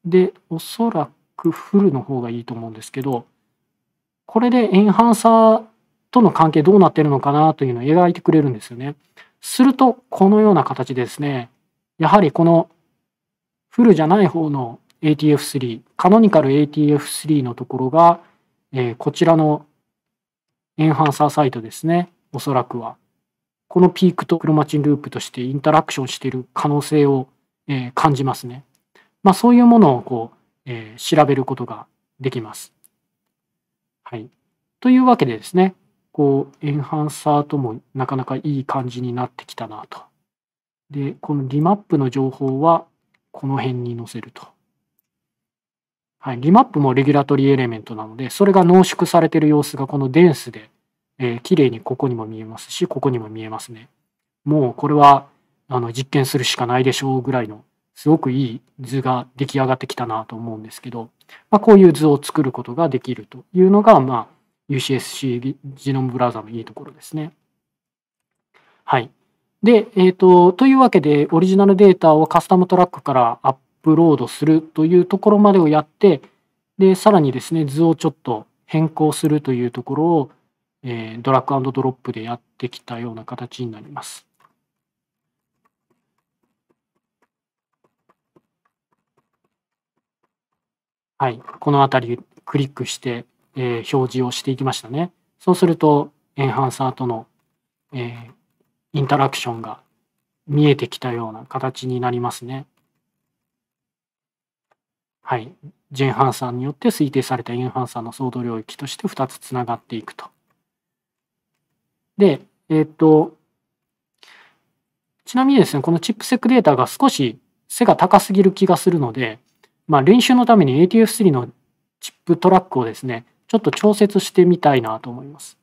で、おそらくフルの方がいいと思うんですけど、これでエンハンサーとの関係どうなってるのかなというのを描いてくれるんですよね。すると、このような形ですね、やはりこのフルじゃない方の ATF3、カノニカル ATF3 のところが、えー、こちらのエンハンサーサイトですね、おそらくは。このピークとクロマチンループとしてインタラクションしている可能性を、えー、感じますね。まあ、そういうものをこう、えー、調べることができます。はい。というわけでですね、こう、エンハンサーともなかなかいい感じになってきたなと。で、このリマップの情報はこの辺に載せると。はい。リマップもレギュラトリーエレメントなので、それが濃縮されてる様子がこのデンスでえー、綺麗にここにも見えますし、ここにも見えますね。もうこれはあの実験するしかないでしょうぐらいの、すごくいい図が出来上がってきたなと思うんですけど、まあ、こういう図を作ることができるというのが、まあ、UCSC ジノムブラウザのいいところですね。はい。で、えっ、ー、と、というわけで、オリジナルデータをカスタムトラックからアップロードするというところまでをやって、で、さらにですね、図をちょっと変更するというところをえー、ドラッグアンドドロップでやってきたような形になります。はい、この辺りクリックして、えー、表示をしていきましたね。そうすると、エンハンサーとの、えー、インタラクションが見えてきたような形になりますね。はい。ジェンハンサーによって推定されたエンハンサーの相動領域として2つつながっていくと。で、えっ、と、ちなみにですね、このチップセックデータが少し背が高すぎる気がするので、まあ、練習のために ATF3 のチップトラックをですね、ちょっと調節してみたいなと思います。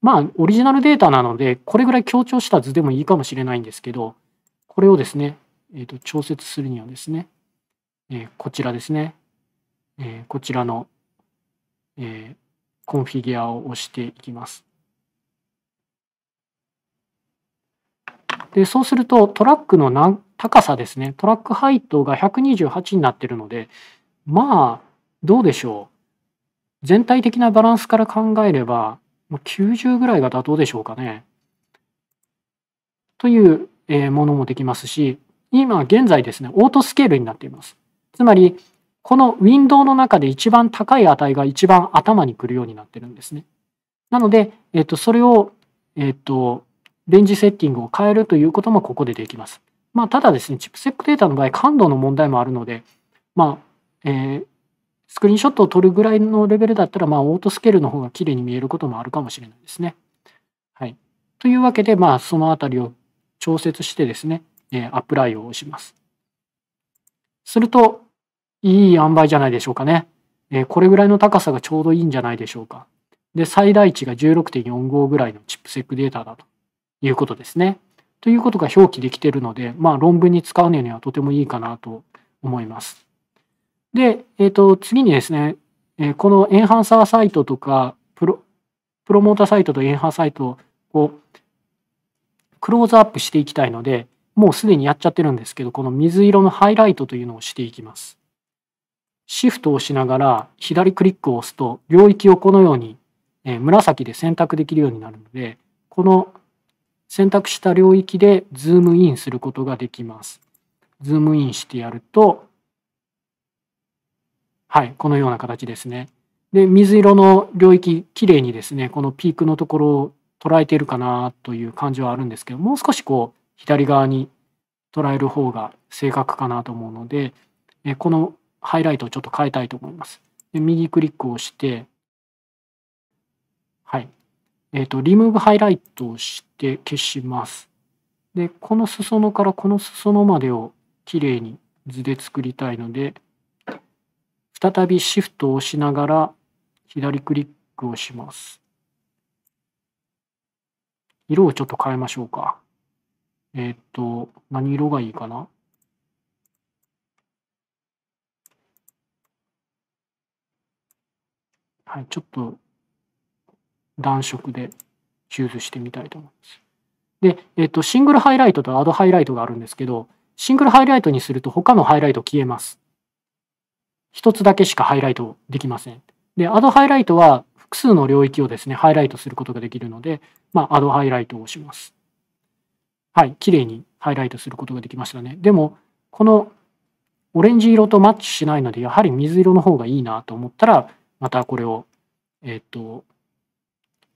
まあ、オリジナルデータなので、これぐらい強調した図でもいいかもしれないんですけど、これをですね、えー、と調節するにはですね、えー、こちらですね、えー、こちらの、えー、コンフィギュアを押していきます。で、そうするとトラックの高さですね、トラックハイトが128になってるので、まあ、どうでしょう。全体的なバランスから考えれば、90ぐらいが妥当でしょうかね。というものもできますし、今現在ですね、オートスケールになっています。つまり、このウィンドウの中で一番高い値が一番頭にくるようになってるんですね。なので、えっと、それを、えっと、レンジセッティングを変えるということもここでできます。まあ、ただですね、チップセックデータの場合、感度の問題もあるので、まあ、えー、スクリーンショットを撮るぐらいのレベルだったら、まあ、オートスケールの方が綺麗に見えることもあるかもしれないですね。はい。というわけで、まあ、そのあたりを調節してですね、えー、アプライを押します。すると、いい塩梅じゃないでしょうかね。えー、これぐらいの高さがちょうどいいんじゃないでしょうか。で、最大値が16.45ぐらいのチップセックデータだと。いうことですね。ということが表記できているので、まあ、論文に使うのにはとてもいいかなと思います。で、えー、と次にですね、えこのエンハンサーサイトとかプロ、プロモーターサイトとエンハンサイトをクローズアップしていきたいので、もうすでにやっちゃってるんですけど、この水色のハイライトというのをしていきます。シフトを押しながら左クリックを押すと、領域をこのように、え紫で選択できるようになるので、この選択した領域でズームインすることができます。ズームインしてやると、はい、このような形ですね。で、水色の領域、きれいにですね、このピークのところを捉えているかなという感じはあるんですけど、もう少しこう、左側に捉える方が正確かなと思うので、このハイライトをちょっと変えたいと思います。で右クリックをして、はい、えっ、ー、と、リムーブハイライトをして消します。で、この裾野からこの裾野までをきれいに図で作りたいので、再びシフトを押しながら左クリックをします。色をちょっと変えましょうか。えっ、ー、と、何色がいいかなはい、ちょっと暖色でチューズしてみたいと思います。で、えっと、シングルハイライトとアドハイライトがあるんですけど、シングルハイライトにすると他のハイライト消えます。一つだけしかハイライトできません。で、アドハイライトは複数の領域をですね、ハイライトすることができるので、まあ、アドハイライトをします。はい、綺麗にハイライトすることができましたね。でも、このオレンジ色とマッチしないので、やはり水色の方がいいなと思ったら、またこれを、えっと、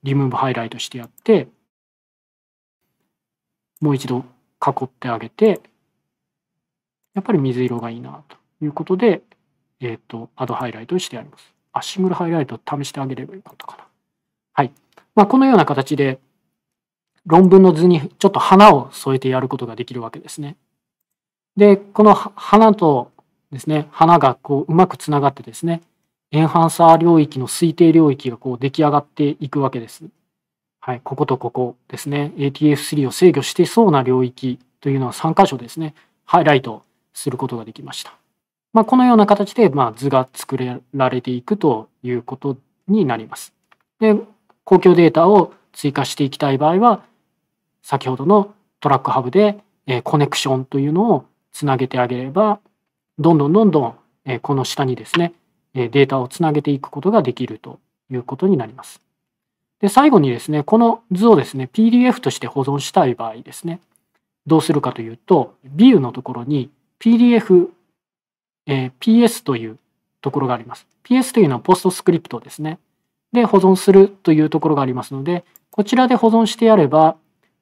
リムーブハイライトしてやってもう一度囲ってあげてやっぱり水色がいいなということで、えっ、ー、とアドハイライトしてあります。あシングルハイライト試してあげればよかったかな。はい。まあ、このような形で論文の図にちょっと花を添えてやることができるわけですね。で、この花とですね、花がこううまくつながってですね、エンハンサー領域の推定領域がこう出来上がっていくわけです。はい、こことここですね。ATF3 を制御してそうな領域というのは3箇所ですね。ハイライトすることができました。まあ、このような形で、まあ、図が作られていくということになります。で、公共データを追加していきたい場合は、先ほどのトラックハブで、えコネクションというのをつなげてあげれば、どんどんどんどん、えこの下にですね、データをつなげていくことができるということになります。で最後にですね、この図をですね、PDF として保存したい場合ですね、どうするかというと、ビューのところに PDF、えー、PS というところがあります。PS というのはポストスクリプトですね。で、保存するというところがありますので、こちらで保存してやれば、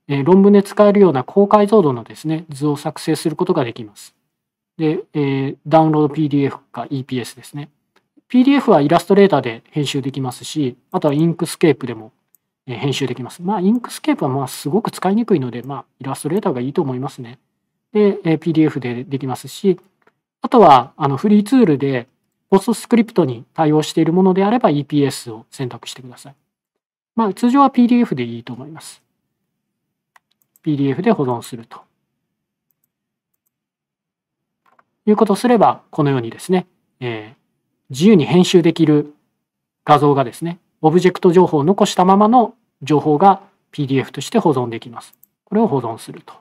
え論文で使えるような高解像度のですね、図を作成することができます。で、えー、ダウンロード PDF か EPS ですね。PDF はイラストレーターで編集できますし、あとはインクスケープでも編集できます。まあ、インクスケープはまあすごく使いにくいので、まあ、イラストレーターがいいと思いますね。で、PDF でできますし、あとはあのフリーツールでポストスクリプトに対応しているものであれば EPS を選択してください。まあ、通常は PDF でいいと思います。PDF で保存すると。いうことをすれば、このようにですね、えー、自由に編集できる画像がですね、オブジェクト情報を残したままの情報が PDF として保存できます。これを保存すると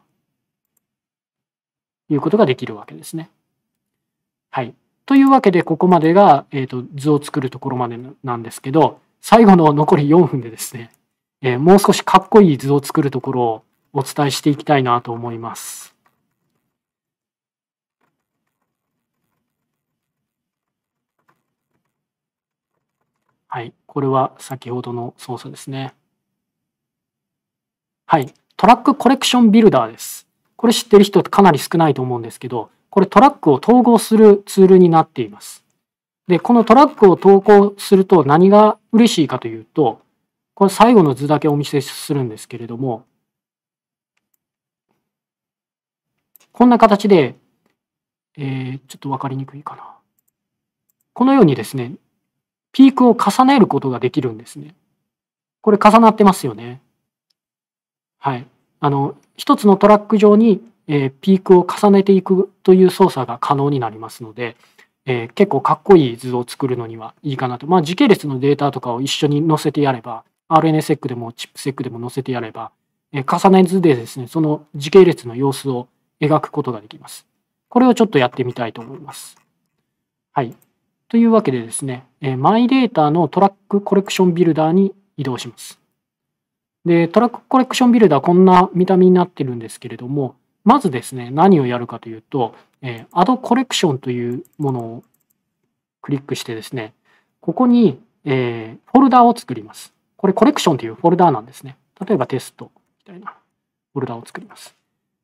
いうことができるわけですね。はい。というわけで、ここまでが、えーと、図を作るところまでなんですけど、最後の残り4分でですね、えー、もう少しかっこいい図を作るところをお伝えしていきたいなと思います。はい。これは先ほどの操作ですね。はい。トラックコレクションビルダーです。これ知ってる人かなり少ないと思うんですけど、これトラックを統合するツールになっています。で、このトラックを統合すると何が嬉しいかというと、これ最後の図だけお見せするんですけれども、こんな形で、えー、ちょっとわかりにくいかな。このようにですね、ピークを重ねることができるんですね。これ重なってますよね。はい。あの、一つのトラック上に、えー、ピークを重ねていくという操作が可能になりますので、えー、結構かっこいい図を作るのにはいいかなと。まあ、時系列のデータとかを一緒に載せてやれば、RNSEC でもチップセ s e c でも載せてやれば、えー、重ね図でですね、その時系列の様子を描くことができます。これをちょっとやってみたいと思います。はい。というわけでですね、えマイデータのトラックコレクションビルダーに移動します。で、トラックコレクションビルダーこんな見た目になってるんですけれども、まずですね、何をやるかというと、えドコレクションというものをクリックしてですね、ここに、えー、フォルダを作ります。これコレクションというフォルダーなんですね。例えばテストみたいなフォルダを作ります。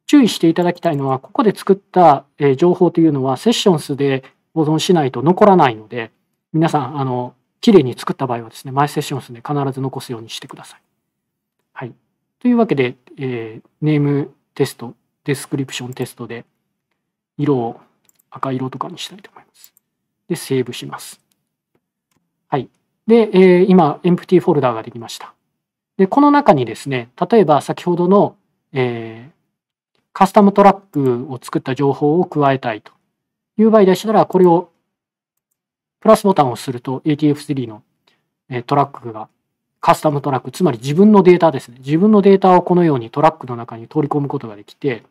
注意していただきたいのは、ここで作った情報というのは、セッションスで保存しないと残らないので、皆さん、あの、きれいに作った場合はですね、マイセッション数で必ず残すようにしてください。はい。というわけで、えー、ネームテスト、デスクリプションテストで、色を赤色とかにしたいと思います。で、セーブします。はい。で、えー、今、エンプティフォルダーができました。で、この中にですね、例えば先ほどの、えー、カスタムトラックを作った情報を加えたいという場合でしたら、これをプラスボタンをすると ATF3 のトラックがカスタムトラック、つまり自分のデータですね。自分のデータをこのようにトラックの中に取り込むことができて、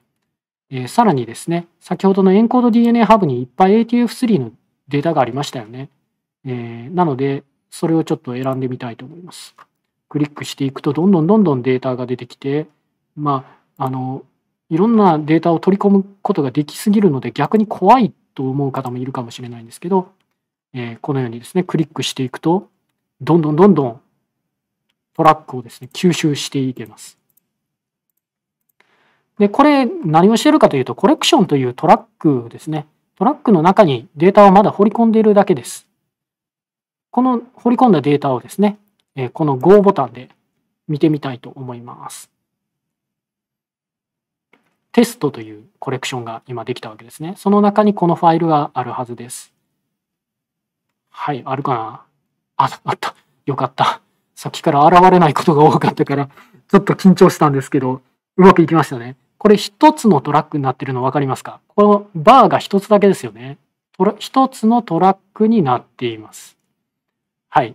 えー、さらにですね、先ほどのエンコード DNA ハブにいっぱい ATF3 のデータがありましたよね。えー、なので、それをちょっと選んでみたいと思います。クリックしていくと、どんどんどんどんデータが出てきて、まあ、あの、いろんなデータを取り込むことができすぎるので、逆に怖いと思う方もいるかもしれないんですけど、えー、このようにですねクリックしていくとどんどんどんどんトラックをですね吸収していけます。でこれ何をしてるかというとコレクションというトラックですねトラックの中にデータをまだ掘り込んでいるだけです。この掘り込んだデータをですね、この Go ボタンで見てみたいと思います。テストというコレクションが今できたわけですね。その中にこのファイルがあるはずです。はい、あるかなあ、あった。よかった。さっきから現れないことが多かったから、ちょっと緊張したんですけど、うまくいきましたね。これ一つのトラックになってるの分かりますかこのバーが一つだけですよね。一つのトラックになっています。はい。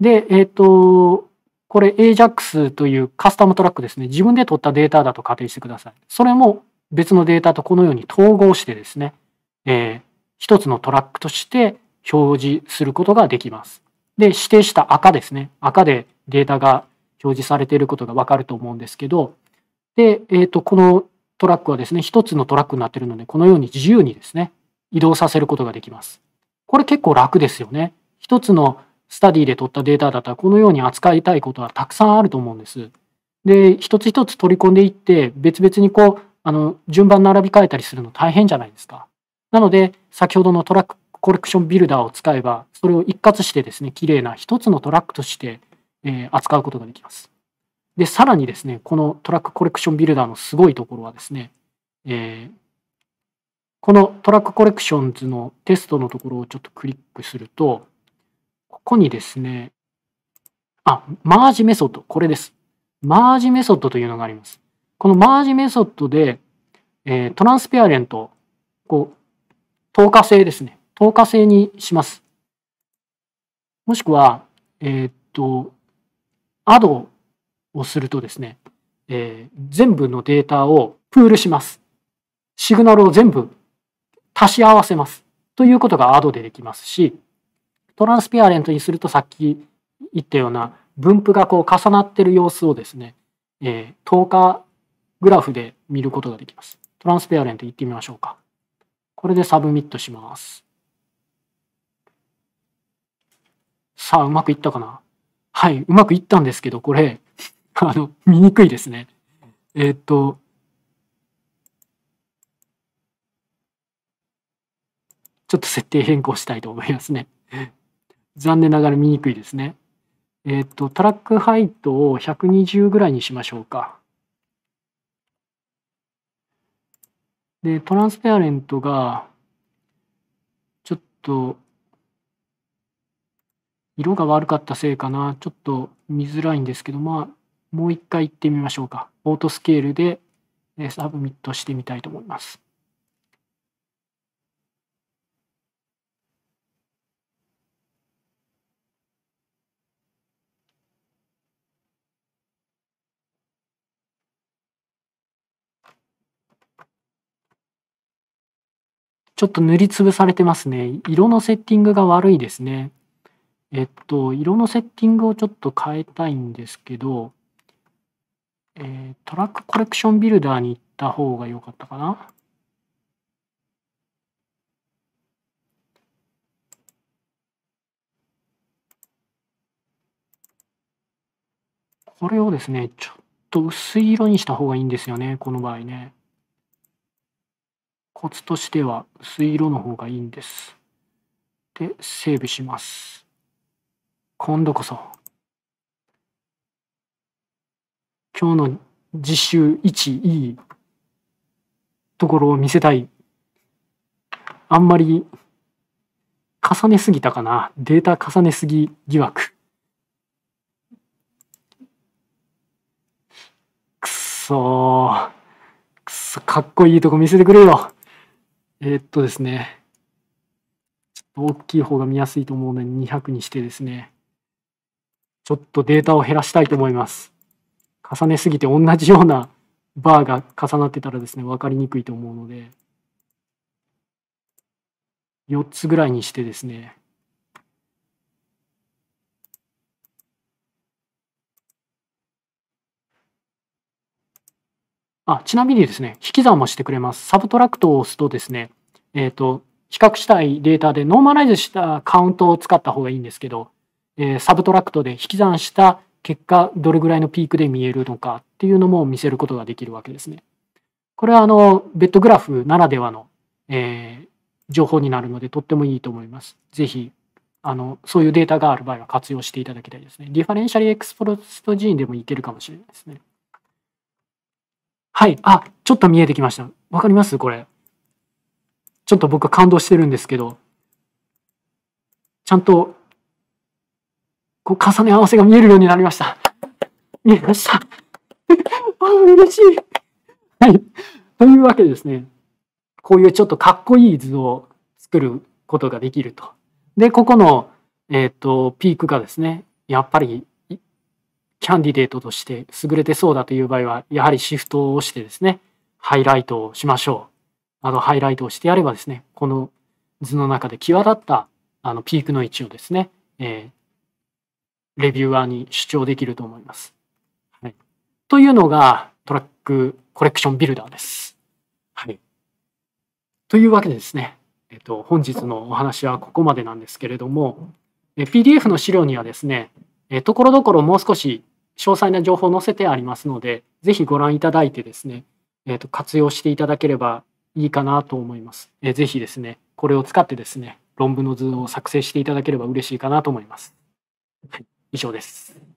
で、えっ、ー、と、これ AJAX というカスタムトラックですね。自分で取ったデータだと仮定してください。それも別のデータとこのように統合してですね、えー、一つのトラックとして表示することができます。で、指定した赤ですね。赤でデータが表示されていることがわかると思うんですけど、で、えっ、ー、と、このトラックはですね、一つのトラックになっているので、このように自由にですね、移動させることができます。これ結構楽ですよね。一つのスタディで取ったデータだったらこのように扱いたいことはたくさんあると思うんです。で一つ一つ取り込んでいって別々にこうあの順番並び替えたりするの大変じゃないですか。なので先ほどのトラックコレクションビルダーを使えばそれを一括してですね綺麗な一つのトラックとして、えー、扱うことができます。でさらにですねこのトラックコレクションビルダーのすごいところはですね、えー、このトラックコレクションズのテストのところをちょっとクリックするとここにですね、あ、マージメソッド、これです。マージメソッドというのがあります。このマージメソッドで、えー、トランスペアレント、こう、透過性ですね。透過性にします。もしくは、えー、っと、アドをするとですね、えー、全部のデータをプールします。シグナルを全部足し合わせます。ということがアドでできますし、トランスピアレントにするとさっき言ったような分布がこう重なってる様子をですね、えー、透過グラフで見ることができます。トランスペアレント行ってみましょうか。これでサブミットします。さあ、うまくいったかなはい、うまくいったんですけど、これ、あの、見にくいですね。えー、っと、ちょっと設定変更したいと思いますね。残念ながら見にくいですね。えっ、ー、と、トラックハイトを120ぐらいにしましょうか。で、トランスペアレントが、ちょっと、色が悪かったせいかな、ちょっと見づらいんですけど、まあ、もう一回行ってみましょうか。オートスケールでサブミットしてみたいと思います。ちょっと塗りつぶされてますね。色のセッティングが悪いですね。えっと、色のセッティングをちょっと変えたいんですけど、えー、トラックコレクションビルダーに行った方が良かったかな。これをですね、ちょっと薄い色にした方がいいんですよね、この場合ね。コツとしては薄い色の方がいいんです。で、セーブします。今度こそ。今日の実習1いいところを見せたい。あんまり重ねすぎたかな。データ重ねすぎ疑惑。くそくそ、かっこいいとこ見せてくれよ。えー、っとですね、ちょっと大きい方が見やすいと思うので200にしてですね、ちょっとデータを減らしたいと思います。重ねすぎて同じようなバーが重なってたらですね、分かりにくいと思うので、4つぐらいにしてですね、あちなみにですね、引き算もしてくれます。サブトラクトを押すとですね、えっ、ー、と、比較したいデータでノーマライズしたカウントを使った方がいいんですけど、えー、サブトラクトで引き算した結果、どれぐらいのピークで見えるのかっていうのも見せることができるわけですね。これはあの、ベッドグラフならではの、えー、情報になるので、とってもいいと思います。ぜひ、あの、そういうデータがある場合は活用していただきたいですね。ディファレンシャリエクスプロストジーンでもいけるかもしれないですね。はい。あ、ちょっと見えてきました。わかりますこれ。ちょっと僕は感動してるんですけど、ちゃんと、こう、重ね合わせが見えるようになりました。見えました。あ、嬉しい。はい。というわけでですね、こういうちょっとかっこいい図を作ることができると。で、ここの、えっ、ー、と、ピークがですね、やっぱりキャンディデートとして優れてそうだという場合は、やはりシフトを押してですね、ハイライトをしましょう。あの、ハイライトをしてやればですね、この図の中で際立ったあのピークの位置をですね、えー、レビューアーに主張できると思います。はい、というのが、トラックコレクションビルダーです。はい。というわけでですね、えっと、本日のお話はここまでなんですけれども、PDF の資料にはですね、ところどころもう少し詳細な情報を載せてありますので、ぜひご覧いただいてですね、えー、と活用していただければいいかなと思います。えー、ぜひですね、これを使ってですね、論文の図を作成していただければ嬉しいかなと思います。はい、以上です。